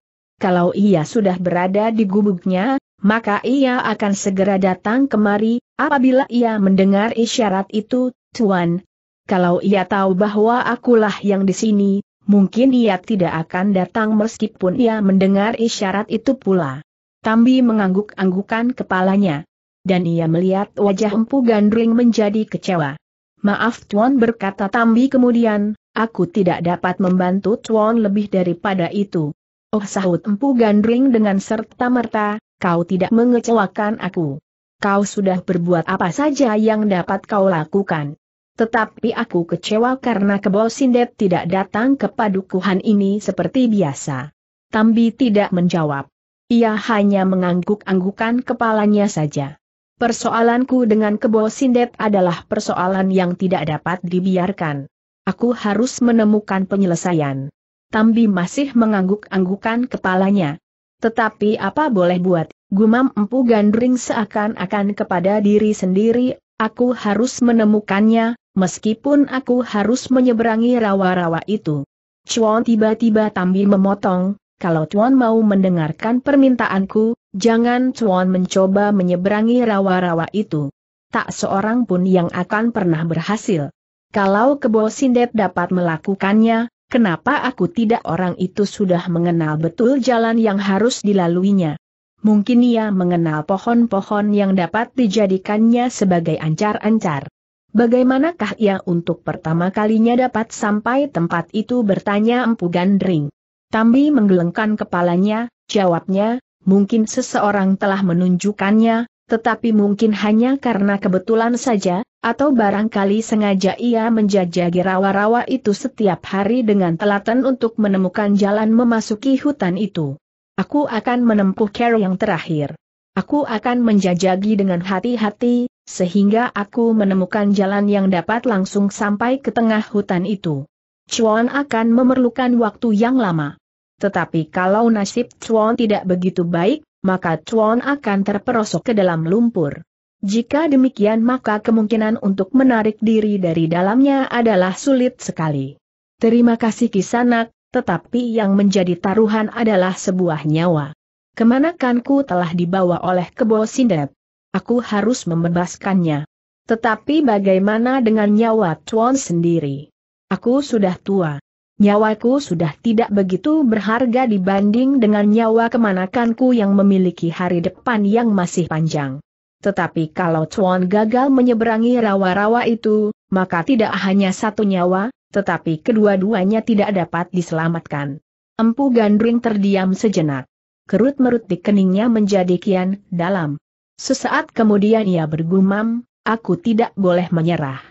Kalau ia sudah berada di gubuknya, maka ia akan segera datang kemari, apabila ia mendengar isyarat itu, Tuan. Kalau ia tahu bahwa akulah yang di sini, mungkin ia tidak akan datang meskipun ia mendengar isyarat itu pula. Tambi mengangguk-anggukan kepalanya dan ia melihat wajah Empu Gandring menjadi kecewa. Maaf Tuan berkata Tambi kemudian, aku tidak dapat membantu Tuan lebih daripada itu. Oh sahut Empu Gandring dengan serta-merta, kau tidak mengecewakan aku. Kau sudah berbuat apa saja yang dapat kau lakukan. Tetapi aku kecewa karena Kebol Sindet tidak datang ke padukuhan ini seperti biasa. Tambi tidak menjawab. Ia hanya mengangguk-anggukan kepalanya saja. Persoalanku dengan Kebo Sindet adalah persoalan yang tidak dapat dibiarkan. Aku harus menemukan penyelesaian. Tambi masih mengangguk-anggukan kepalanya. Tetapi apa boleh buat, gumam empu gandring seakan-akan kepada diri sendiri, aku harus menemukannya, meskipun aku harus menyeberangi rawa-rawa itu. Chuan tiba-tiba Tambi memotong, kalau Chuan mau mendengarkan permintaanku, Jangan Chuan mencoba menyeberangi rawa-rawa itu. Tak seorang pun yang akan pernah berhasil. Kalau Kebo Sindet dapat melakukannya, kenapa aku tidak orang itu sudah mengenal betul jalan yang harus dilaluinya. Mungkin ia mengenal pohon-pohon yang dapat dijadikannya sebagai ancar-ancar. Bagaimanakah ia untuk pertama kalinya dapat sampai tempat itu bertanya Empu Gandring. Tambi menggelengkan kepalanya, jawabnya, mungkin seseorang telah menunjukkannya, tetapi mungkin hanya karena kebetulan saja, atau barangkali sengaja ia menjajagi rawa-rawa itu setiap hari dengan telaten untuk menemukan jalan memasuki hutan itu. Aku akan menempuh care yang terakhir. Aku akan menjajagi dengan hati-hati, sehingga aku menemukan jalan yang dapat langsung sampai ke tengah hutan itu. Chuan akan memerlukan waktu yang lama. Tetapi kalau nasib Chuan tidak begitu baik, maka Chuan akan terperosok ke dalam lumpur. Jika demikian maka kemungkinan untuk menarik diri dari dalamnya adalah sulit sekali. Terima kasih Kisanak, tetapi yang menjadi taruhan adalah sebuah nyawa. Kemanakanku telah dibawa oleh kebo sindet. Aku harus membebaskannya. Tetapi bagaimana dengan nyawa Chuan sendiri? Aku sudah tua nyawaku sudah tidak begitu berharga dibanding dengan nyawa kemanakanku yang memiliki hari depan yang masih panjang. Tetapi kalau Chuan gagal menyeberangi rawa-rawa itu, maka tidak hanya satu nyawa, tetapi kedua-duanya tidak dapat diselamatkan. Empu Gandring terdiam sejenak. Kerut merut di keningnya menjadi kian dalam. Sesaat kemudian ia bergumam, aku tidak boleh menyerah.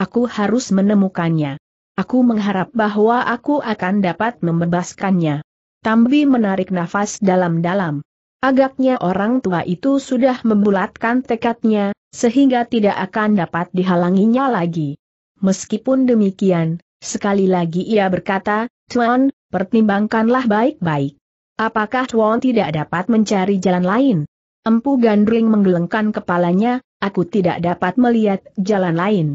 Aku harus menemukannya. Aku mengharap bahwa aku akan dapat membebaskannya. Tambi menarik nafas dalam-dalam. Agaknya orang tua itu sudah membulatkan tekadnya, sehingga tidak akan dapat dihalanginya lagi. Meskipun demikian, sekali lagi ia berkata, Tuan, pertimbangkanlah baik-baik. Apakah Tuan tidak dapat mencari jalan lain? Empu Gandring menggelengkan kepalanya, aku tidak dapat melihat jalan lain.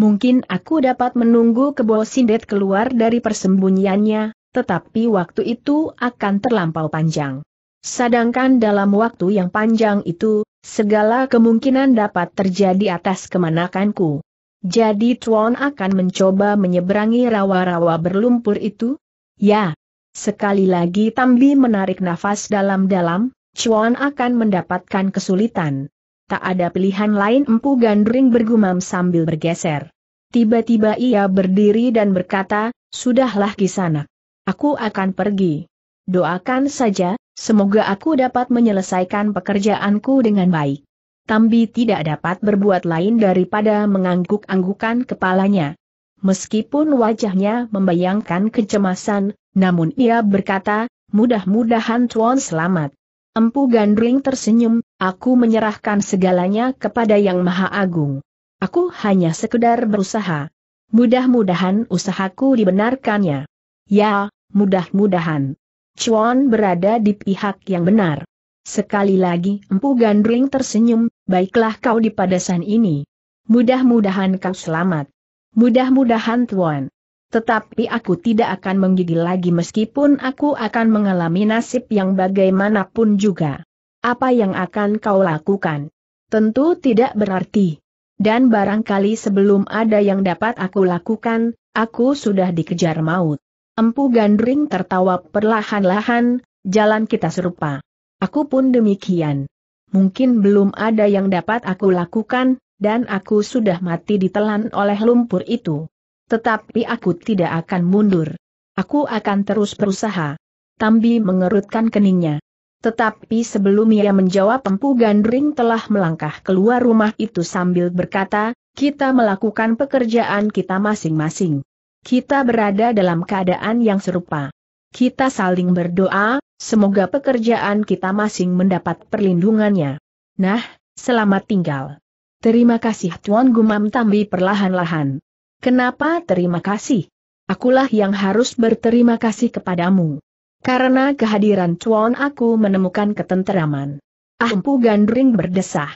Mungkin aku dapat menunggu Kebo Sindet keluar dari persembunyiannya, tetapi waktu itu akan terlampau panjang. Sedangkan dalam waktu yang panjang itu, segala kemungkinan dapat terjadi atas kemanakanku. Jadi Tuan akan mencoba menyeberangi rawa-rawa berlumpur itu? Ya. Sekali lagi Tambi menarik nafas dalam-dalam, Chuan akan mendapatkan kesulitan. Tak ada pilihan lain empu gandring bergumam sambil bergeser. Tiba-tiba ia berdiri dan berkata, Sudahlah kisana. Aku akan pergi. Doakan saja, semoga aku dapat menyelesaikan pekerjaanku dengan baik. Tambi tidak dapat berbuat lain daripada mengangguk-anggukan kepalanya. Meskipun wajahnya membayangkan kecemasan, namun ia berkata, mudah-mudahan Tuan selamat. Empu Gandring tersenyum, Aku menyerahkan segalanya kepada Yang Maha Agung. Aku hanya sekedar berusaha. Mudah-mudahan usahaku dibenarkannya. Ya, mudah-mudahan. Chuan berada di pihak yang benar. Sekali lagi Empu Gandring tersenyum, baiklah kau di padasan ini. Mudah-mudahan kau selamat. Mudah-mudahan Tuan. Tetapi aku tidak akan menggigil lagi meskipun aku akan mengalami nasib yang bagaimanapun juga. Apa yang akan kau lakukan? Tentu tidak berarti. Dan barangkali sebelum ada yang dapat aku lakukan, aku sudah dikejar maut. Empu Gandring tertawa perlahan-lahan, jalan kita serupa. Aku pun demikian. Mungkin belum ada yang dapat aku lakukan, dan aku sudah mati ditelan oleh lumpur itu. Tetapi aku tidak akan mundur. Aku akan terus berusaha. Tambi mengerutkan keningnya. Tetapi sebelum ia menjawab Empu Gandring telah melangkah keluar rumah itu sambil berkata, kita melakukan pekerjaan kita masing-masing. Kita berada dalam keadaan yang serupa. Kita saling berdoa, semoga pekerjaan kita masing mendapat perlindungannya. Nah, selamat tinggal. Terima kasih Tuan Gumam Tambi perlahan-lahan. Kenapa terima kasih? Akulah yang harus berterima kasih kepadamu. Karena kehadiran Chuan aku menemukan ketenteraman. Ah empu gandring berdesah.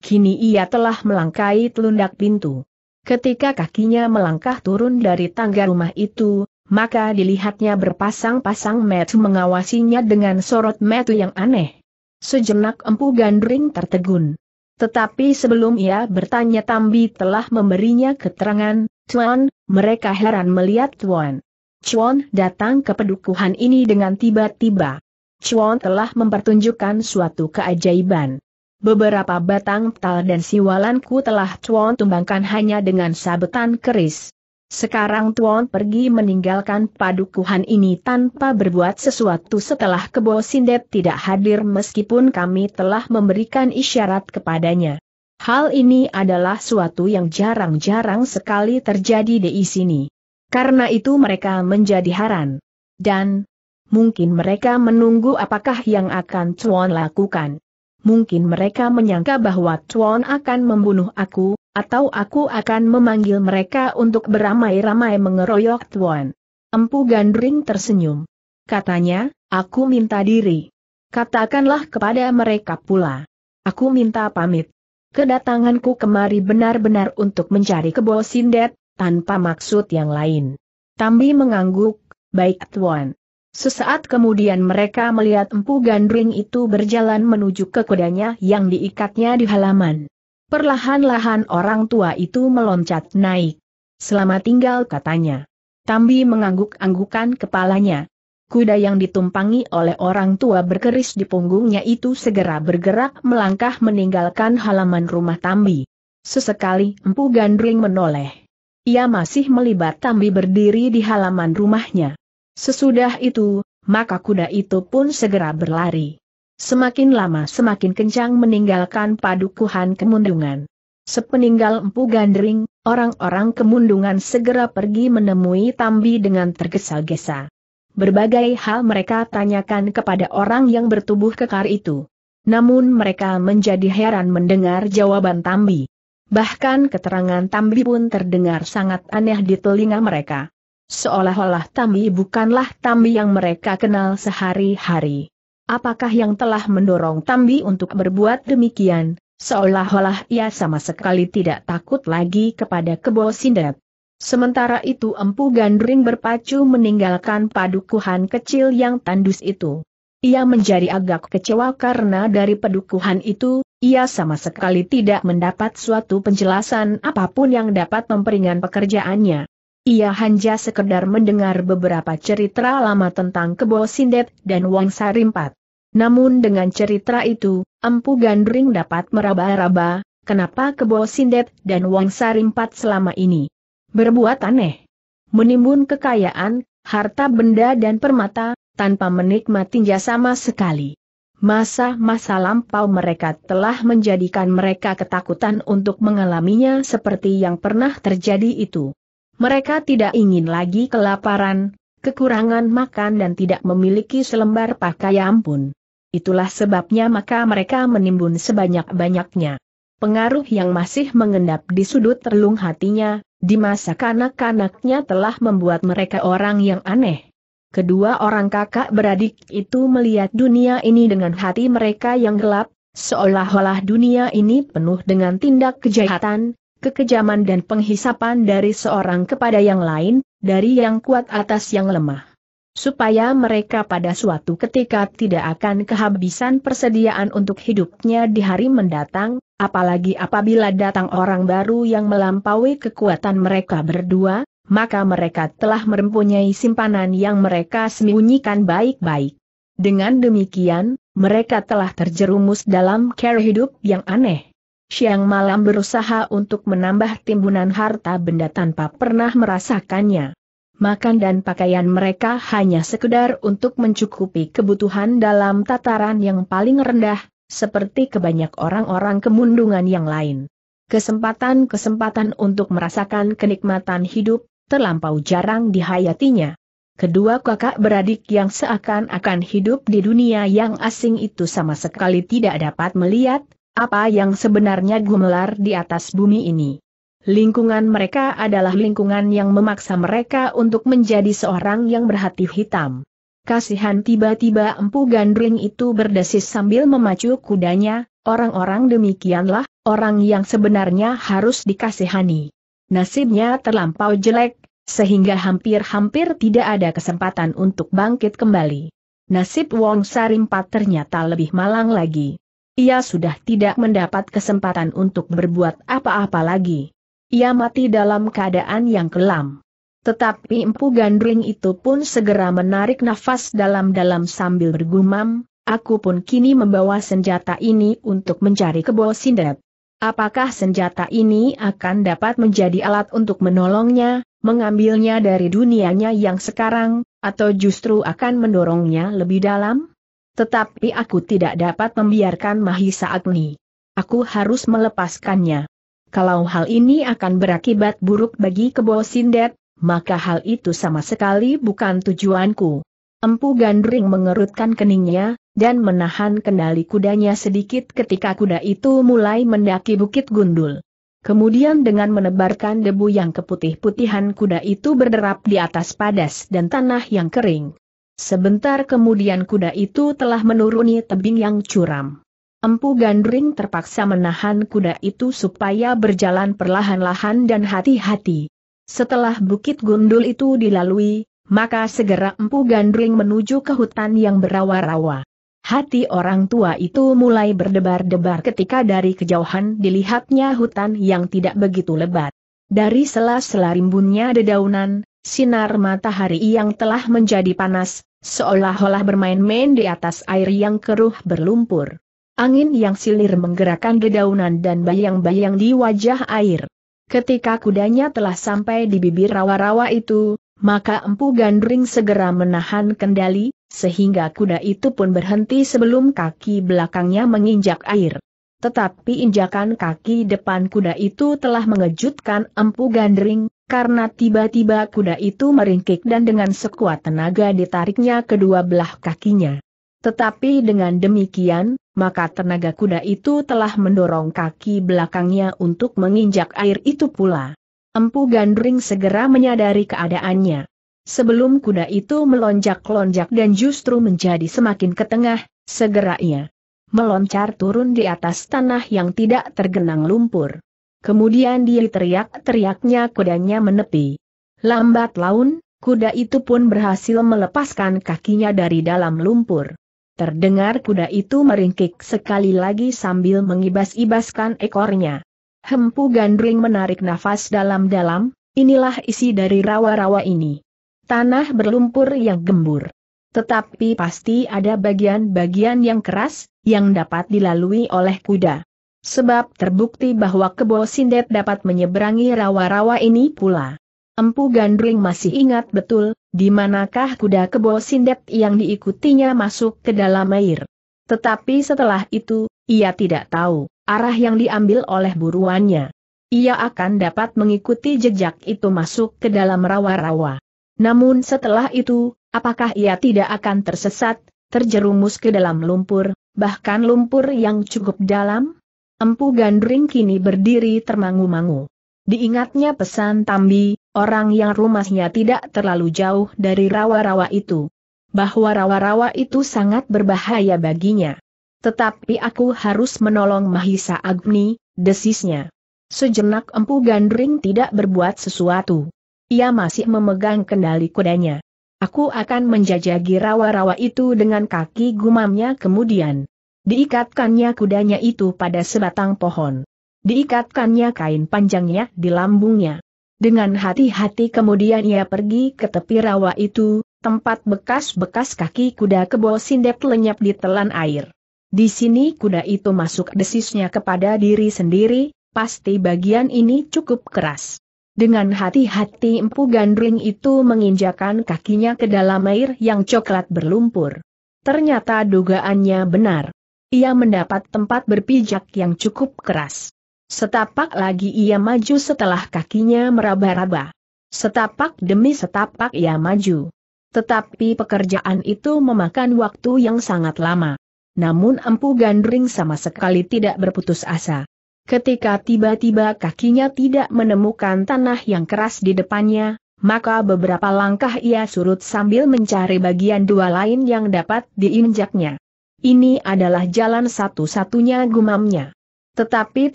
Kini ia telah melangkai telundak pintu. Ketika kakinya melangkah turun dari tangga rumah itu, maka dilihatnya berpasang-pasang metu mengawasinya dengan sorot metu yang aneh. Sejenak empu gandring tertegun. Tetapi sebelum ia bertanya Tambi telah memberinya keterangan, Tuan, mereka heran melihat Tuan. Chuan datang ke pedukuhan ini dengan tiba-tiba. Chuan telah mempertunjukkan suatu keajaiban. Beberapa batang tal dan siwalanku telah Chuan tumbangkan hanya dengan sabetan keris. Sekarang Tuan pergi meninggalkan padukuhan ini tanpa berbuat sesuatu setelah Kebo Sindet tidak hadir meskipun kami telah memberikan isyarat kepadanya. Hal ini adalah suatu yang jarang-jarang sekali terjadi di sini. Karena itu mereka menjadi haran. Dan, mungkin mereka menunggu apakah yang akan Chuan lakukan. Mungkin mereka menyangka bahwa Chuan akan membunuh aku, atau aku akan memanggil mereka untuk beramai-ramai mengeroyok Chuan. Empu Gandring tersenyum. Katanya, aku minta diri. Katakanlah kepada mereka pula. Aku minta pamit. Kedatanganku kemari benar-benar untuk mencari kebo Sindet, tanpa maksud yang lain. Tambi mengangguk, baik tuan. Sesaat kemudian mereka melihat Empu Gandring itu berjalan menuju ke kudanya yang diikatnya di halaman. Perlahan-lahan orang tua itu meloncat naik. Selamat tinggal katanya. Tambi mengangguk-anggukan kepalanya. Kuda yang ditumpangi oleh orang tua berkeris di punggungnya itu segera bergerak melangkah meninggalkan halaman rumah Tambi. Sesekali Empu Gandring menoleh ia masih melibat Tambi berdiri di halaman rumahnya. Sesudah itu, maka kuda itu pun segera berlari. Semakin lama semakin kencang meninggalkan padukuhan kemundungan. Sepeninggal Empu Gandring, orang-orang kemundungan segera pergi menemui Tambi dengan tergesa-gesa. Berbagai hal mereka tanyakan kepada orang yang bertubuh kekar itu. Namun mereka menjadi heran mendengar jawaban Tambi. Bahkan keterangan Tambi pun terdengar sangat aneh di telinga mereka. Seolah-olah Tambi bukanlah Tambi yang mereka kenal sehari-hari. Apakah yang telah mendorong Tambi untuk berbuat demikian, seolah-olah ia sama sekali tidak takut lagi kepada kebo sindet. Sementara itu Empu Gandring berpacu meninggalkan padukuhan kecil yang tandus itu. Ia menjadi agak kecewa karena dari padukuhan itu, ia sama sekali tidak mendapat suatu penjelasan apapun yang dapat memperingan pekerjaannya. Ia hanya sekedar mendengar beberapa cerita lama tentang Kebo Sindet dan Wang Sarimpat. Namun dengan cerita itu, Empu Gandring dapat meraba-raba, kenapa Kebo Sindet dan Wang Sarimpat selama ini berbuat aneh. Menimbun kekayaan, harta benda dan permata, tanpa menikmati jasa sama sekali. Masa-masa lampau mereka telah menjadikan mereka ketakutan untuk mengalaminya seperti yang pernah terjadi itu. Mereka tidak ingin lagi kelaparan, kekurangan makan dan tidak memiliki selembar pakaian pun. Itulah sebabnya maka mereka menimbun sebanyak-banyaknya. Pengaruh yang masih mengendap di sudut relung hatinya, di masa kanak-kanaknya telah membuat mereka orang yang aneh. Kedua orang kakak beradik itu melihat dunia ini dengan hati mereka yang gelap, seolah-olah dunia ini penuh dengan tindak kejahatan, kekejaman dan penghisapan dari seorang kepada yang lain, dari yang kuat atas yang lemah. Supaya mereka pada suatu ketika tidak akan kehabisan persediaan untuk hidupnya di hari mendatang, apalagi apabila datang orang baru yang melampaui kekuatan mereka berdua, maka mereka telah mempunyai simpanan yang mereka sembunyikan baik-baik. Dengan demikian, mereka telah terjerumus dalam cara hidup yang aneh. Siang malam berusaha untuk menambah timbunan harta benda tanpa pernah merasakannya. Makan dan pakaian mereka hanya sekedar untuk mencukupi kebutuhan dalam tataran yang paling rendah, seperti kebanyak orang-orang kemundungan yang lain. Kesempatan-kesempatan untuk merasakan kenikmatan hidup, terlampau jarang dihayatinya. Kedua kakak beradik yang seakan-akan hidup di dunia yang asing itu sama sekali tidak dapat melihat apa yang sebenarnya gumelar di atas bumi ini. Lingkungan mereka adalah lingkungan yang memaksa mereka untuk menjadi seorang yang berhati hitam. Kasihan tiba-tiba empu gandring itu berdesis sambil memacu kudanya, orang-orang demikianlah, orang yang sebenarnya harus dikasihani. Nasibnya terlampau jelek, sehingga hampir-hampir tidak ada kesempatan untuk bangkit kembali. Nasib Wong Sarimpat ternyata lebih malang lagi. Ia sudah tidak mendapat kesempatan untuk berbuat apa-apa lagi. Ia mati dalam keadaan yang kelam. Tetapi Empu Gandring itu pun segera menarik nafas dalam-dalam sambil bergumam, aku pun kini membawa senjata ini untuk mencari kebol Sindet. Apakah senjata ini akan dapat menjadi alat untuk menolongnya, mengambilnya dari dunianya yang sekarang, atau justru akan mendorongnya lebih dalam? Tetapi aku tidak dapat membiarkan Mahisa Agni. Aku harus melepaskannya. Kalau hal ini akan berakibat buruk bagi Kebo Sindet, maka hal itu sama sekali bukan tujuanku. Empu Gandring mengerutkan keningnya, dan menahan kendali kudanya sedikit ketika kuda itu mulai mendaki bukit gundul. Kemudian dengan menebarkan debu yang keputih-putihan kuda itu berderap di atas padas dan tanah yang kering. Sebentar kemudian kuda itu telah menuruni tebing yang curam. Empu Gandring terpaksa menahan kuda itu supaya berjalan perlahan-lahan dan hati-hati. Setelah bukit gundul itu dilalui, maka segera Empu Gandring menuju ke hutan yang berawa-rawa. Hati orang tua itu mulai berdebar-debar ketika dari kejauhan dilihatnya hutan yang tidak begitu lebat. Dari sela-sela rimbunnya dedaunan, sinar matahari yang telah menjadi panas, seolah-olah bermain-main di atas air yang keruh berlumpur. Angin yang silir menggerakkan dedaunan dan bayang-bayang di wajah air. Ketika kudanya telah sampai di bibir rawa-rawa itu, maka Empu Gandring segera menahan kendali, sehingga kuda itu pun berhenti sebelum kaki belakangnya menginjak air. Tetapi injakan kaki depan kuda itu telah mengejutkan empu gandring, karena tiba-tiba kuda itu meringkik dan dengan sekuat tenaga ditariknya kedua belah kakinya. Tetapi dengan demikian, maka tenaga kuda itu telah mendorong kaki belakangnya untuk menginjak air itu pula. Empu Gandring segera menyadari keadaannya. Sebelum kuda itu melonjak-lonjak dan justru menjadi semakin ke tengah, segera ia meloncar turun di atas tanah yang tidak tergenang lumpur. Kemudian dia teriak-teriaknya kudanya menepi. Lambat laun, kuda itu pun berhasil melepaskan kakinya dari dalam lumpur. Terdengar kuda itu meringkik sekali lagi sambil mengibas-ibaskan ekornya. Hempu Gandring menarik nafas dalam-dalam, inilah isi dari rawa-rawa ini tanah berlumpur yang gembur. Tetapi pasti ada bagian-bagian yang keras, yang dapat dilalui oleh kuda. Sebab terbukti bahwa kebo sindet dapat menyeberangi rawa-rawa ini pula. Empu Gandring masih ingat betul, di manakah kuda kebo sindet yang diikutinya masuk ke dalam air. Tetapi setelah itu, ia tidak tahu arah yang diambil oleh buruannya. Ia akan dapat mengikuti jejak itu masuk ke dalam rawa-rawa. Namun setelah itu, apakah ia tidak akan tersesat, terjerumus ke dalam lumpur, bahkan lumpur yang cukup dalam? Empu Gandring kini berdiri termangu-mangu. Diingatnya pesan Tambi, orang yang rumahnya tidak terlalu jauh dari rawa-rawa itu. Bahwa rawa-rawa itu sangat berbahaya baginya. Tetapi aku harus menolong Mahisa Agni, desisnya. Sejenak Empu Gandring tidak berbuat sesuatu. Ia masih memegang kendali kudanya. Aku akan menjajagi rawa-rawa itu dengan kaki gumamnya kemudian. Diikatkannya kudanya itu pada sebatang pohon. Diikatkannya kain panjangnya di lambungnya. Dengan hati-hati kemudian ia pergi ke tepi rawa itu, tempat bekas-bekas kaki kuda kebo sindet lenyap di telan air. Di sini kuda itu masuk desisnya kepada diri sendiri, pasti bagian ini cukup keras. Dengan hati-hati Empu Gandring itu menginjakan kakinya ke dalam air yang coklat berlumpur. Ternyata dugaannya benar. Ia mendapat tempat berpijak yang cukup keras. Setapak lagi ia maju setelah kakinya meraba-raba. Setapak demi setapak ia maju. Tetapi pekerjaan itu memakan waktu yang sangat lama. Namun Empu Gandring sama sekali tidak berputus asa. Ketika tiba-tiba kakinya tidak menemukan tanah yang keras di depannya, maka beberapa langkah ia surut sambil mencari bagian dua lain yang dapat diinjaknya. Ini adalah jalan satu-satunya gumamnya. Tetapi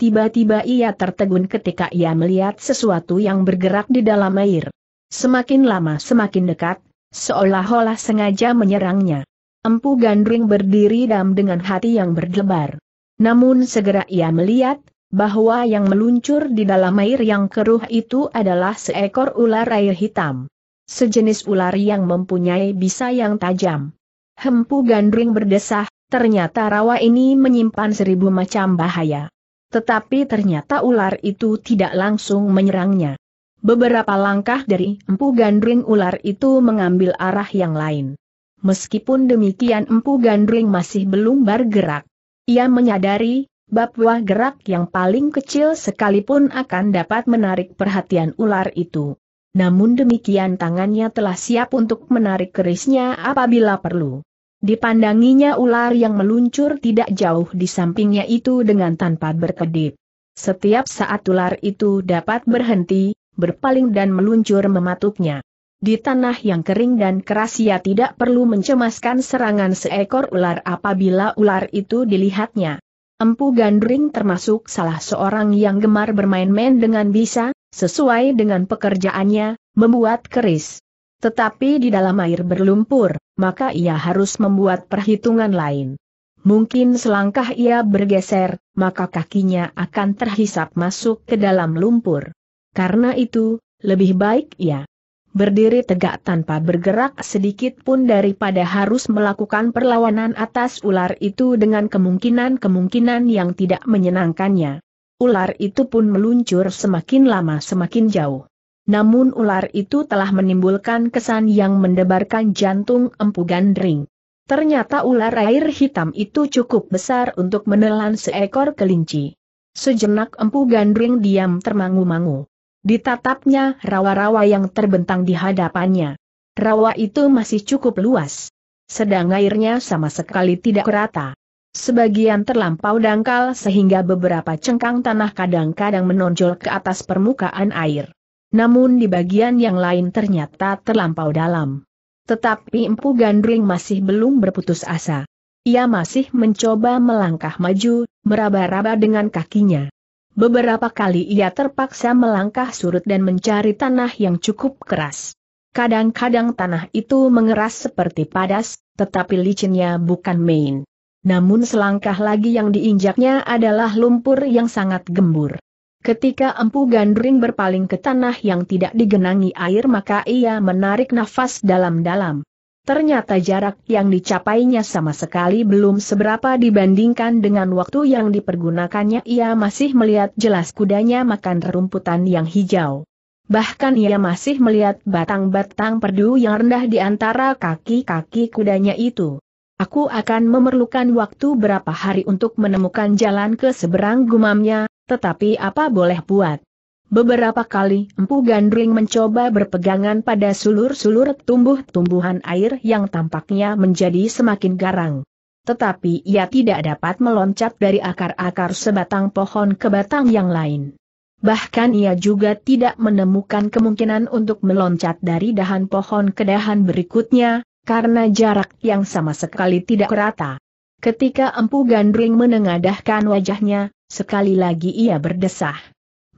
tiba-tiba ia tertegun ketika ia melihat sesuatu yang bergerak di dalam air. Semakin lama semakin dekat, seolah-olah sengaja menyerangnya. Empu Gandring berdiri dam dengan hati yang berdebar. Namun segera ia melihat, bahwa yang meluncur di dalam air yang keruh itu adalah seekor ular air hitam. Sejenis ular yang mempunyai bisa yang tajam. Hempu gandring berdesah, ternyata rawa ini menyimpan seribu macam bahaya. Tetapi ternyata ular itu tidak langsung menyerangnya. Beberapa langkah dari empu gandring ular itu mengambil arah yang lain. Meskipun demikian empu gandring masih belum bergerak. Ia menyadari bab buah gerak yang paling kecil sekalipun akan dapat menarik perhatian ular itu. Namun demikian tangannya telah siap untuk menarik kerisnya apabila perlu. Dipandanginya ular yang meluncur tidak jauh di sampingnya itu dengan tanpa berkedip. Setiap saat ular itu dapat berhenti, berpaling dan meluncur mematuknya. Di tanah yang kering dan keras ia tidak perlu mencemaskan serangan seekor ular apabila ular itu dilihatnya. Empu Gandring termasuk salah seorang yang gemar bermain-main dengan bisa, sesuai dengan pekerjaannya, membuat keris. Tetapi di dalam air berlumpur, maka ia harus membuat perhitungan lain. Mungkin selangkah ia bergeser, maka kakinya akan terhisap masuk ke dalam lumpur. Karena itu, lebih baik ia berdiri tegak tanpa bergerak sedikit pun daripada harus melakukan perlawanan atas ular itu dengan kemungkinan-kemungkinan yang tidak menyenangkannya. Ular itu pun meluncur semakin lama semakin jauh. Namun ular itu telah menimbulkan kesan yang mendebarkan jantung empu gandring. Ternyata ular air hitam itu cukup besar untuk menelan seekor kelinci. Sejenak empu gandring diam termangu-mangu. Ditatapnya rawa-rawa yang terbentang di hadapannya. Rawa itu masih cukup luas. Sedang airnya sama sekali tidak rata. Sebagian terlampau dangkal sehingga beberapa cengkang tanah kadang-kadang menonjol ke atas permukaan air. Namun di bagian yang lain ternyata terlampau dalam. Tetapi Empu Gandring masih belum berputus asa. Ia masih mencoba melangkah maju, meraba-raba dengan kakinya. Beberapa kali ia terpaksa melangkah surut dan mencari tanah yang cukup keras. Kadang-kadang tanah itu mengeras seperti padas, tetapi licinnya bukan main. Namun selangkah lagi yang diinjaknya adalah lumpur yang sangat gembur. Ketika Empu Gandring berpaling ke tanah yang tidak digenangi air maka ia menarik nafas dalam-dalam. Ternyata jarak yang dicapainya sama sekali belum seberapa dibandingkan dengan waktu yang dipergunakannya ia masih melihat jelas kudanya makan rumputan yang hijau. Bahkan ia masih melihat batang-batang perdu yang rendah di antara kaki-kaki kudanya itu. Aku akan memerlukan waktu berapa hari untuk menemukan jalan ke seberang gumamnya, tetapi apa boleh buat. Beberapa kali Empu Gandring mencoba berpegangan pada sulur-sulur tumbuh-tumbuhan air yang tampaknya menjadi semakin garang. Tetapi ia tidak dapat meloncat dari akar-akar sebatang pohon ke batang yang lain. Bahkan ia juga tidak menemukan kemungkinan untuk meloncat dari dahan pohon ke dahan berikutnya, karena jarak yang sama sekali tidak rata. Ketika Empu Gandring menengadahkan wajahnya, sekali lagi ia berdesah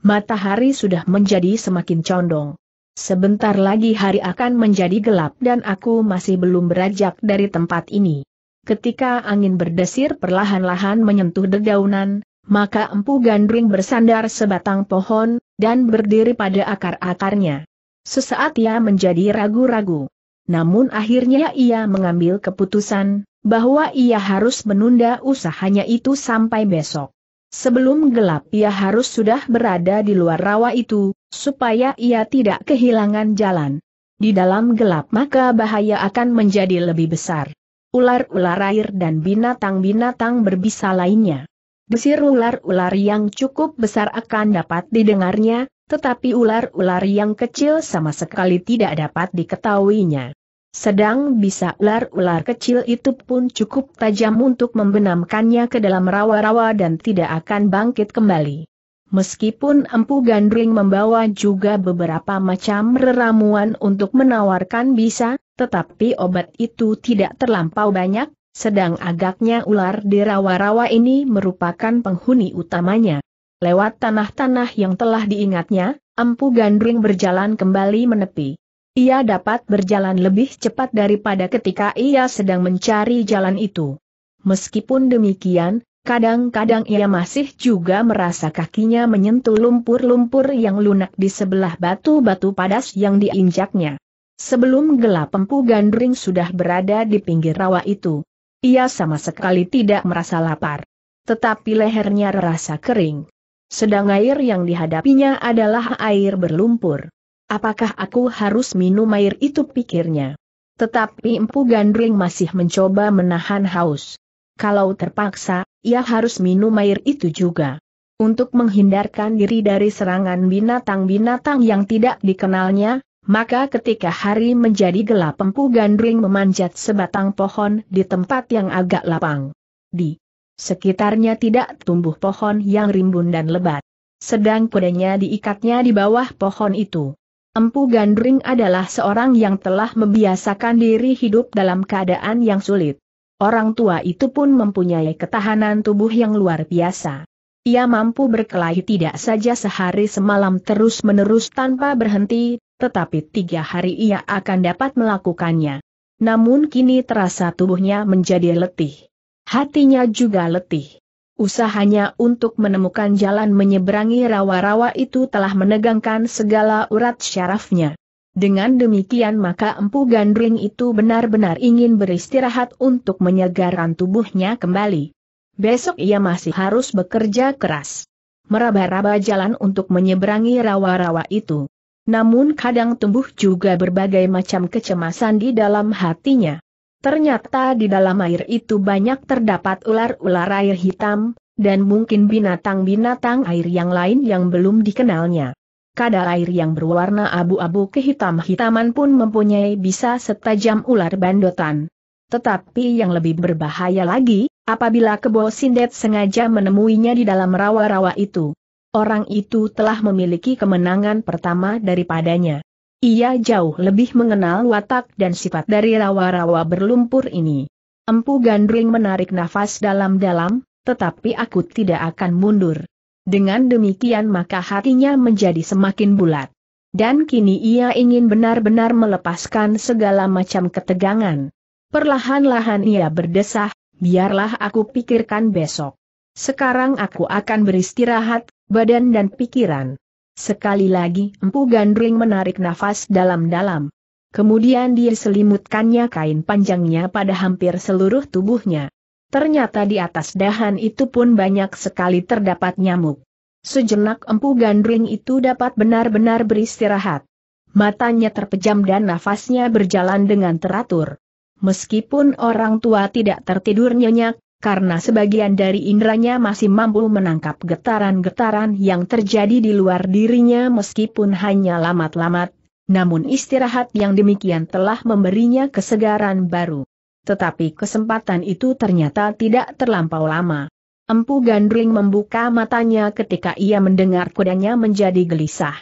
matahari sudah menjadi semakin condong. Sebentar lagi hari akan menjadi gelap dan aku masih belum beranjak dari tempat ini. Ketika angin berdesir perlahan-lahan menyentuh dedaunan, maka empu gandring bersandar sebatang pohon, dan berdiri pada akar-akarnya. Sesaat ia menjadi ragu-ragu. Namun akhirnya ia mengambil keputusan, bahwa ia harus menunda usahanya itu sampai besok. Sebelum gelap ia harus sudah berada di luar rawa itu, supaya ia tidak kehilangan jalan. Di dalam gelap maka bahaya akan menjadi lebih besar. Ular-ular air dan binatang-binatang berbisa lainnya. Desir ular-ular yang cukup besar akan dapat didengarnya, tetapi ular-ular yang kecil sama sekali tidak dapat diketahuinya. Sedang bisa ular-ular kecil itu pun cukup tajam untuk membenamkannya ke dalam rawa-rawa dan tidak akan bangkit kembali. Meskipun Empu Gandring membawa juga beberapa macam reramuan untuk menawarkan bisa, tetapi obat itu tidak terlampau banyak, sedang agaknya ular di rawa-rawa ini merupakan penghuni utamanya. Lewat tanah-tanah yang telah diingatnya, Empu Gandring berjalan kembali menepi. Ia dapat berjalan lebih cepat daripada ketika ia sedang mencari jalan itu. Meskipun demikian, kadang-kadang ia masih juga merasa kakinya menyentuh lumpur-lumpur yang lunak di sebelah batu-batu padas yang diinjaknya. Sebelum gelap empu gandring sudah berada di pinggir rawa itu. Ia sama sekali tidak merasa lapar. Tetapi lehernya rasa kering. Sedang air yang dihadapinya adalah air berlumpur. Apakah aku harus minum air itu pikirnya? Tetapi Empu Gandring masih mencoba menahan haus. Kalau terpaksa, ia harus minum air itu juga. Untuk menghindarkan diri dari serangan binatang-binatang yang tidak dikenalnya, maka ketika hari menjadi gelap Empu Gandring memanjat sebatang pohon di tempat yang agak lapang. Di sekitarnya tidak tumbuh pohon yang rimbun dan lebat. Sedang kudanya diikatnya di bawah pohon itu. Empu Gandring adalah seorang yang telah membiasakan diri hidup dalam keadaan yang sulit. Orang tua itu pun mempunyai ketahanan tubuh yang luar biasa. Ia mampu berkelahi tidak saja sehari semalam terus-menerus tanpa berhenti, tetapi tiga hari ia akan dapat melakukannya. Namun kini terasa tubuhnya menjadi letih. Hatinya juga letih. Usahanya untuk menemukan jalan menyeberangi rawa-rawa itu telah menegangkan segala urat syarafnya. Dengan demikian maka empu gandring itu benar-benar ingin beristirahat untuk menyegarkan tubuhnya kembali. Besok ia masih harus bekerja keras. Meraba-raba jalan untuk menyeberangi rawa-rawa itu. Namun kadang tumbuh juga berbagai macam kecemasan di dalam hatinya. Ternyata di dalam air itu banyak terdapat ular-ular air hitam, dan mungkin binatang-binatang air yang lain yang belum dikenalnya. Kadal air yang berwarna abu-abu kehitam-hitaman pun mempunyai bisa setajam ular bandotan. Tetapi yang lebih berbahaya lagi, apabila Kebo Sindet sengaja menemuinya di dalam rawa-rawa itu. Orang itu telah memiliki kemenangan pertama daripadanya. Ia jauh lebih mengenal watak dan sifat dari rawa-rawa berlumpur ini. Empu Gandring menarik nafas dalam-dalam, tetapi aku tidak akan mundur. Dengan demikian maka hatinya menjadi semakin bulat. Dan kini ia ingin benar-benar melepaskan segala macam ketegangan. Perlahan-lahan ia berdesah, biarlah aku pikirkan besok. Sekarang aku akan beristirahat, badan dan pikiran. Sekali lagi Empu Gandring menarik nafas dalam-dalam. Kemudian dia selimutkannya kain panjangnya pada hampir seluruh tubuhnya. Ternyata di atas dahan itu pun banyak sekali terdapat nyamuk. Sejenak Empu Gandring itu dapat benar-benar beristirahat. Matanya terpejam dan nafasnya berjalan dengan teratur. Meskipun orang tua tidak tertidur nyenyak, karena sebagian dari indranya masih mampu menangkap getaran-getaran yang terjadi di luar dirinya meskipun hanya lamat-lamat, namun istirahat yang demikian telah memberinya kesegaran baru. Tetapi kesempatan itu ternyata tidak terlampau lama. Empu Gandring membuka matanya ketika ia mendengar kudanya menjadi gelisah.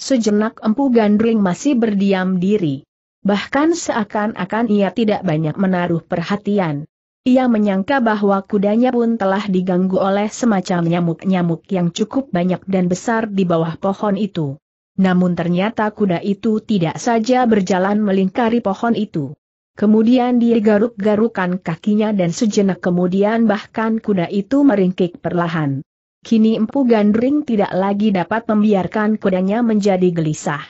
Sejenak Empu Gandring masih berdiam diri. Bahkan seakan-akan ia tidak banyak menaruh perhatian. Ia menyangka bahwa kudanya pun telah diganggu oleh semacam nyamuk-nyamuk yang cukup banyak dan besar di bawah pohon itu. Namun ternyata kuda itu tidak saja berjalan melingkari pohon itu. Kemudian dia garuk-garukan kakinya dan sejenak kemudian bahkan kuda itu meringkik perlahan. Kini Empu Gandring tidak lagi dapat membiarkan kudanya menjadi gelisah.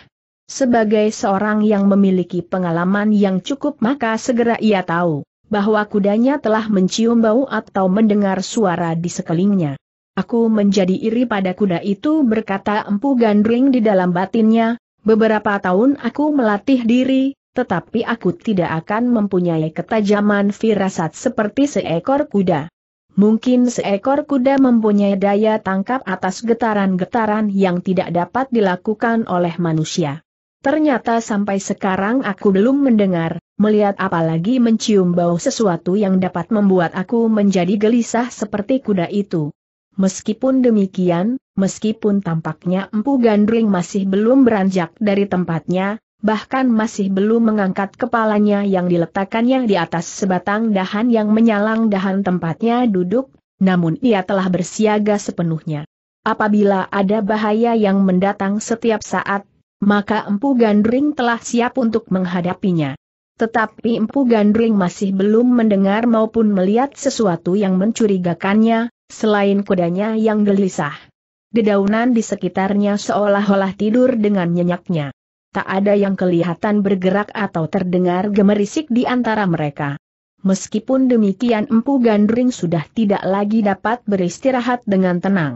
Sebagai seorang yang memiliki pengalaman yang cukup maka segera ia tahu bahwa kudanya telah mencium bau atau mendengar suara di sekelilingnya. Aku menjadi iri pada kuda itu berkata empu gandring di dalam batinnya, beberapa tahun aku melatih diri, tetapi aku tidak akan mempunyai ketajaman firasat seperti seekor kuda. Mungkin seekor kuda mempunyai daya tangkap atas getaran-getaran yang tidak dapat dilakukan oleh manusia. Ternyata sampai sekarang aku belum mendengar, melihat apalagi mencium bau sesuatu yang dapat membuat aku menjadi gelisah seperti kuda itu. Meskipun demikian, meskipun tampaknya Empu Gandring masih belum beranjak dari tempatnya, bahkan masih belum mengangkat kepalanya yang diletakkannya di atas sebatang dahan yang menyalang dahan tempatnya duduk, namun ia telah bersiaga sepenuhnya. Apabila ada bahaya yang mendatang setiap saat, maka Empu Gandring telah siap untuk menghadapinya tetapi Empu Gandring masih belum mendengar maupun melihat sesuatu yang mencurigakannya, selain kudanya yang gelisah. Dedaunan di sekitarnya seolah-olah tidur dengan nyenyaknya. Tak ada yang kelihatan bergerak atau terdengar gemerisik di antara mereka. Meskipun demikian Empu Gandring sudah tidak lagi dapat beristirahat dengan tenang.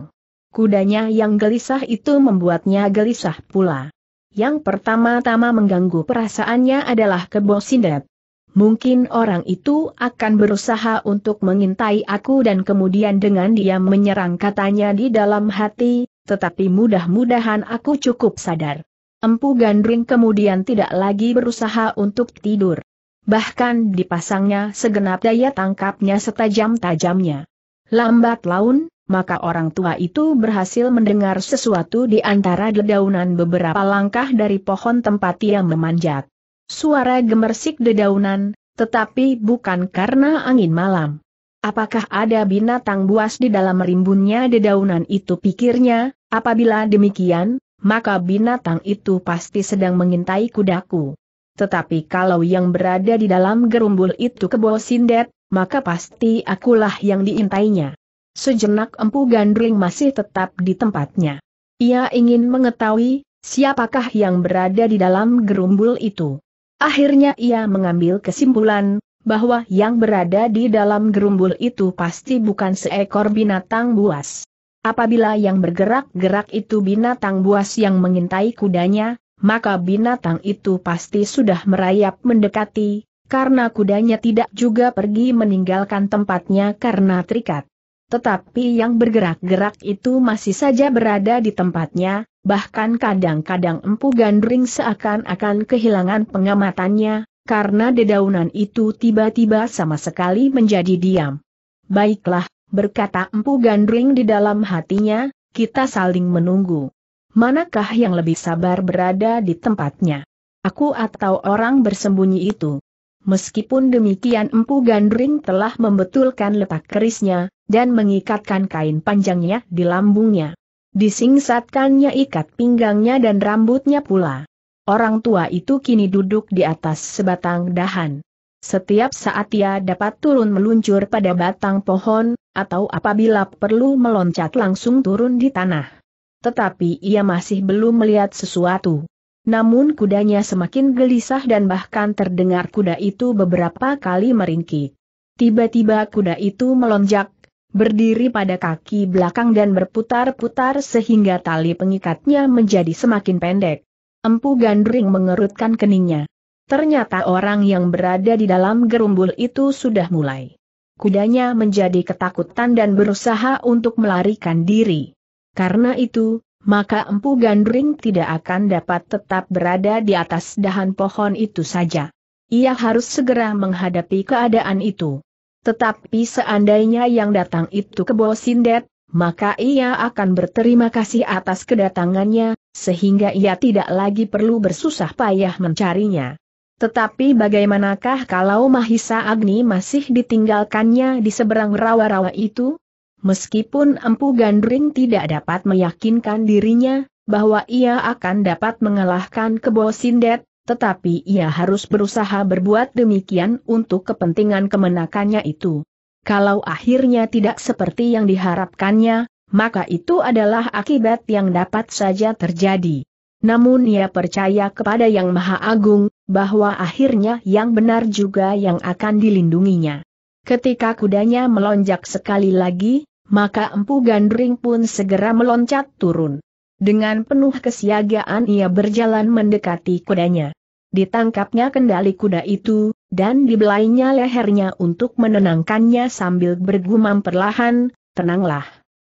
Kudanya yang gelisah itu membuatnya gelisah pula. Yang pertama-tama mengganggu perasaannya adalah kebo sindet. Mungkin orang itu akan berusaha untuk mengintai aku dan kemudian dengan dia menyerang katanya di dalam hati, tetapi mudah-mudahan aku cukup sadar. Empu Gandring kemudian tidak lagi berusaha untuk tidur. Bahkan dipasangnya segenap daya tangkapnya setajam-tajamnya. Lambat laun, maka orang tua itu berhasil mendengar sesuatu di antara dedaunan beberapa langkah dari pohon tempat ia memanjat. Suara gemersik dedaunan, tetapi bukan karena angin malam. Apakah ada binatang buas di dalam rimbunnya dedaunan itu pikirnya, apabila demikian, maka binatang itu pasti sedang mengintai kudaku. Tetapi kalau yang berada di dalam gerumbul itu kebo sindet, maka pasti akulah yang diintainya. Sejenak Empu Gandring masih tetap di tempatnya. Ia ingin mengetahui, siapakah yang berada di dalam gerumbul itu. Akhirnya ia mengambil kesimpulan, bahwa yang berada di dalam gerumbul itu pasti bukan seekor binatang buas. Apabila yang bergerak-gerak itu binatang buas yang mengintai kudanya, maka binatang itu pasti sudah merayap mendekati, karena kudanya tidak juga pergi meninggalkan tempatnya karena terikat. Tetapi yang bergerak-gerak itu masih saja berada di tempatnya, bahkan kadang-kadang Empu Gandring seakan-akan kehilangan pengamatannya, karena dedaunan itu tiba-tiba sama sekali menjadi diam. Baiklah, berkata Empu Gandring di dalam hatinya, kita saling menunggu. Manakah yang lebih sabar berada di tempatnya? Aku atau orang bersembunyi itu? Meskipun demikian Empu Gandring telah membetulkan letak kerisnya, dan mengikatkan kain panjangnya di lambungnya. Disingsatkannya ikat pinggangnya dan rambutnya pula. Orang tua itu kini duduk di atas sebatang dahan. Setiap saat ia dapat turun meluncur pada batang pohon, atau apabila perlu meloncat langsung turun di tanah. Tetapi ia masih belum melihat sesuatu. Namun kudanya semakin gelisah dan bahkan terdengar kuda itu beberapa kali meringki. Tiba-tiba kuda itu melonjak, berdiri pada kaki belakang dan berputar-putar sehingga tali pengikatnya menjadi semakin pendek. Empu Gandring mengerutkan keningnya. Ternyata orang yang berada di dalam gerumbul itu sudah mulai. Kudanya menjadi ketakutan dan berusaha untuk melarikan diri. Karena itu, maka Empu Gandring tidak akan dapat tetap berada di atas dahan pohon itu saja. Ia harus segera menghadapi keadaan itu. Tetapi seandainya yang datang itu kebo Sindet, maka ia akan berterima kasih atas kedatangannya, sehingga ia tidak lagi perlu bersusah payah mencarinya. Tetapi bagaimanakah kalau Mahisa Agni masih ditinggalkannya di seberang rawa-rawa itu? Meskipun Empu Gandring tidak dapat meyakinkan dirinya, bahwa ia akan dapat mengalahkan kebo Sindet, tetapi ia harus berusaha berbuat demikian untuk kepentingan kemenakannya itu. Kalau akhirnya tidak seperti yang diharapkannya, maka itu adalah akibat yang dapat saja terjadi. Namun ia percaya kepada Yang Maha Agung, bahwa akhirnya yang benar juga yang akan dilindunginya. Ketika kudanya melonjak sekali lagi, maka Empu Gandring pun segera meloncat turun. Dengan penuh kesiagaan ia berjalan mendekati kudanya ditangkapnya kendali kuda itu, dan dibelainya lehernya untuk menenangkannya sambil bergumam perlahan, tenanglah.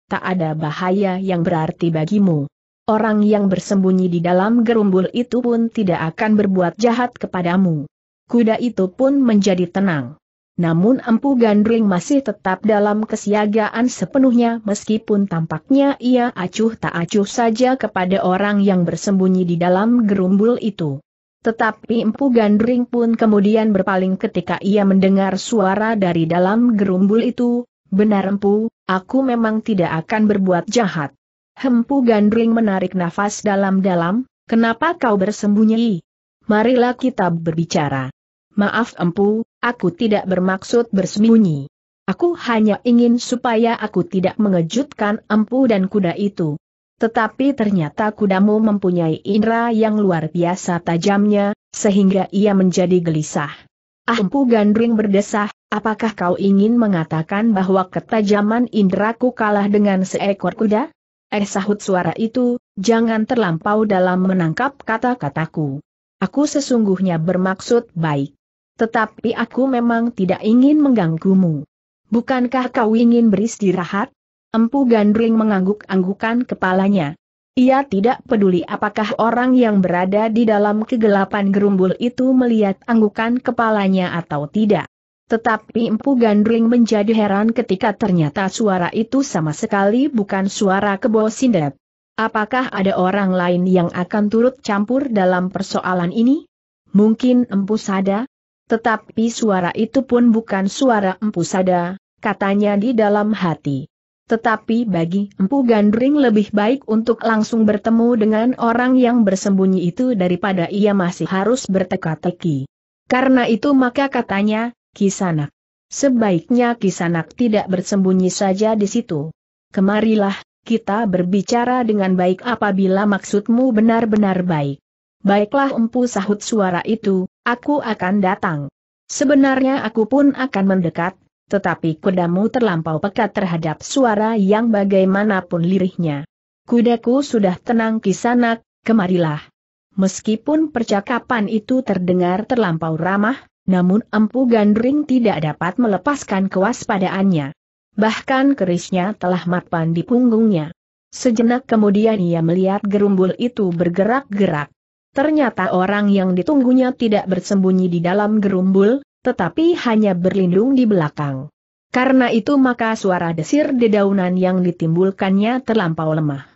Tak ada bahaya yang berarti bagimu. Orang yang bersembunyi di dalam gerumbul itu pun tidak akan berbuat jahat kepadamu. Kuda itu pun menjadi tenang. Namun Empu Gandring masih tetap dalam kesiagaan sepenuhnya meskipun tampaknya ia acuh tak acuh saja kepada orang yang bersembunyi di dalam gerumbul itu. Tetapi Empu Gandring pun kemudian berpaling ketika ia mendengar suara dari dalam gerumbul itu, benar Empu, aku memang tidak akan berbuat jahat. Empu Gandring menarik nafas dalam-dalam, kenapa kau bersembunyi? Marilah kita berbicara. Maaf Empu, aku tidak bermaksud bersembunyi. Aku hanya ingin supaya aku tidak mengejutkan Empu dan kuda itu. Tetapi ternyata kudamu mempunyai indera yang luar biasa tajamnya, sehingga ia menjadi gelisah. Ah Empu Gandring berdesah, apakah kau ingin mengatakan bahwa ketajaman indraku kalah dengan seekor kuda? Eh sahut suara itu, jangan terlampau dalam menangkap kata-kataku. Aku sesungguhnya bermaksud baik. Tetapi aku memang tidak ingin mengganggumu. Bukankah kau ingin beristirahat? Empu Gandring mengangguk-anggukan kepalanya. Ia tidak peduli apakah orang yang berada di dalam kegelapan gerumbul itu melihat anggukan kepalanya atau tidak. Tetapi Empu Gandring menjadi heran ketika ternyata suara itu sama sekali bukan suara kebo sindep. Apakah ada orang lain yang akan turut campur dalam persoalan ini? Mungkin Empu Sada? Tetapi suara itu pun bukan suara Empu Sada, katanya di dalam hati. Tetapi bagi Empu Gandring lebih baik untuk langsung bertemu dengan orang yang bersembunyi itu daripada ia masih harus berteka-teki. Karena itu maka katanya, Kisanak. Sebaiknya Kisanak tidak bersembunyi saja di situ. Kemarilah, kita berbicara dengan baik apabila maksudmu benar-benar baik. Baiklah empu sahut suara itu, aku akan datang. Sebenarnya aku pun akan mendekat, tetapi kudamu terlampau pekat terhadap suara yang bagaimanapun lirihnya. Kudaku sudah tenang kisanak, kemarilah. Meskipun percakapan itu terdengar terlampau ramah, namun Empu Gandring tidak dapat melepaskan kewaspadaannya. Bahkan kerisnya telah mapan di punggungnya. Sejenak kemudian ia melihat gerumbul itu bergerak-gerak. Ternyata orang yang ditunggunya tidak bersembunyi di dalam gerumbul, tetapi hanya berlindung di belakang. Karena itu maka suara desir dedaunan yang ditimbulkannya terlampau lemah.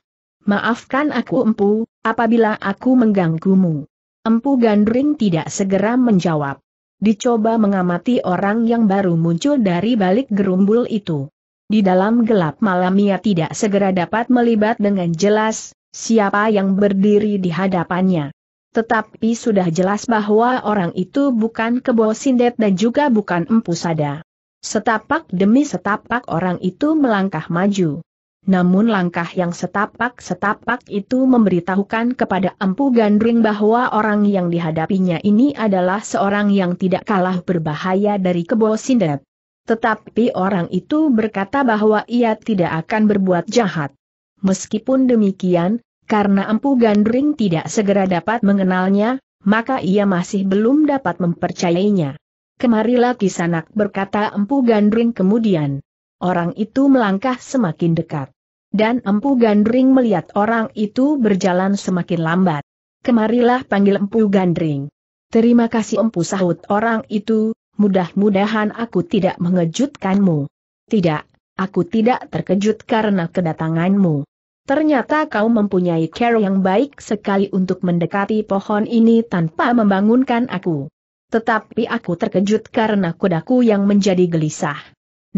Maafkan aku empu, apabila aku mengganggumu. Empu Gandring tidak segera menjawab. Dicoba mengamati orang yang baru muncul dari balik gerumbul itu. Di dalam gelap malam ia tidak segera dapat melibat dengan jelas, siapa yang berdiri di hadapannya. Tetapi sudah jelas bahwa orang itu bukan Kebo Sindet dan juga bukan Empu Sada. Setapak demi setapak orang itu melangkah maju. Namun langkah yang setapak-setapak itu memberitahukan kepada Empu Gandring bahwa orang yang dihadapinya ini adalah seorang yang tidak kalah berbahaya dari Kebo Sindet. Tetapi orang itu berkata bahwa ia tidak akan berbuat jahat. Meskipun demikian, karena Empu Gandring tidak segera dapat mengenalnya, maka ia masih belum dapat mempercayainya. Kemarilah Kisanak berkata Empu Gandring kemudian. Orang itu melangkah semakin dekat. Dan Empu Gandring melihat orang itu berjalan semakin lambat. Kemarilah panggil Empu Gandring. Terima kasih Empu sahut orang itu, mudah-mudahan aku tidak mengejutkanmu. Tidak, aku tidak terkejut karena kedatanganmu. Ternyata kau mempunyai cara yang baik sekali untuk mendekati pohon ini tanpa membangunkan aku. Tetapi aku terkejut karena kodaku yang menjadi gelisah.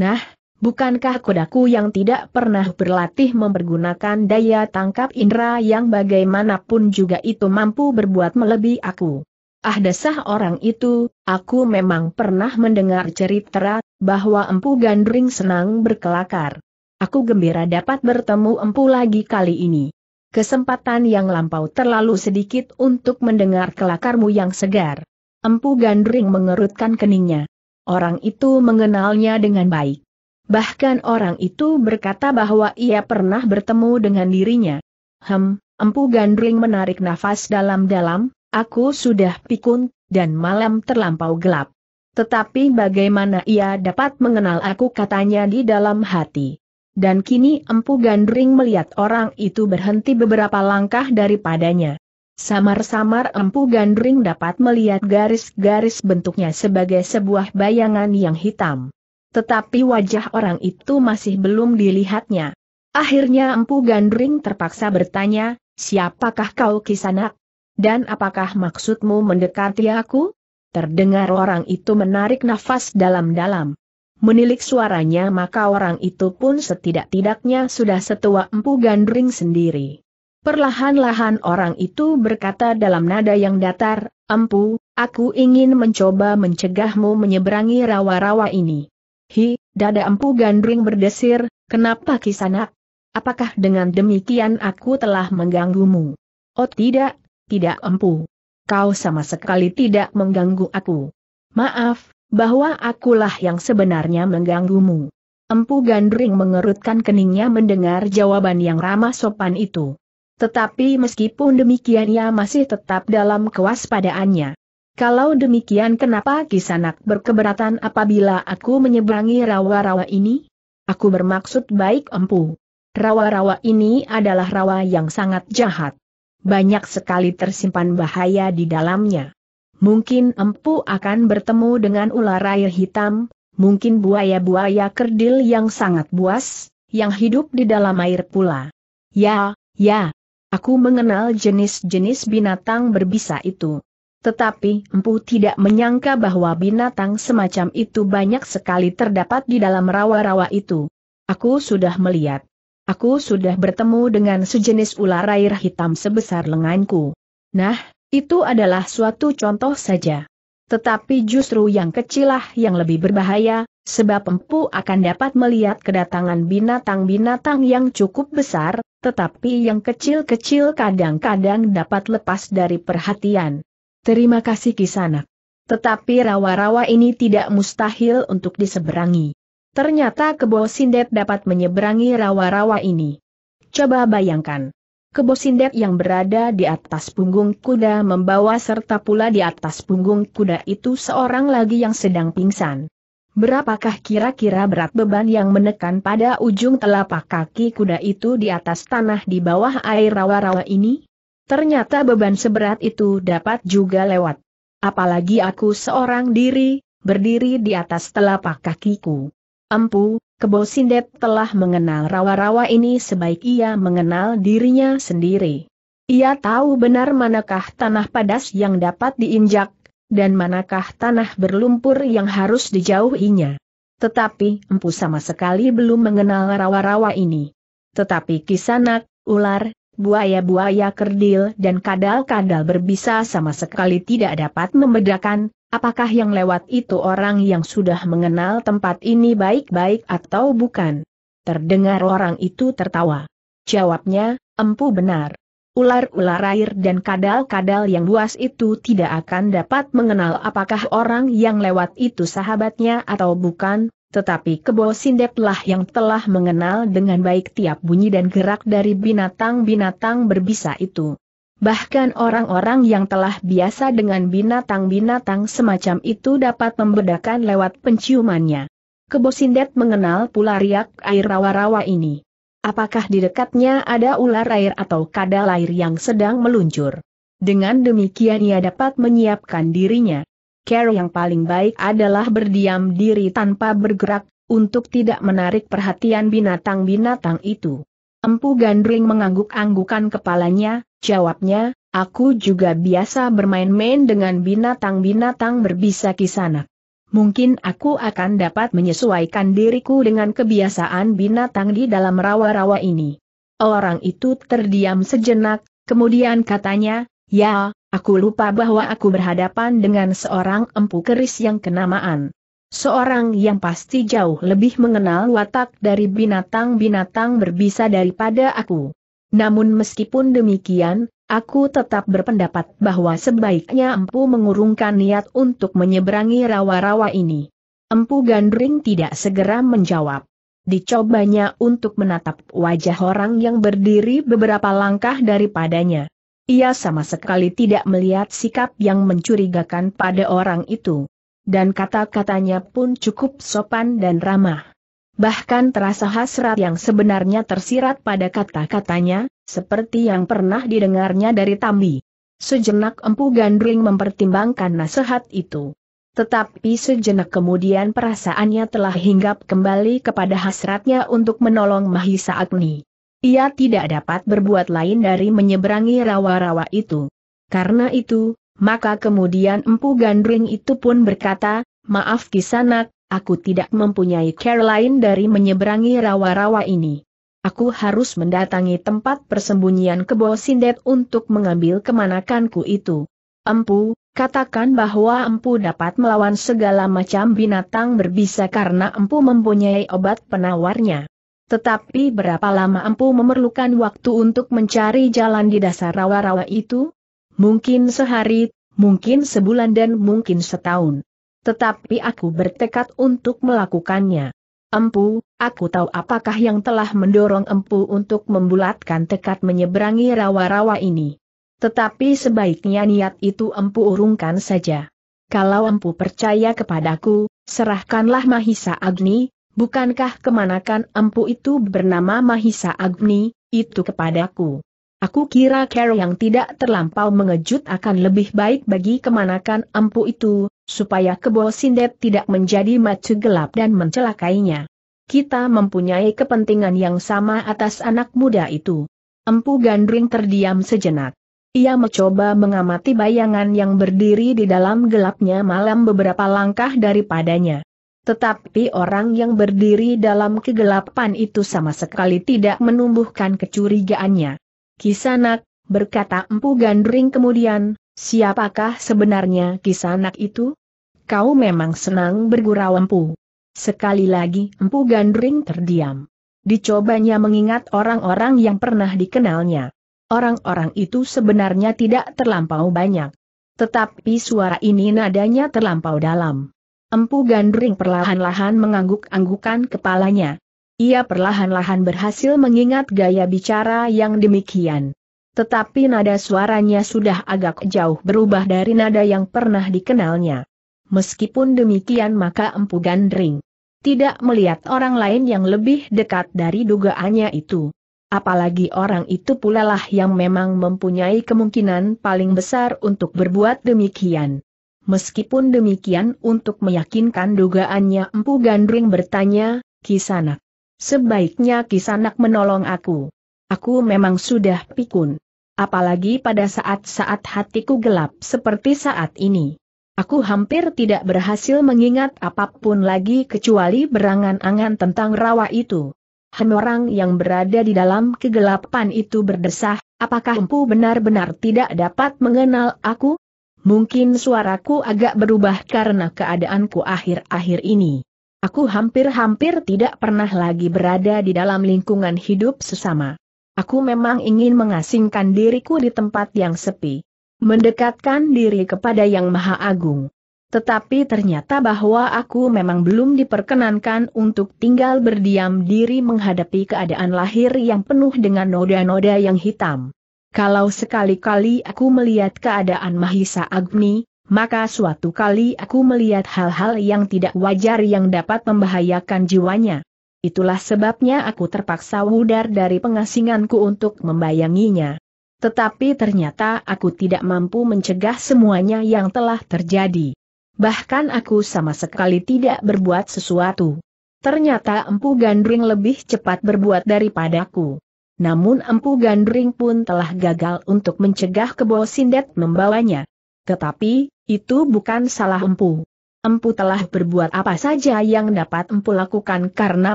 Nah, bukankah kodaku yang tidak pernah berlatih mempergunakan daya tangkap indera yang bagaimanapun juga itu mampu berbuat melebihi aku? Ah desah orang itu, aku memang pernah mendengar cerita bahwa Empu Gandring senang berkelakar. Aku gembira dapat bertemu empu lagi kali ini. Kesempatan yang lampau terlalu sedikit untuk mendengar kelakarmu yang segar. Empu Gandring mengerutkan keningnya. Orang itu mengenalnya dengan baik. Bahkan orang itu berkata bahwa ia pernah bertemu dengan dirinya. Hem, Empu Gandring menarik nafas dalam-dalam, aku sudah pikun, dan malam terlampau gelap. Tetapi bagaimana ia dapat mengenal aku katanya di dalam hati dan kini Empu Gandring melihat orang itu berhenti beberapa langkah daripadanya. Samar-samar Empu Gandring dapat melihat garis-garis bentuknya sebagai sebuah bayangan yang hitam. Tetapi wajah orang itu masih belum dilihatnya. Akhirnya Empu Gandring terpaksa bertanya, siapakah kau kisanak? Dan apakah maksudmu mendekati aku? Terdengar orang itu menarik nafas dalam-dalam menilik suaranya maka orang itu pun setidak-tidaknya sudah setua empu gandring sendiri. Perlahan-lahan orang itu berkata dalam nada yang datar, Empu, aku ingin mencoba mencegahmu menyeberangi rawa-rawa ini. Hi, dada empu gandring berdesir, kenapa kisanak? Apakah dengan demikian aku telah mengganggumu? Oh tidak, tidak empu. Kau sama sekali tidak mengganggu aku. Maaf, bahwa akulah yang sebenarnya mengganggumu. Empu Gandring mengerutkan keningnya mendengar jawaban yang ramah sopan itu. Tetapi meskipun demikian ia masih tetap dalam kewaspadaannya. Kalau demikian kenapa Kisanak berkeberatan apabila aku menyeberangi rawa-rawa ini? Aku bermaksud baik empu. Rawa-rawa ini adalah rawa yang sangat jahat. Banyak sekali tersimpan bahaya di dalamnya. Mungkin empu akan bertemu dengan ular air hitam, mungkin buaya-buaya kerdil yang sangat buas, yang hidup di dalam air pula. Ya, ya, aku mengenal jenis-jenis binatang berbisa itu. Tetapi empu tidak menyangka bahwa binatang semacam itu banyak sekali terdapat di dalam rawa-rawa itu. Aku sudah melihat. Aku sudah bertemu dengan sejenis ular air hitam sebesar lenganku. Nah, itu adalah suatu contoh saja. Tetapi justru yang kecilah yang lebih berbahaya, sebab empu akan dapat melihat kedatangan binatang-binatang yang cukup besar, tetapi yang kecil-kecil kadang-kadang dapat lepas dari perhatian. Terima kasih Kisanak. Tetapi rawa-rawa ini tidak mustahil untuk diseberangi. Ternyata Kebo Sindet dapat menyeberangi rawa-rawa ini. Coba bayangkan. Kebo sindet yang berada di atas punggung kuda membawa serta pula di atas punggung kuda itu seorang lagi yang sedang pingsan. Berapakah kira-kira berat beban yang menekan pada ujung telapak kaki kuda itu di atas tanah di bawah air rawa-rawa ini? Ternyata beban seberat itu dapat juga lewat. Apalagi aku seorang diri, berdiri di atas telapak kakiku. Empu, Kebo Sindet telah mengenal rawa-rawa ini sebaik ia mengenal dirinya sendiri. Ia tahu benar manakah tanah padas yang dapat diinjak, dan manakah tanah berlumpur yang harus dijauhinya. Tetapi Empu sama sekali belum mengenal rawa-rawa ini. Tetapi Kisanak, ular, buaya-buaya kerdil dan kadal-kadal berbisa sama sekali tidak dapat membedakan, apakah yang lewat itu orang yang sudah mengenal tempat ini baik-baik atau bukan. Terdengar orang itu tertawa. Jawabnya, empu benar. Ular-ular air dan kadal-kadal yang buas itu tidak akan dapat mengenal apakah orang yang lewat itu sahabatnya atau bukan, tetapi kebo sindeplah yang telah mengenal dengan baik tiap bunyi dan gerak dari binatang-binatang berbisa itu. Bahkan orang-orang yang telah biasa dengan binatang-binatang semacam itu dapat membedakan lewat penciumannya. Kebo Sindet mengenal pula riak air rawa-rawa ini. Apakah di dekatnya ada ular air atau kadal air yang sedang meluncur? Dengan demikian ia dapat menyiapkan dirinya. Cara yang paling baik adalah berdiam diri tanpa bergerak, untuk tidak menarik perhatian binatang-binatang itu. Empu Gandring mengangguk-anggukan kepalanya, jawabnya, aku juga biasa bermain-main dengan binatang-binatang berbisa kisana. Mungkin aku akan dapat menyesuaikan diriku dengan kebiasaan binatang di dalam rawa-rawa ini. Orang itu terdiam sejenak, kemudian katanya, ya, Aku lupa bahwa aku berhadapan dengan seorang empu keris yang kenamaan. Seorang yang pasti jauh lebih mengenal watak dari binatang-binatang berbisa daripada aku. Namun meskipun demikian, aku tetap berpendapat bahwa sebaiknya empu mengurungkan niat untuk menyeberangi rawa-rawa ini. Empu Gandring tidak segera menjawab. Dicobanya untuk menatap wajah orang yang berdiri beberapa langkah daripadanya. Ia sama sekali tidak melihat sikap yang mencurigakan pada orang itu. Dan kata-katanya pun cukup sopan dan ramah. Bahkan terasa hasrat yang sebenarnya tersirat pada kata-katanya, seperti yang pernah didengarnya dari Tambi. Sejenak Empu Gandring mempertimbangkan nasihat itu. Tetapi sejenak kemudian perasaannya telah hinggap kembali kepada hasratnya untuk menolong Mahisa Agni. Ia tidak dapat berbuat lain dari menyeberangi rawa-rawa itu. Karena itu, maka kemudian Empu Gandring itu pun berkata, Maaf Kisanak, aku tidak mempunyai care lain dari menyeberangi rawa-rawa ini. Aku harus mendatangi tempat persembunyian kebo sindet untuk mengambil kemanakanku itu. Empu, katakan bahwa empu dapat melawan segala macam binatang berbisa karena empu mempunyai obat penawarnya. Tetapi berapa lama Empu memerlukan waktu untuk mencari jalan di dasar rawa-rawa itu? Mungkin sehari, mungkin sebulan dan mungkin setahun. Tetapi aku bertekad untuk melakukannya. Empu, aku tahu apakah yang telah mendorong Empu untuk membulatkan tekad menyeberangi rawa-rawa ini. Tetapi sebaiknya niat itu Empu urungkan saja. Kalau Empu percaya kepadaku, serahkanlah Mahisa Agni, Bukankah kemanakan empu itu bernama Mahisa Agni, itu kepadaku. Aku kira Carol yang tidak terlampau mengejut akan lebih baik bagi kemanakan empu itu, supaya kebo sindet tidak menjadi macu gelap dan mencelakainya. Kita mempunyai kepentingan yang sama atas anak muda itu. Empu Gandring terdiam sejenak. Ia mencoba mengamati bayangan yang berdiri di dalam gelapnya malam beberapa langkah daripadanya. Tetapi orang yang berdiri dalam kegelapan itu sama sekali tidak menumbuhkan kecurigaannya. Kisanak, berkata Empu Gandring kemudian, siapakah sebenarnya Kisanak itu? Kau memang senang bergurau Empu. Sekali lagi Empu Gandring terdiam. Dicobanya mengingat orang-orang yang pernah dikenalnya. Orang-orang itu sebenarnya tidak terlampau banyak. Tetapi suara ini nadanya terlampau dalam. Empu Gandring perlahan-lahan mengangguk-anggukan kepalanya. Ia perlahan-lahan berhasil mengingat gaya bicara yang demikian. Tetapi nada suaranya sudah agak jauh berubah dari nada yang pernah dikenalnya. Meskipun demikian maka Empu Gandring tidak melihat orang lain yang lebih dekat dari dugaannya itu. Apalagi orang itu pula lah yang memang mempunyai kemungkinan paling besar untuk berbuat demikian. Meskipun demikian untuk meyakinkan dugaannya Empu Gandring bertanya, Kisanak. Sebaiknya Kisanak menolong aku. Aku memang sudah pikun. Apalagi pada saat-saat hatiku gelap seperti saat ini. Aku hampir tidak berhasil mengingat apapun lagi kecuali berangan-angan tentang rawa itu. Hem orang yang berada di dalam kegelapan itu berdesah, apakah Empu benar-benar tidak dapat mengenal aku? Mungkin suaraku agak berubah karena keadaanku akhir-akhir ini. Aku hampir-hampir tidak pernah lagi berada di dalam lingkungan hidup sesama. Aku memang ingin mengasingkan diriku di tempat yang sepi. Mendekatkan diri kepada Yang Maha Agung. Tetapi ternyata bahwa aku memang belum diperkenankan untuk tinggal berdiam diri menghadapi keadaan lahir yang penuh dengan noda-noda yang hitam. Kalau sekali-kali aku melihat keadaan Mahisa Agni, maka suatu kali aku melihat hal-hal yang tidak wajar yang dapat membahayakan jiwanya. Itulah sebabnya aku terpaksa wudar dari pengasinganku untuk membayanginya. Tetapi ternyata aku tidak mampu mencegah semuanya yang telah terjadi. Bahkan aku sama sekali tidak berbuat sesuatu. Ternyata Empu Gandring lebih cepat berbuat daripadaku. Namun Empu Gandring pun telah gagal untuk mencegah Kebo Sindet membawanya. Tetapi, itu bukan salah Empu. Empu telah berbuat apa saja yang dapat Empu lakukan karena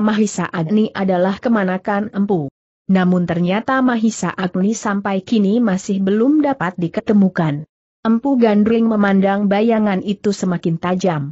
Mahisa Agni adalah kemanakan Empu. Namun ternyata Mahisa Agni sampai kini masih belum dapat diketemukan. Empu Gandring memandang bayangan itu semakin tajam.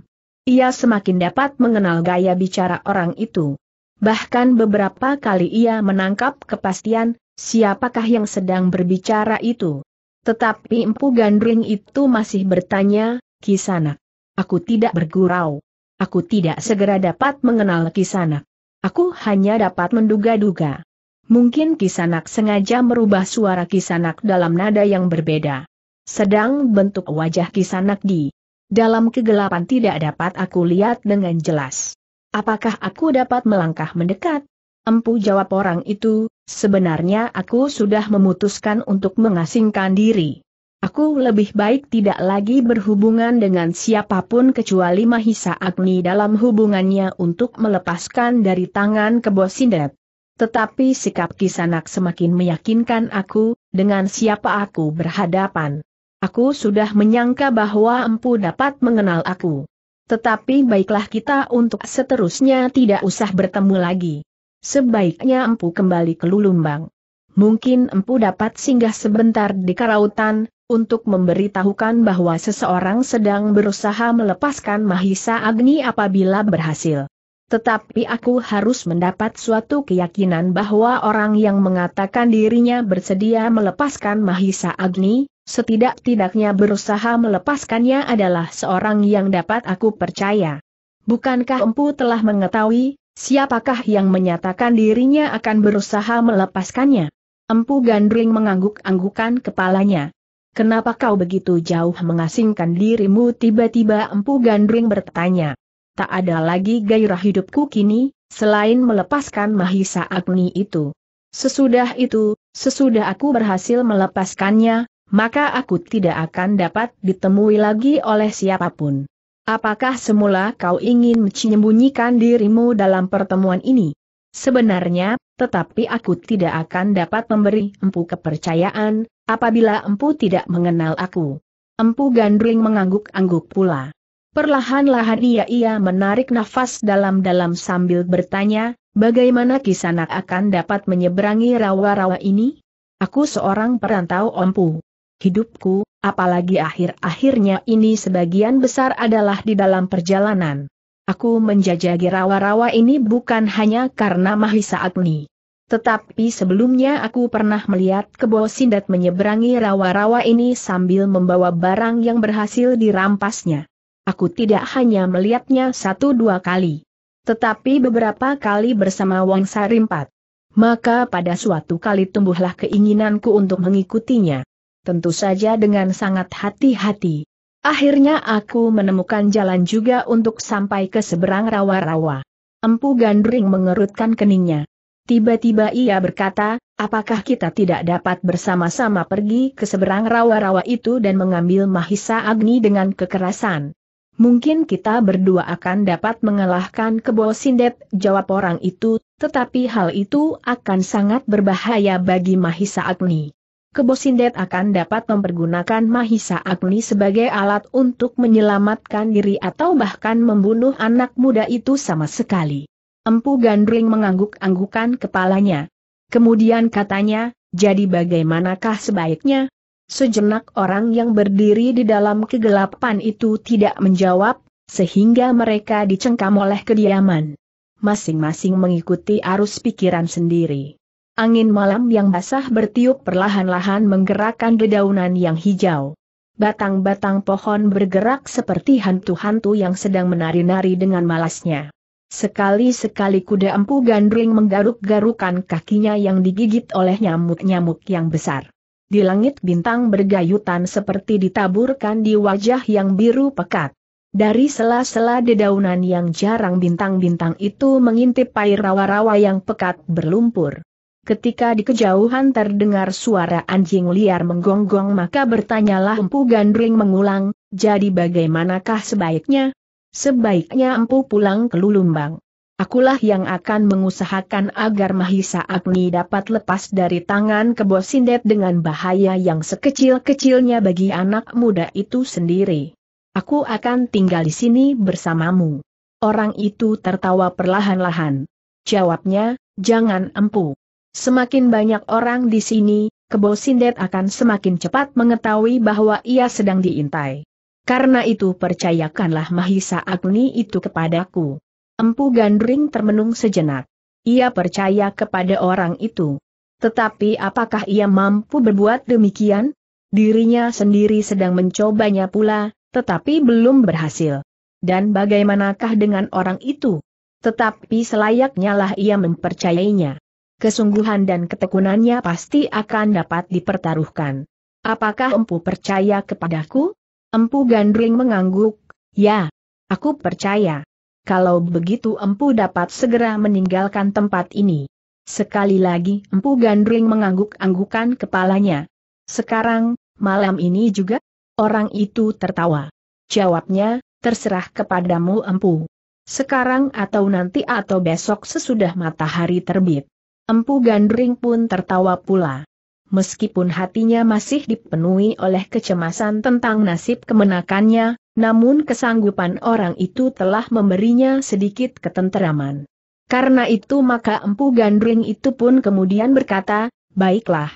Ia semakin dapat mengenal gaya bicara orang itu. Bahkan beberapa kali ia menangkap kepastian, siapakah yang sedang berbicara itu. Tetapi Empu Gandring itu masih bertanya, Kisanak. Aku tidak bergurau. Aku tidak segera dapat mengenal Kisanak. Aku hanya dapat menduga-duga. Mungkin Kisanak sengaja merubah suara Kisanak dalam nada yang berbeda. Sedang bentuk wajah Kisanak di dalam kegelapan tidak dapat aku lihat dengan jelas. Apakah aku dapat melangkah mendekat? Empu jawab orang itu, sebenarnya aku sudah memutuskan untuk mengasingkan diri. Aku lebih baik tidak lagi berhubungan dengan siapapun kecuali Mahisa Agni dalam hubungannya untuk melepaskan dari tangan kebosindet. Tetapi sikap kisanak semakin meyakinkan aku, dengan siapa aku berhadapan. Aku sudah menyangka bahwa empu dapat mengenal aku. Tetapi baiklah kita untuk seterusnya tidak usah bertemu lagi. Sebaiknya empu kembali ke Lulumbang. Mungkin empu dapat singgah sebentar di Karautan, untuk memberitahukan bahwa seseorang sedang berusaha melepaskan Mahisa Agni apabila berhasil. Tetapi aku harus mendapat suatu keyakinan bahwa orang yang mengatakan dirinya bersedia melepaskan Mahisa Agni, Setidak-tidaknya berusaha melepaskannya adalah seorang yang dapat aku percaya. Bukankah Empu telah mengetahui, siapakah yang menyatakan dirinya akan berusaha melepaskannya? Empu Gandring mengangguk-anggukan kepalanya. Kenapa kau begitu jauh mengasingkan dirimu tiba-tiba Empu Gandring bertanya. Tak ada lagi gairah hidupku kini, selain melepaskan Mahisa Agni itu. Sesudah itu, sesudah aku berhasil melepaskannya, maka aku tidak akan dapat ditemui lagi oleh siapapun. Apakah semula kau ingin menyembunyikan dirimu dalam pertemuan ini? Sebenarnya, tetapi aku tidak akan dapat memberi empu kepercayaan, apabila empu tidak mengenal aku. Empu Gandring mengangguk-angguk pula. Perlahan-lahan ia-ia menarik nafas dalam-dalam sambil bertanya, bagaimana kisanak akan dapat menyeberangi rawa-rawa ini? Aku seorang perantau empu hidupku, apalagi akhir-akhirnya ini sebagian besar adalah di dalam perjalanan. Aku menjajagi rawa-rawa ini bukan hanya karena Mahisa Agni. Tetapi sebelumnya aku pernah melihat kebo sindat menyeberangi rawa-rawa ini sambil membawa barang yang berhasil dirampasnya. Aku tidak hanya melihatnya satu dua kali. Tetapi beberapa kali bersama Wangsa Sarimpat. Maka pada suatu kali tumbuhlah keinginanku untuk mengikutinya tentu saja dengan sangat hati-hati. Akhirnya aku menemukan jalan juga untuk sampai ke seberang rawa-rawa. Empu Gandring mengerutkan keningnya. Tiba-tiba ia berkata, apakah kita tidak dapat bersama-sama pergi ke seberang rawa-rawa itu dan mengambil Mahisa Agni dengan kekerasan? Mungkin kita berdua akan dapat mengalahkan kebo sindet, jawab orang itu, tetapi hal itu akan sangat berbahaya bagi Mahisa Agni. Kebosindet akan dapat mempergunakan Mahisa Agni sebagai alat untuk menyelamatkan diri atau bahkan membunuh anak muda itu sama sekali. Empu Gandring mengangguk-anggukan kepalanya. Kemudian katanya, jadi bagaimanakah sebaiknya? Sejenak orang yang berdiri di dalam kegelapan itu tidak menjawab, sehingga mereka dicengkam oleh kediaman. Masing-masing mengikuti arus pikiran sendiri. Angin malam yang basah bertiup perlahan-lahan menggerakkan dedaunan yang hijau. Batang-batang pohon bergerak seperti hantu-hantu yang sedang menari-nari dengan malasnya. Sekali-sekali kuda empu gandring menggaruk-garukan kakinya yang digigit oleh nyamuk-nyamuk yang besar. Di langit bintang bergayutan seperti ditaburkan di wajah yang biru pekat. Dari sela-sela dedaunan yang jarang bintang-bintang itu mengintip air rawa-rawa yang pekat berlumpur. Ketika di kejauhan terdengar suara anjing liar menggonggong maka bertanyalah Empu Gandring mengulang, jadi bagaimanakah sebaiknya? Sebaiknya Empu pulang ke Lulumbang. Akulah yang akan mengusahakan agar Mahisa Agni dapat lepas dari tangan kebo sindet dengan bahaya yang sekecil-kecilnya bagi anak muda itu sendiri. Aku akan tinggal di sini bersamamu. Orang itu tertawa perlahan-lahan. Jawabnya, jangan empu. Semakin banyak orang di sini, Kebo Sindet akan semakin cepat mengetahui bahwa ia sedang diintai. Karena itu percayakanlah Mahisa Agni itu kepadaku. Empu Gandring termenung sejenak. Ia percaya kepada orang itu. Tetapi apakah ia mampu berbuat demikian? Dirinya sendiri sedang mencobanya pula, tetapi belum berhasil. Dan bagaimanakah dengan orang itu? Tetapi selayaknya lah ia mempercayainya kesungguhan dan ketekunannya pasti akan dapat dipertaruhkan. Apakah empu percaya kepadaku? Empu Gandring mengangguk, ya, aku percaya. Kalau begitu empu dapat segera meninggalkan tempat ini. Sekali lagi empu Gandring mengangguk-anggukan kepalanya. Sekarang, malam ini juga? Orang itu tertawa. Jawabnya, terserah kepadamu empu. Sekarang atau nanti atau besok sesudah matahari terbit. Empu Gandring pun tertawa pula. Meskipun hatinya masih dipenuhi oleh kecemasan tentang nasib kemenakannya, namun kesanggupan orang itu telah memberinya sedikit ketenteraman. Karena itu maka Empu Gandring itu pun kemudian berkata, Baiklah,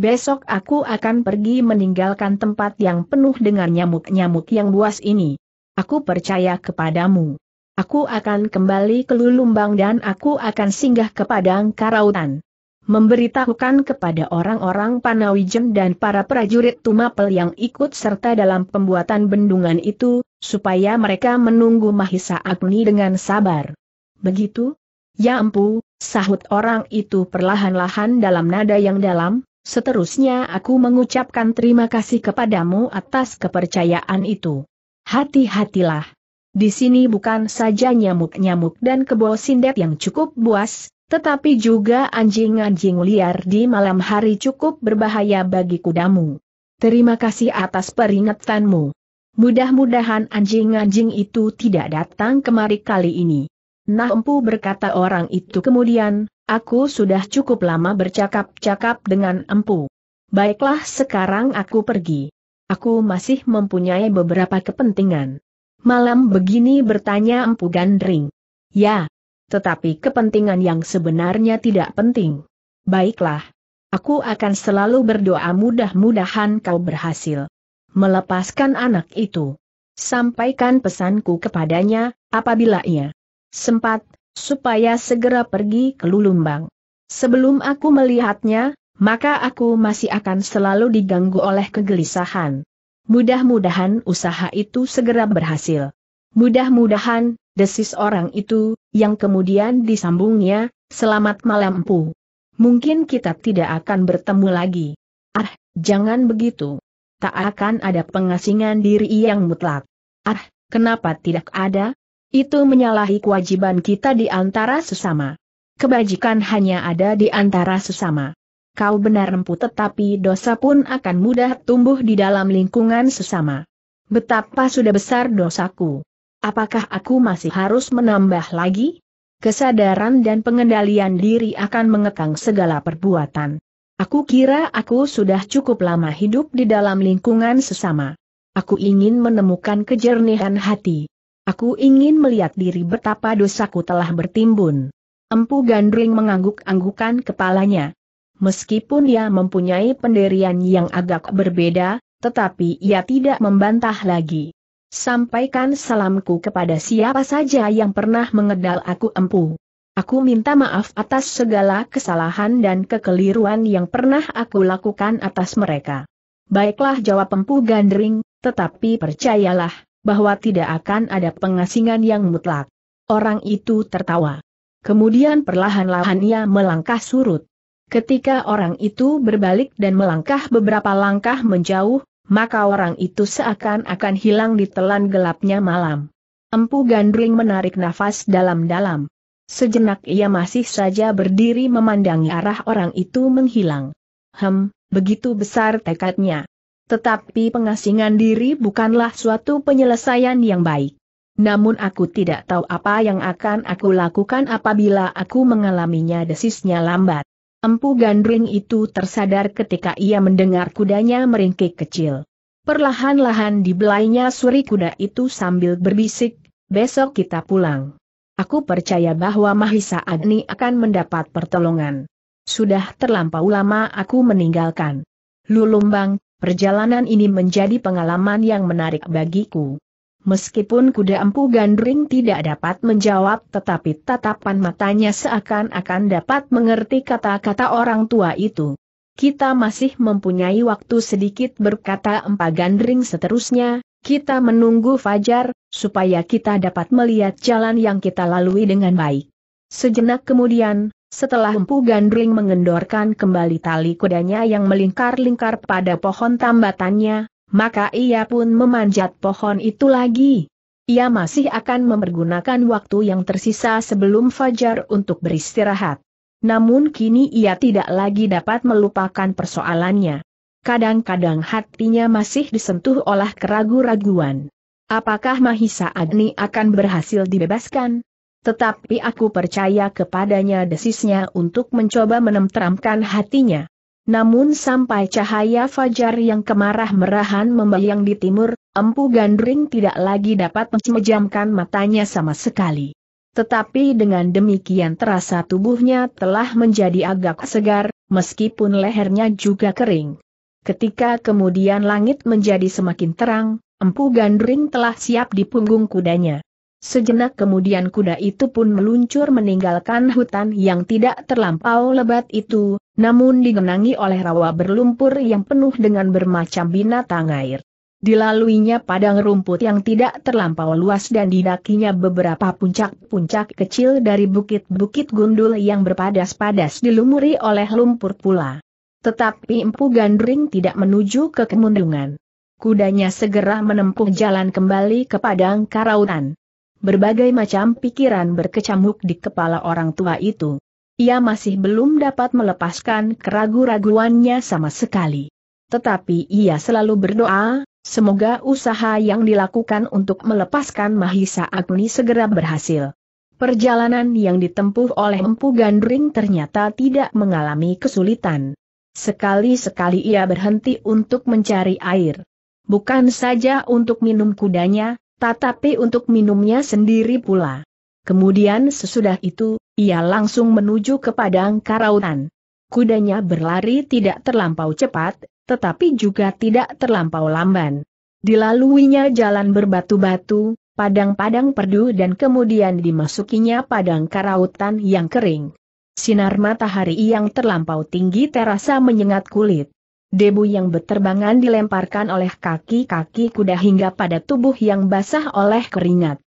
besok aku akan pergi meninggalkan tempat yang penuh dengan nyamuk-nyamuk yang buas ini. Aku percaya kepadamu. Aku akan kembali ke Lulumbang dan aku akan singgah ke Padang Karautan. Memberitahukan kepada orang-orang Panawijen dan para prajurit Tumapel yang ikut serta dalam pembuatan bendungan itu, supaya mereka menunggu Mahisa Agni dengan sabar. Begitu? Ya empu, sahut orang itu perlahan-lahan dalam nada yang dalam, Seterusnya aku mengucapkan terima kasih kepadamu atas kepercayaan itu. Hati-hatilah. Di sini bukan saja nyamuk-nyamuk dan kebo sindet yang cukup buas, tetapi juga anjing-anjing liar di malam hari cukup berbahaya bagi kudamu. Terima kasih atas peringatanmu. Mudah-mudahan anjing-anjing itu tidak datang kemari kali ini. Nah empu berkata orang itu kemudian, aku sudah cukup lama bercakap-cakap dengan empu. Baiklah sekarang aku pergi. Aku masih mempunyai beberapa kepentingan malam begini bertanya Empu Gandring. Ya, tetapi kepentingan yang sebenarnya tidak penting. Baiklah. Aku akan selalu berdoa mudah-mudahan kau berhasil melepaskan anak itu. Sampaikan pesanku kepadanya, apabila ia sempat, supaya segera pergi ke Lulumbang. Sebelum aku melihatnya, maka aku masih akan selalu diganggu oleh kegelisahan. Mudah-mudahan usaha itu segera berhasil. Mudah-mudahan, desis orang itu, yang kemudian disambungnya, selamat malam Pu. Mungkin kita tidak akan bertemu lagi. Ah, jangan begitu. Tak akan ada pengasingan diri yang mutlak. Ah, kenapa tidak ada? Itu menyalahi kewajiban kita di antara sesama. Kebajikan hanya ada di antara sesama kau benar empu tetapi dosa pun akan mudah tumbuh di dalam lingkungan sesama. Betapa sudah besar dosaku. Apakah aku masih harus menambah lagi? Kesadaran dan pengendalian diri akan mengekang segala perbuatan. Aku kira aku sudah cukup lama hidup di dalam lingkungan sesama. Aku ingin menemukan kejernihan hati. Aku ingin melihat diri betapa dosaku telah bertimbun. Empu Gandring mengangguk-anggukan kepalanya. Meskipun ia mempunyai pendirian yang agak berbeda, tetapi ia tidak membantah lagi. Sampaikan salamku kepada siapa saja yang pernah mengedal aku empu. Aku minta maaf atas segala kesalahan dan kekeliruan yang pernah aku lakukan atas mereka. Baiklah jawab empu gandring, tetapi percayalah, bahwa tidak akan ada pengasingan yang mutlak. Orang itu tertawa. Kemudian perlahan-lahan ia melangkah surut. Ketika orang itu berbalik dan melangkah beberapa langkah menjauh, maka orang itu seakan-akan hilang di telan gelapnya malam. Empu Gandring menarik nafas dalam-dalam. Sejenak ia masih saja berdiri memandangi arah orang itu menghilang. Hem, begitu besar tekadnya. Tetapi pengasingan diri bukanlah suatu penyelesaian yang baik. Namun aku tidak tahu apa yang akan aku lakukan apabila aku mengalaminya desisnya lambat. Empu Gandring itu tersadar ketika ia mendengar kudanya meringkik kecil. Perlahan-lahan dibelainya suri kuda itu sambil berbisik, besok kita pulang. Aku percaya bahwa Mahisa Agni akan mendapat pertolongan. Sudah terlampau lama aku meninggalkan. Lulumbang, perjalanan ini menjadi pengalaman yang menarik bagiku. Meskipun kuda empu gandring tidak dapat menjawab tetapi tatapan matanya seakan-akan dapat mengerti kata-kata orang tua itu. Kita masih mempunyai waktu sedikit berkata empa gandring seterusnya, kita menunggu fajar, supaya kita dapat melihat jalan yang kita lalui dengan baik. Sejenak kemudian, setelah empu gandring mengendorkan kembali tali kudanya yang melingkar-lingkar pada pohon tambatannya, maka ia pun memanjat pohon itu lagi. Ia masih akan mempergunakan waktu yang tersisa sebelum fajar untuk beristirahat. Namun kini ia tidak lagi dapat melupakan persoalannya. Kadang-kadang hatinya masih disentuh oleh keragu raguan Apakah Mahisa Agni akan berhasil dibebaskan? Tetapi aku percaya kepadanya desisnya untuk mencoba menemteramkan hatinya. Namun sampai cahaya fajar yang kemarah-merahan membayang di timur, Empu Gandring tidak lagi dapat memejamkan matanya sama sekali. Tetapi dengan demikian terasa tubuhnya telah menjadi agak segar, meskipun lehernya juga kering. Ketika kemudian langit menjadi semakin terang, Empu Gandring telah siap di punggung kudanya. Sejenak kemudian kuda itu pun meluncur meninggalkan hutan yang tidak terlampau lebat itu, namun digenangi oleh rawa berlumpur yang penuh dengan bermacam binatang air. Dilaluinya padang rumput yang tidak terlampau luas dan didakinya beberapa puncak-puncak kecil dari bukit-bukit gundul yang berpadas-padas dilumuri oleh lumpur pula. Tetapi Empu Gandring tidak menuju ke kemundungan. Kudanya segera menempuh jalan kembali ke padang karautan berbagai macam pikiran berkecamuk di kepala orang tua itu. Ia masih belum dapat melepaskan keragu-raguannya sama sekali. Tetapi ia selalu berdoa, semoga usaha yang dilakukan untuk melepaskan Mahisa Agni segera berhasil. Perjalanan yang ditempuh oleh Empu Gandring ternyata tidak mengalami kesulitan. Sekali-sekali ia berhenti untuk mencari air. Bukan saja untuk minum kudanya, tetapi untuk minumnya sendiri pula. Kemudian sesudah itu, ia langsung menuju ke padang karautan. Kudanya berlari tidak terlampau cepat, tetapi juga tidak terlampau lamban. Dilaluinya jalan berbatu-batu, padang-padang perdu dan kemudian dimasukinya padang karautan yang kering. Sinar matahari yang terlampau tinggi terasa menyengat kulit. Debu yang beterbangan dilemparkan oleh kaki-kaki kuda hingga pada tubuh yang basah oleh keringat.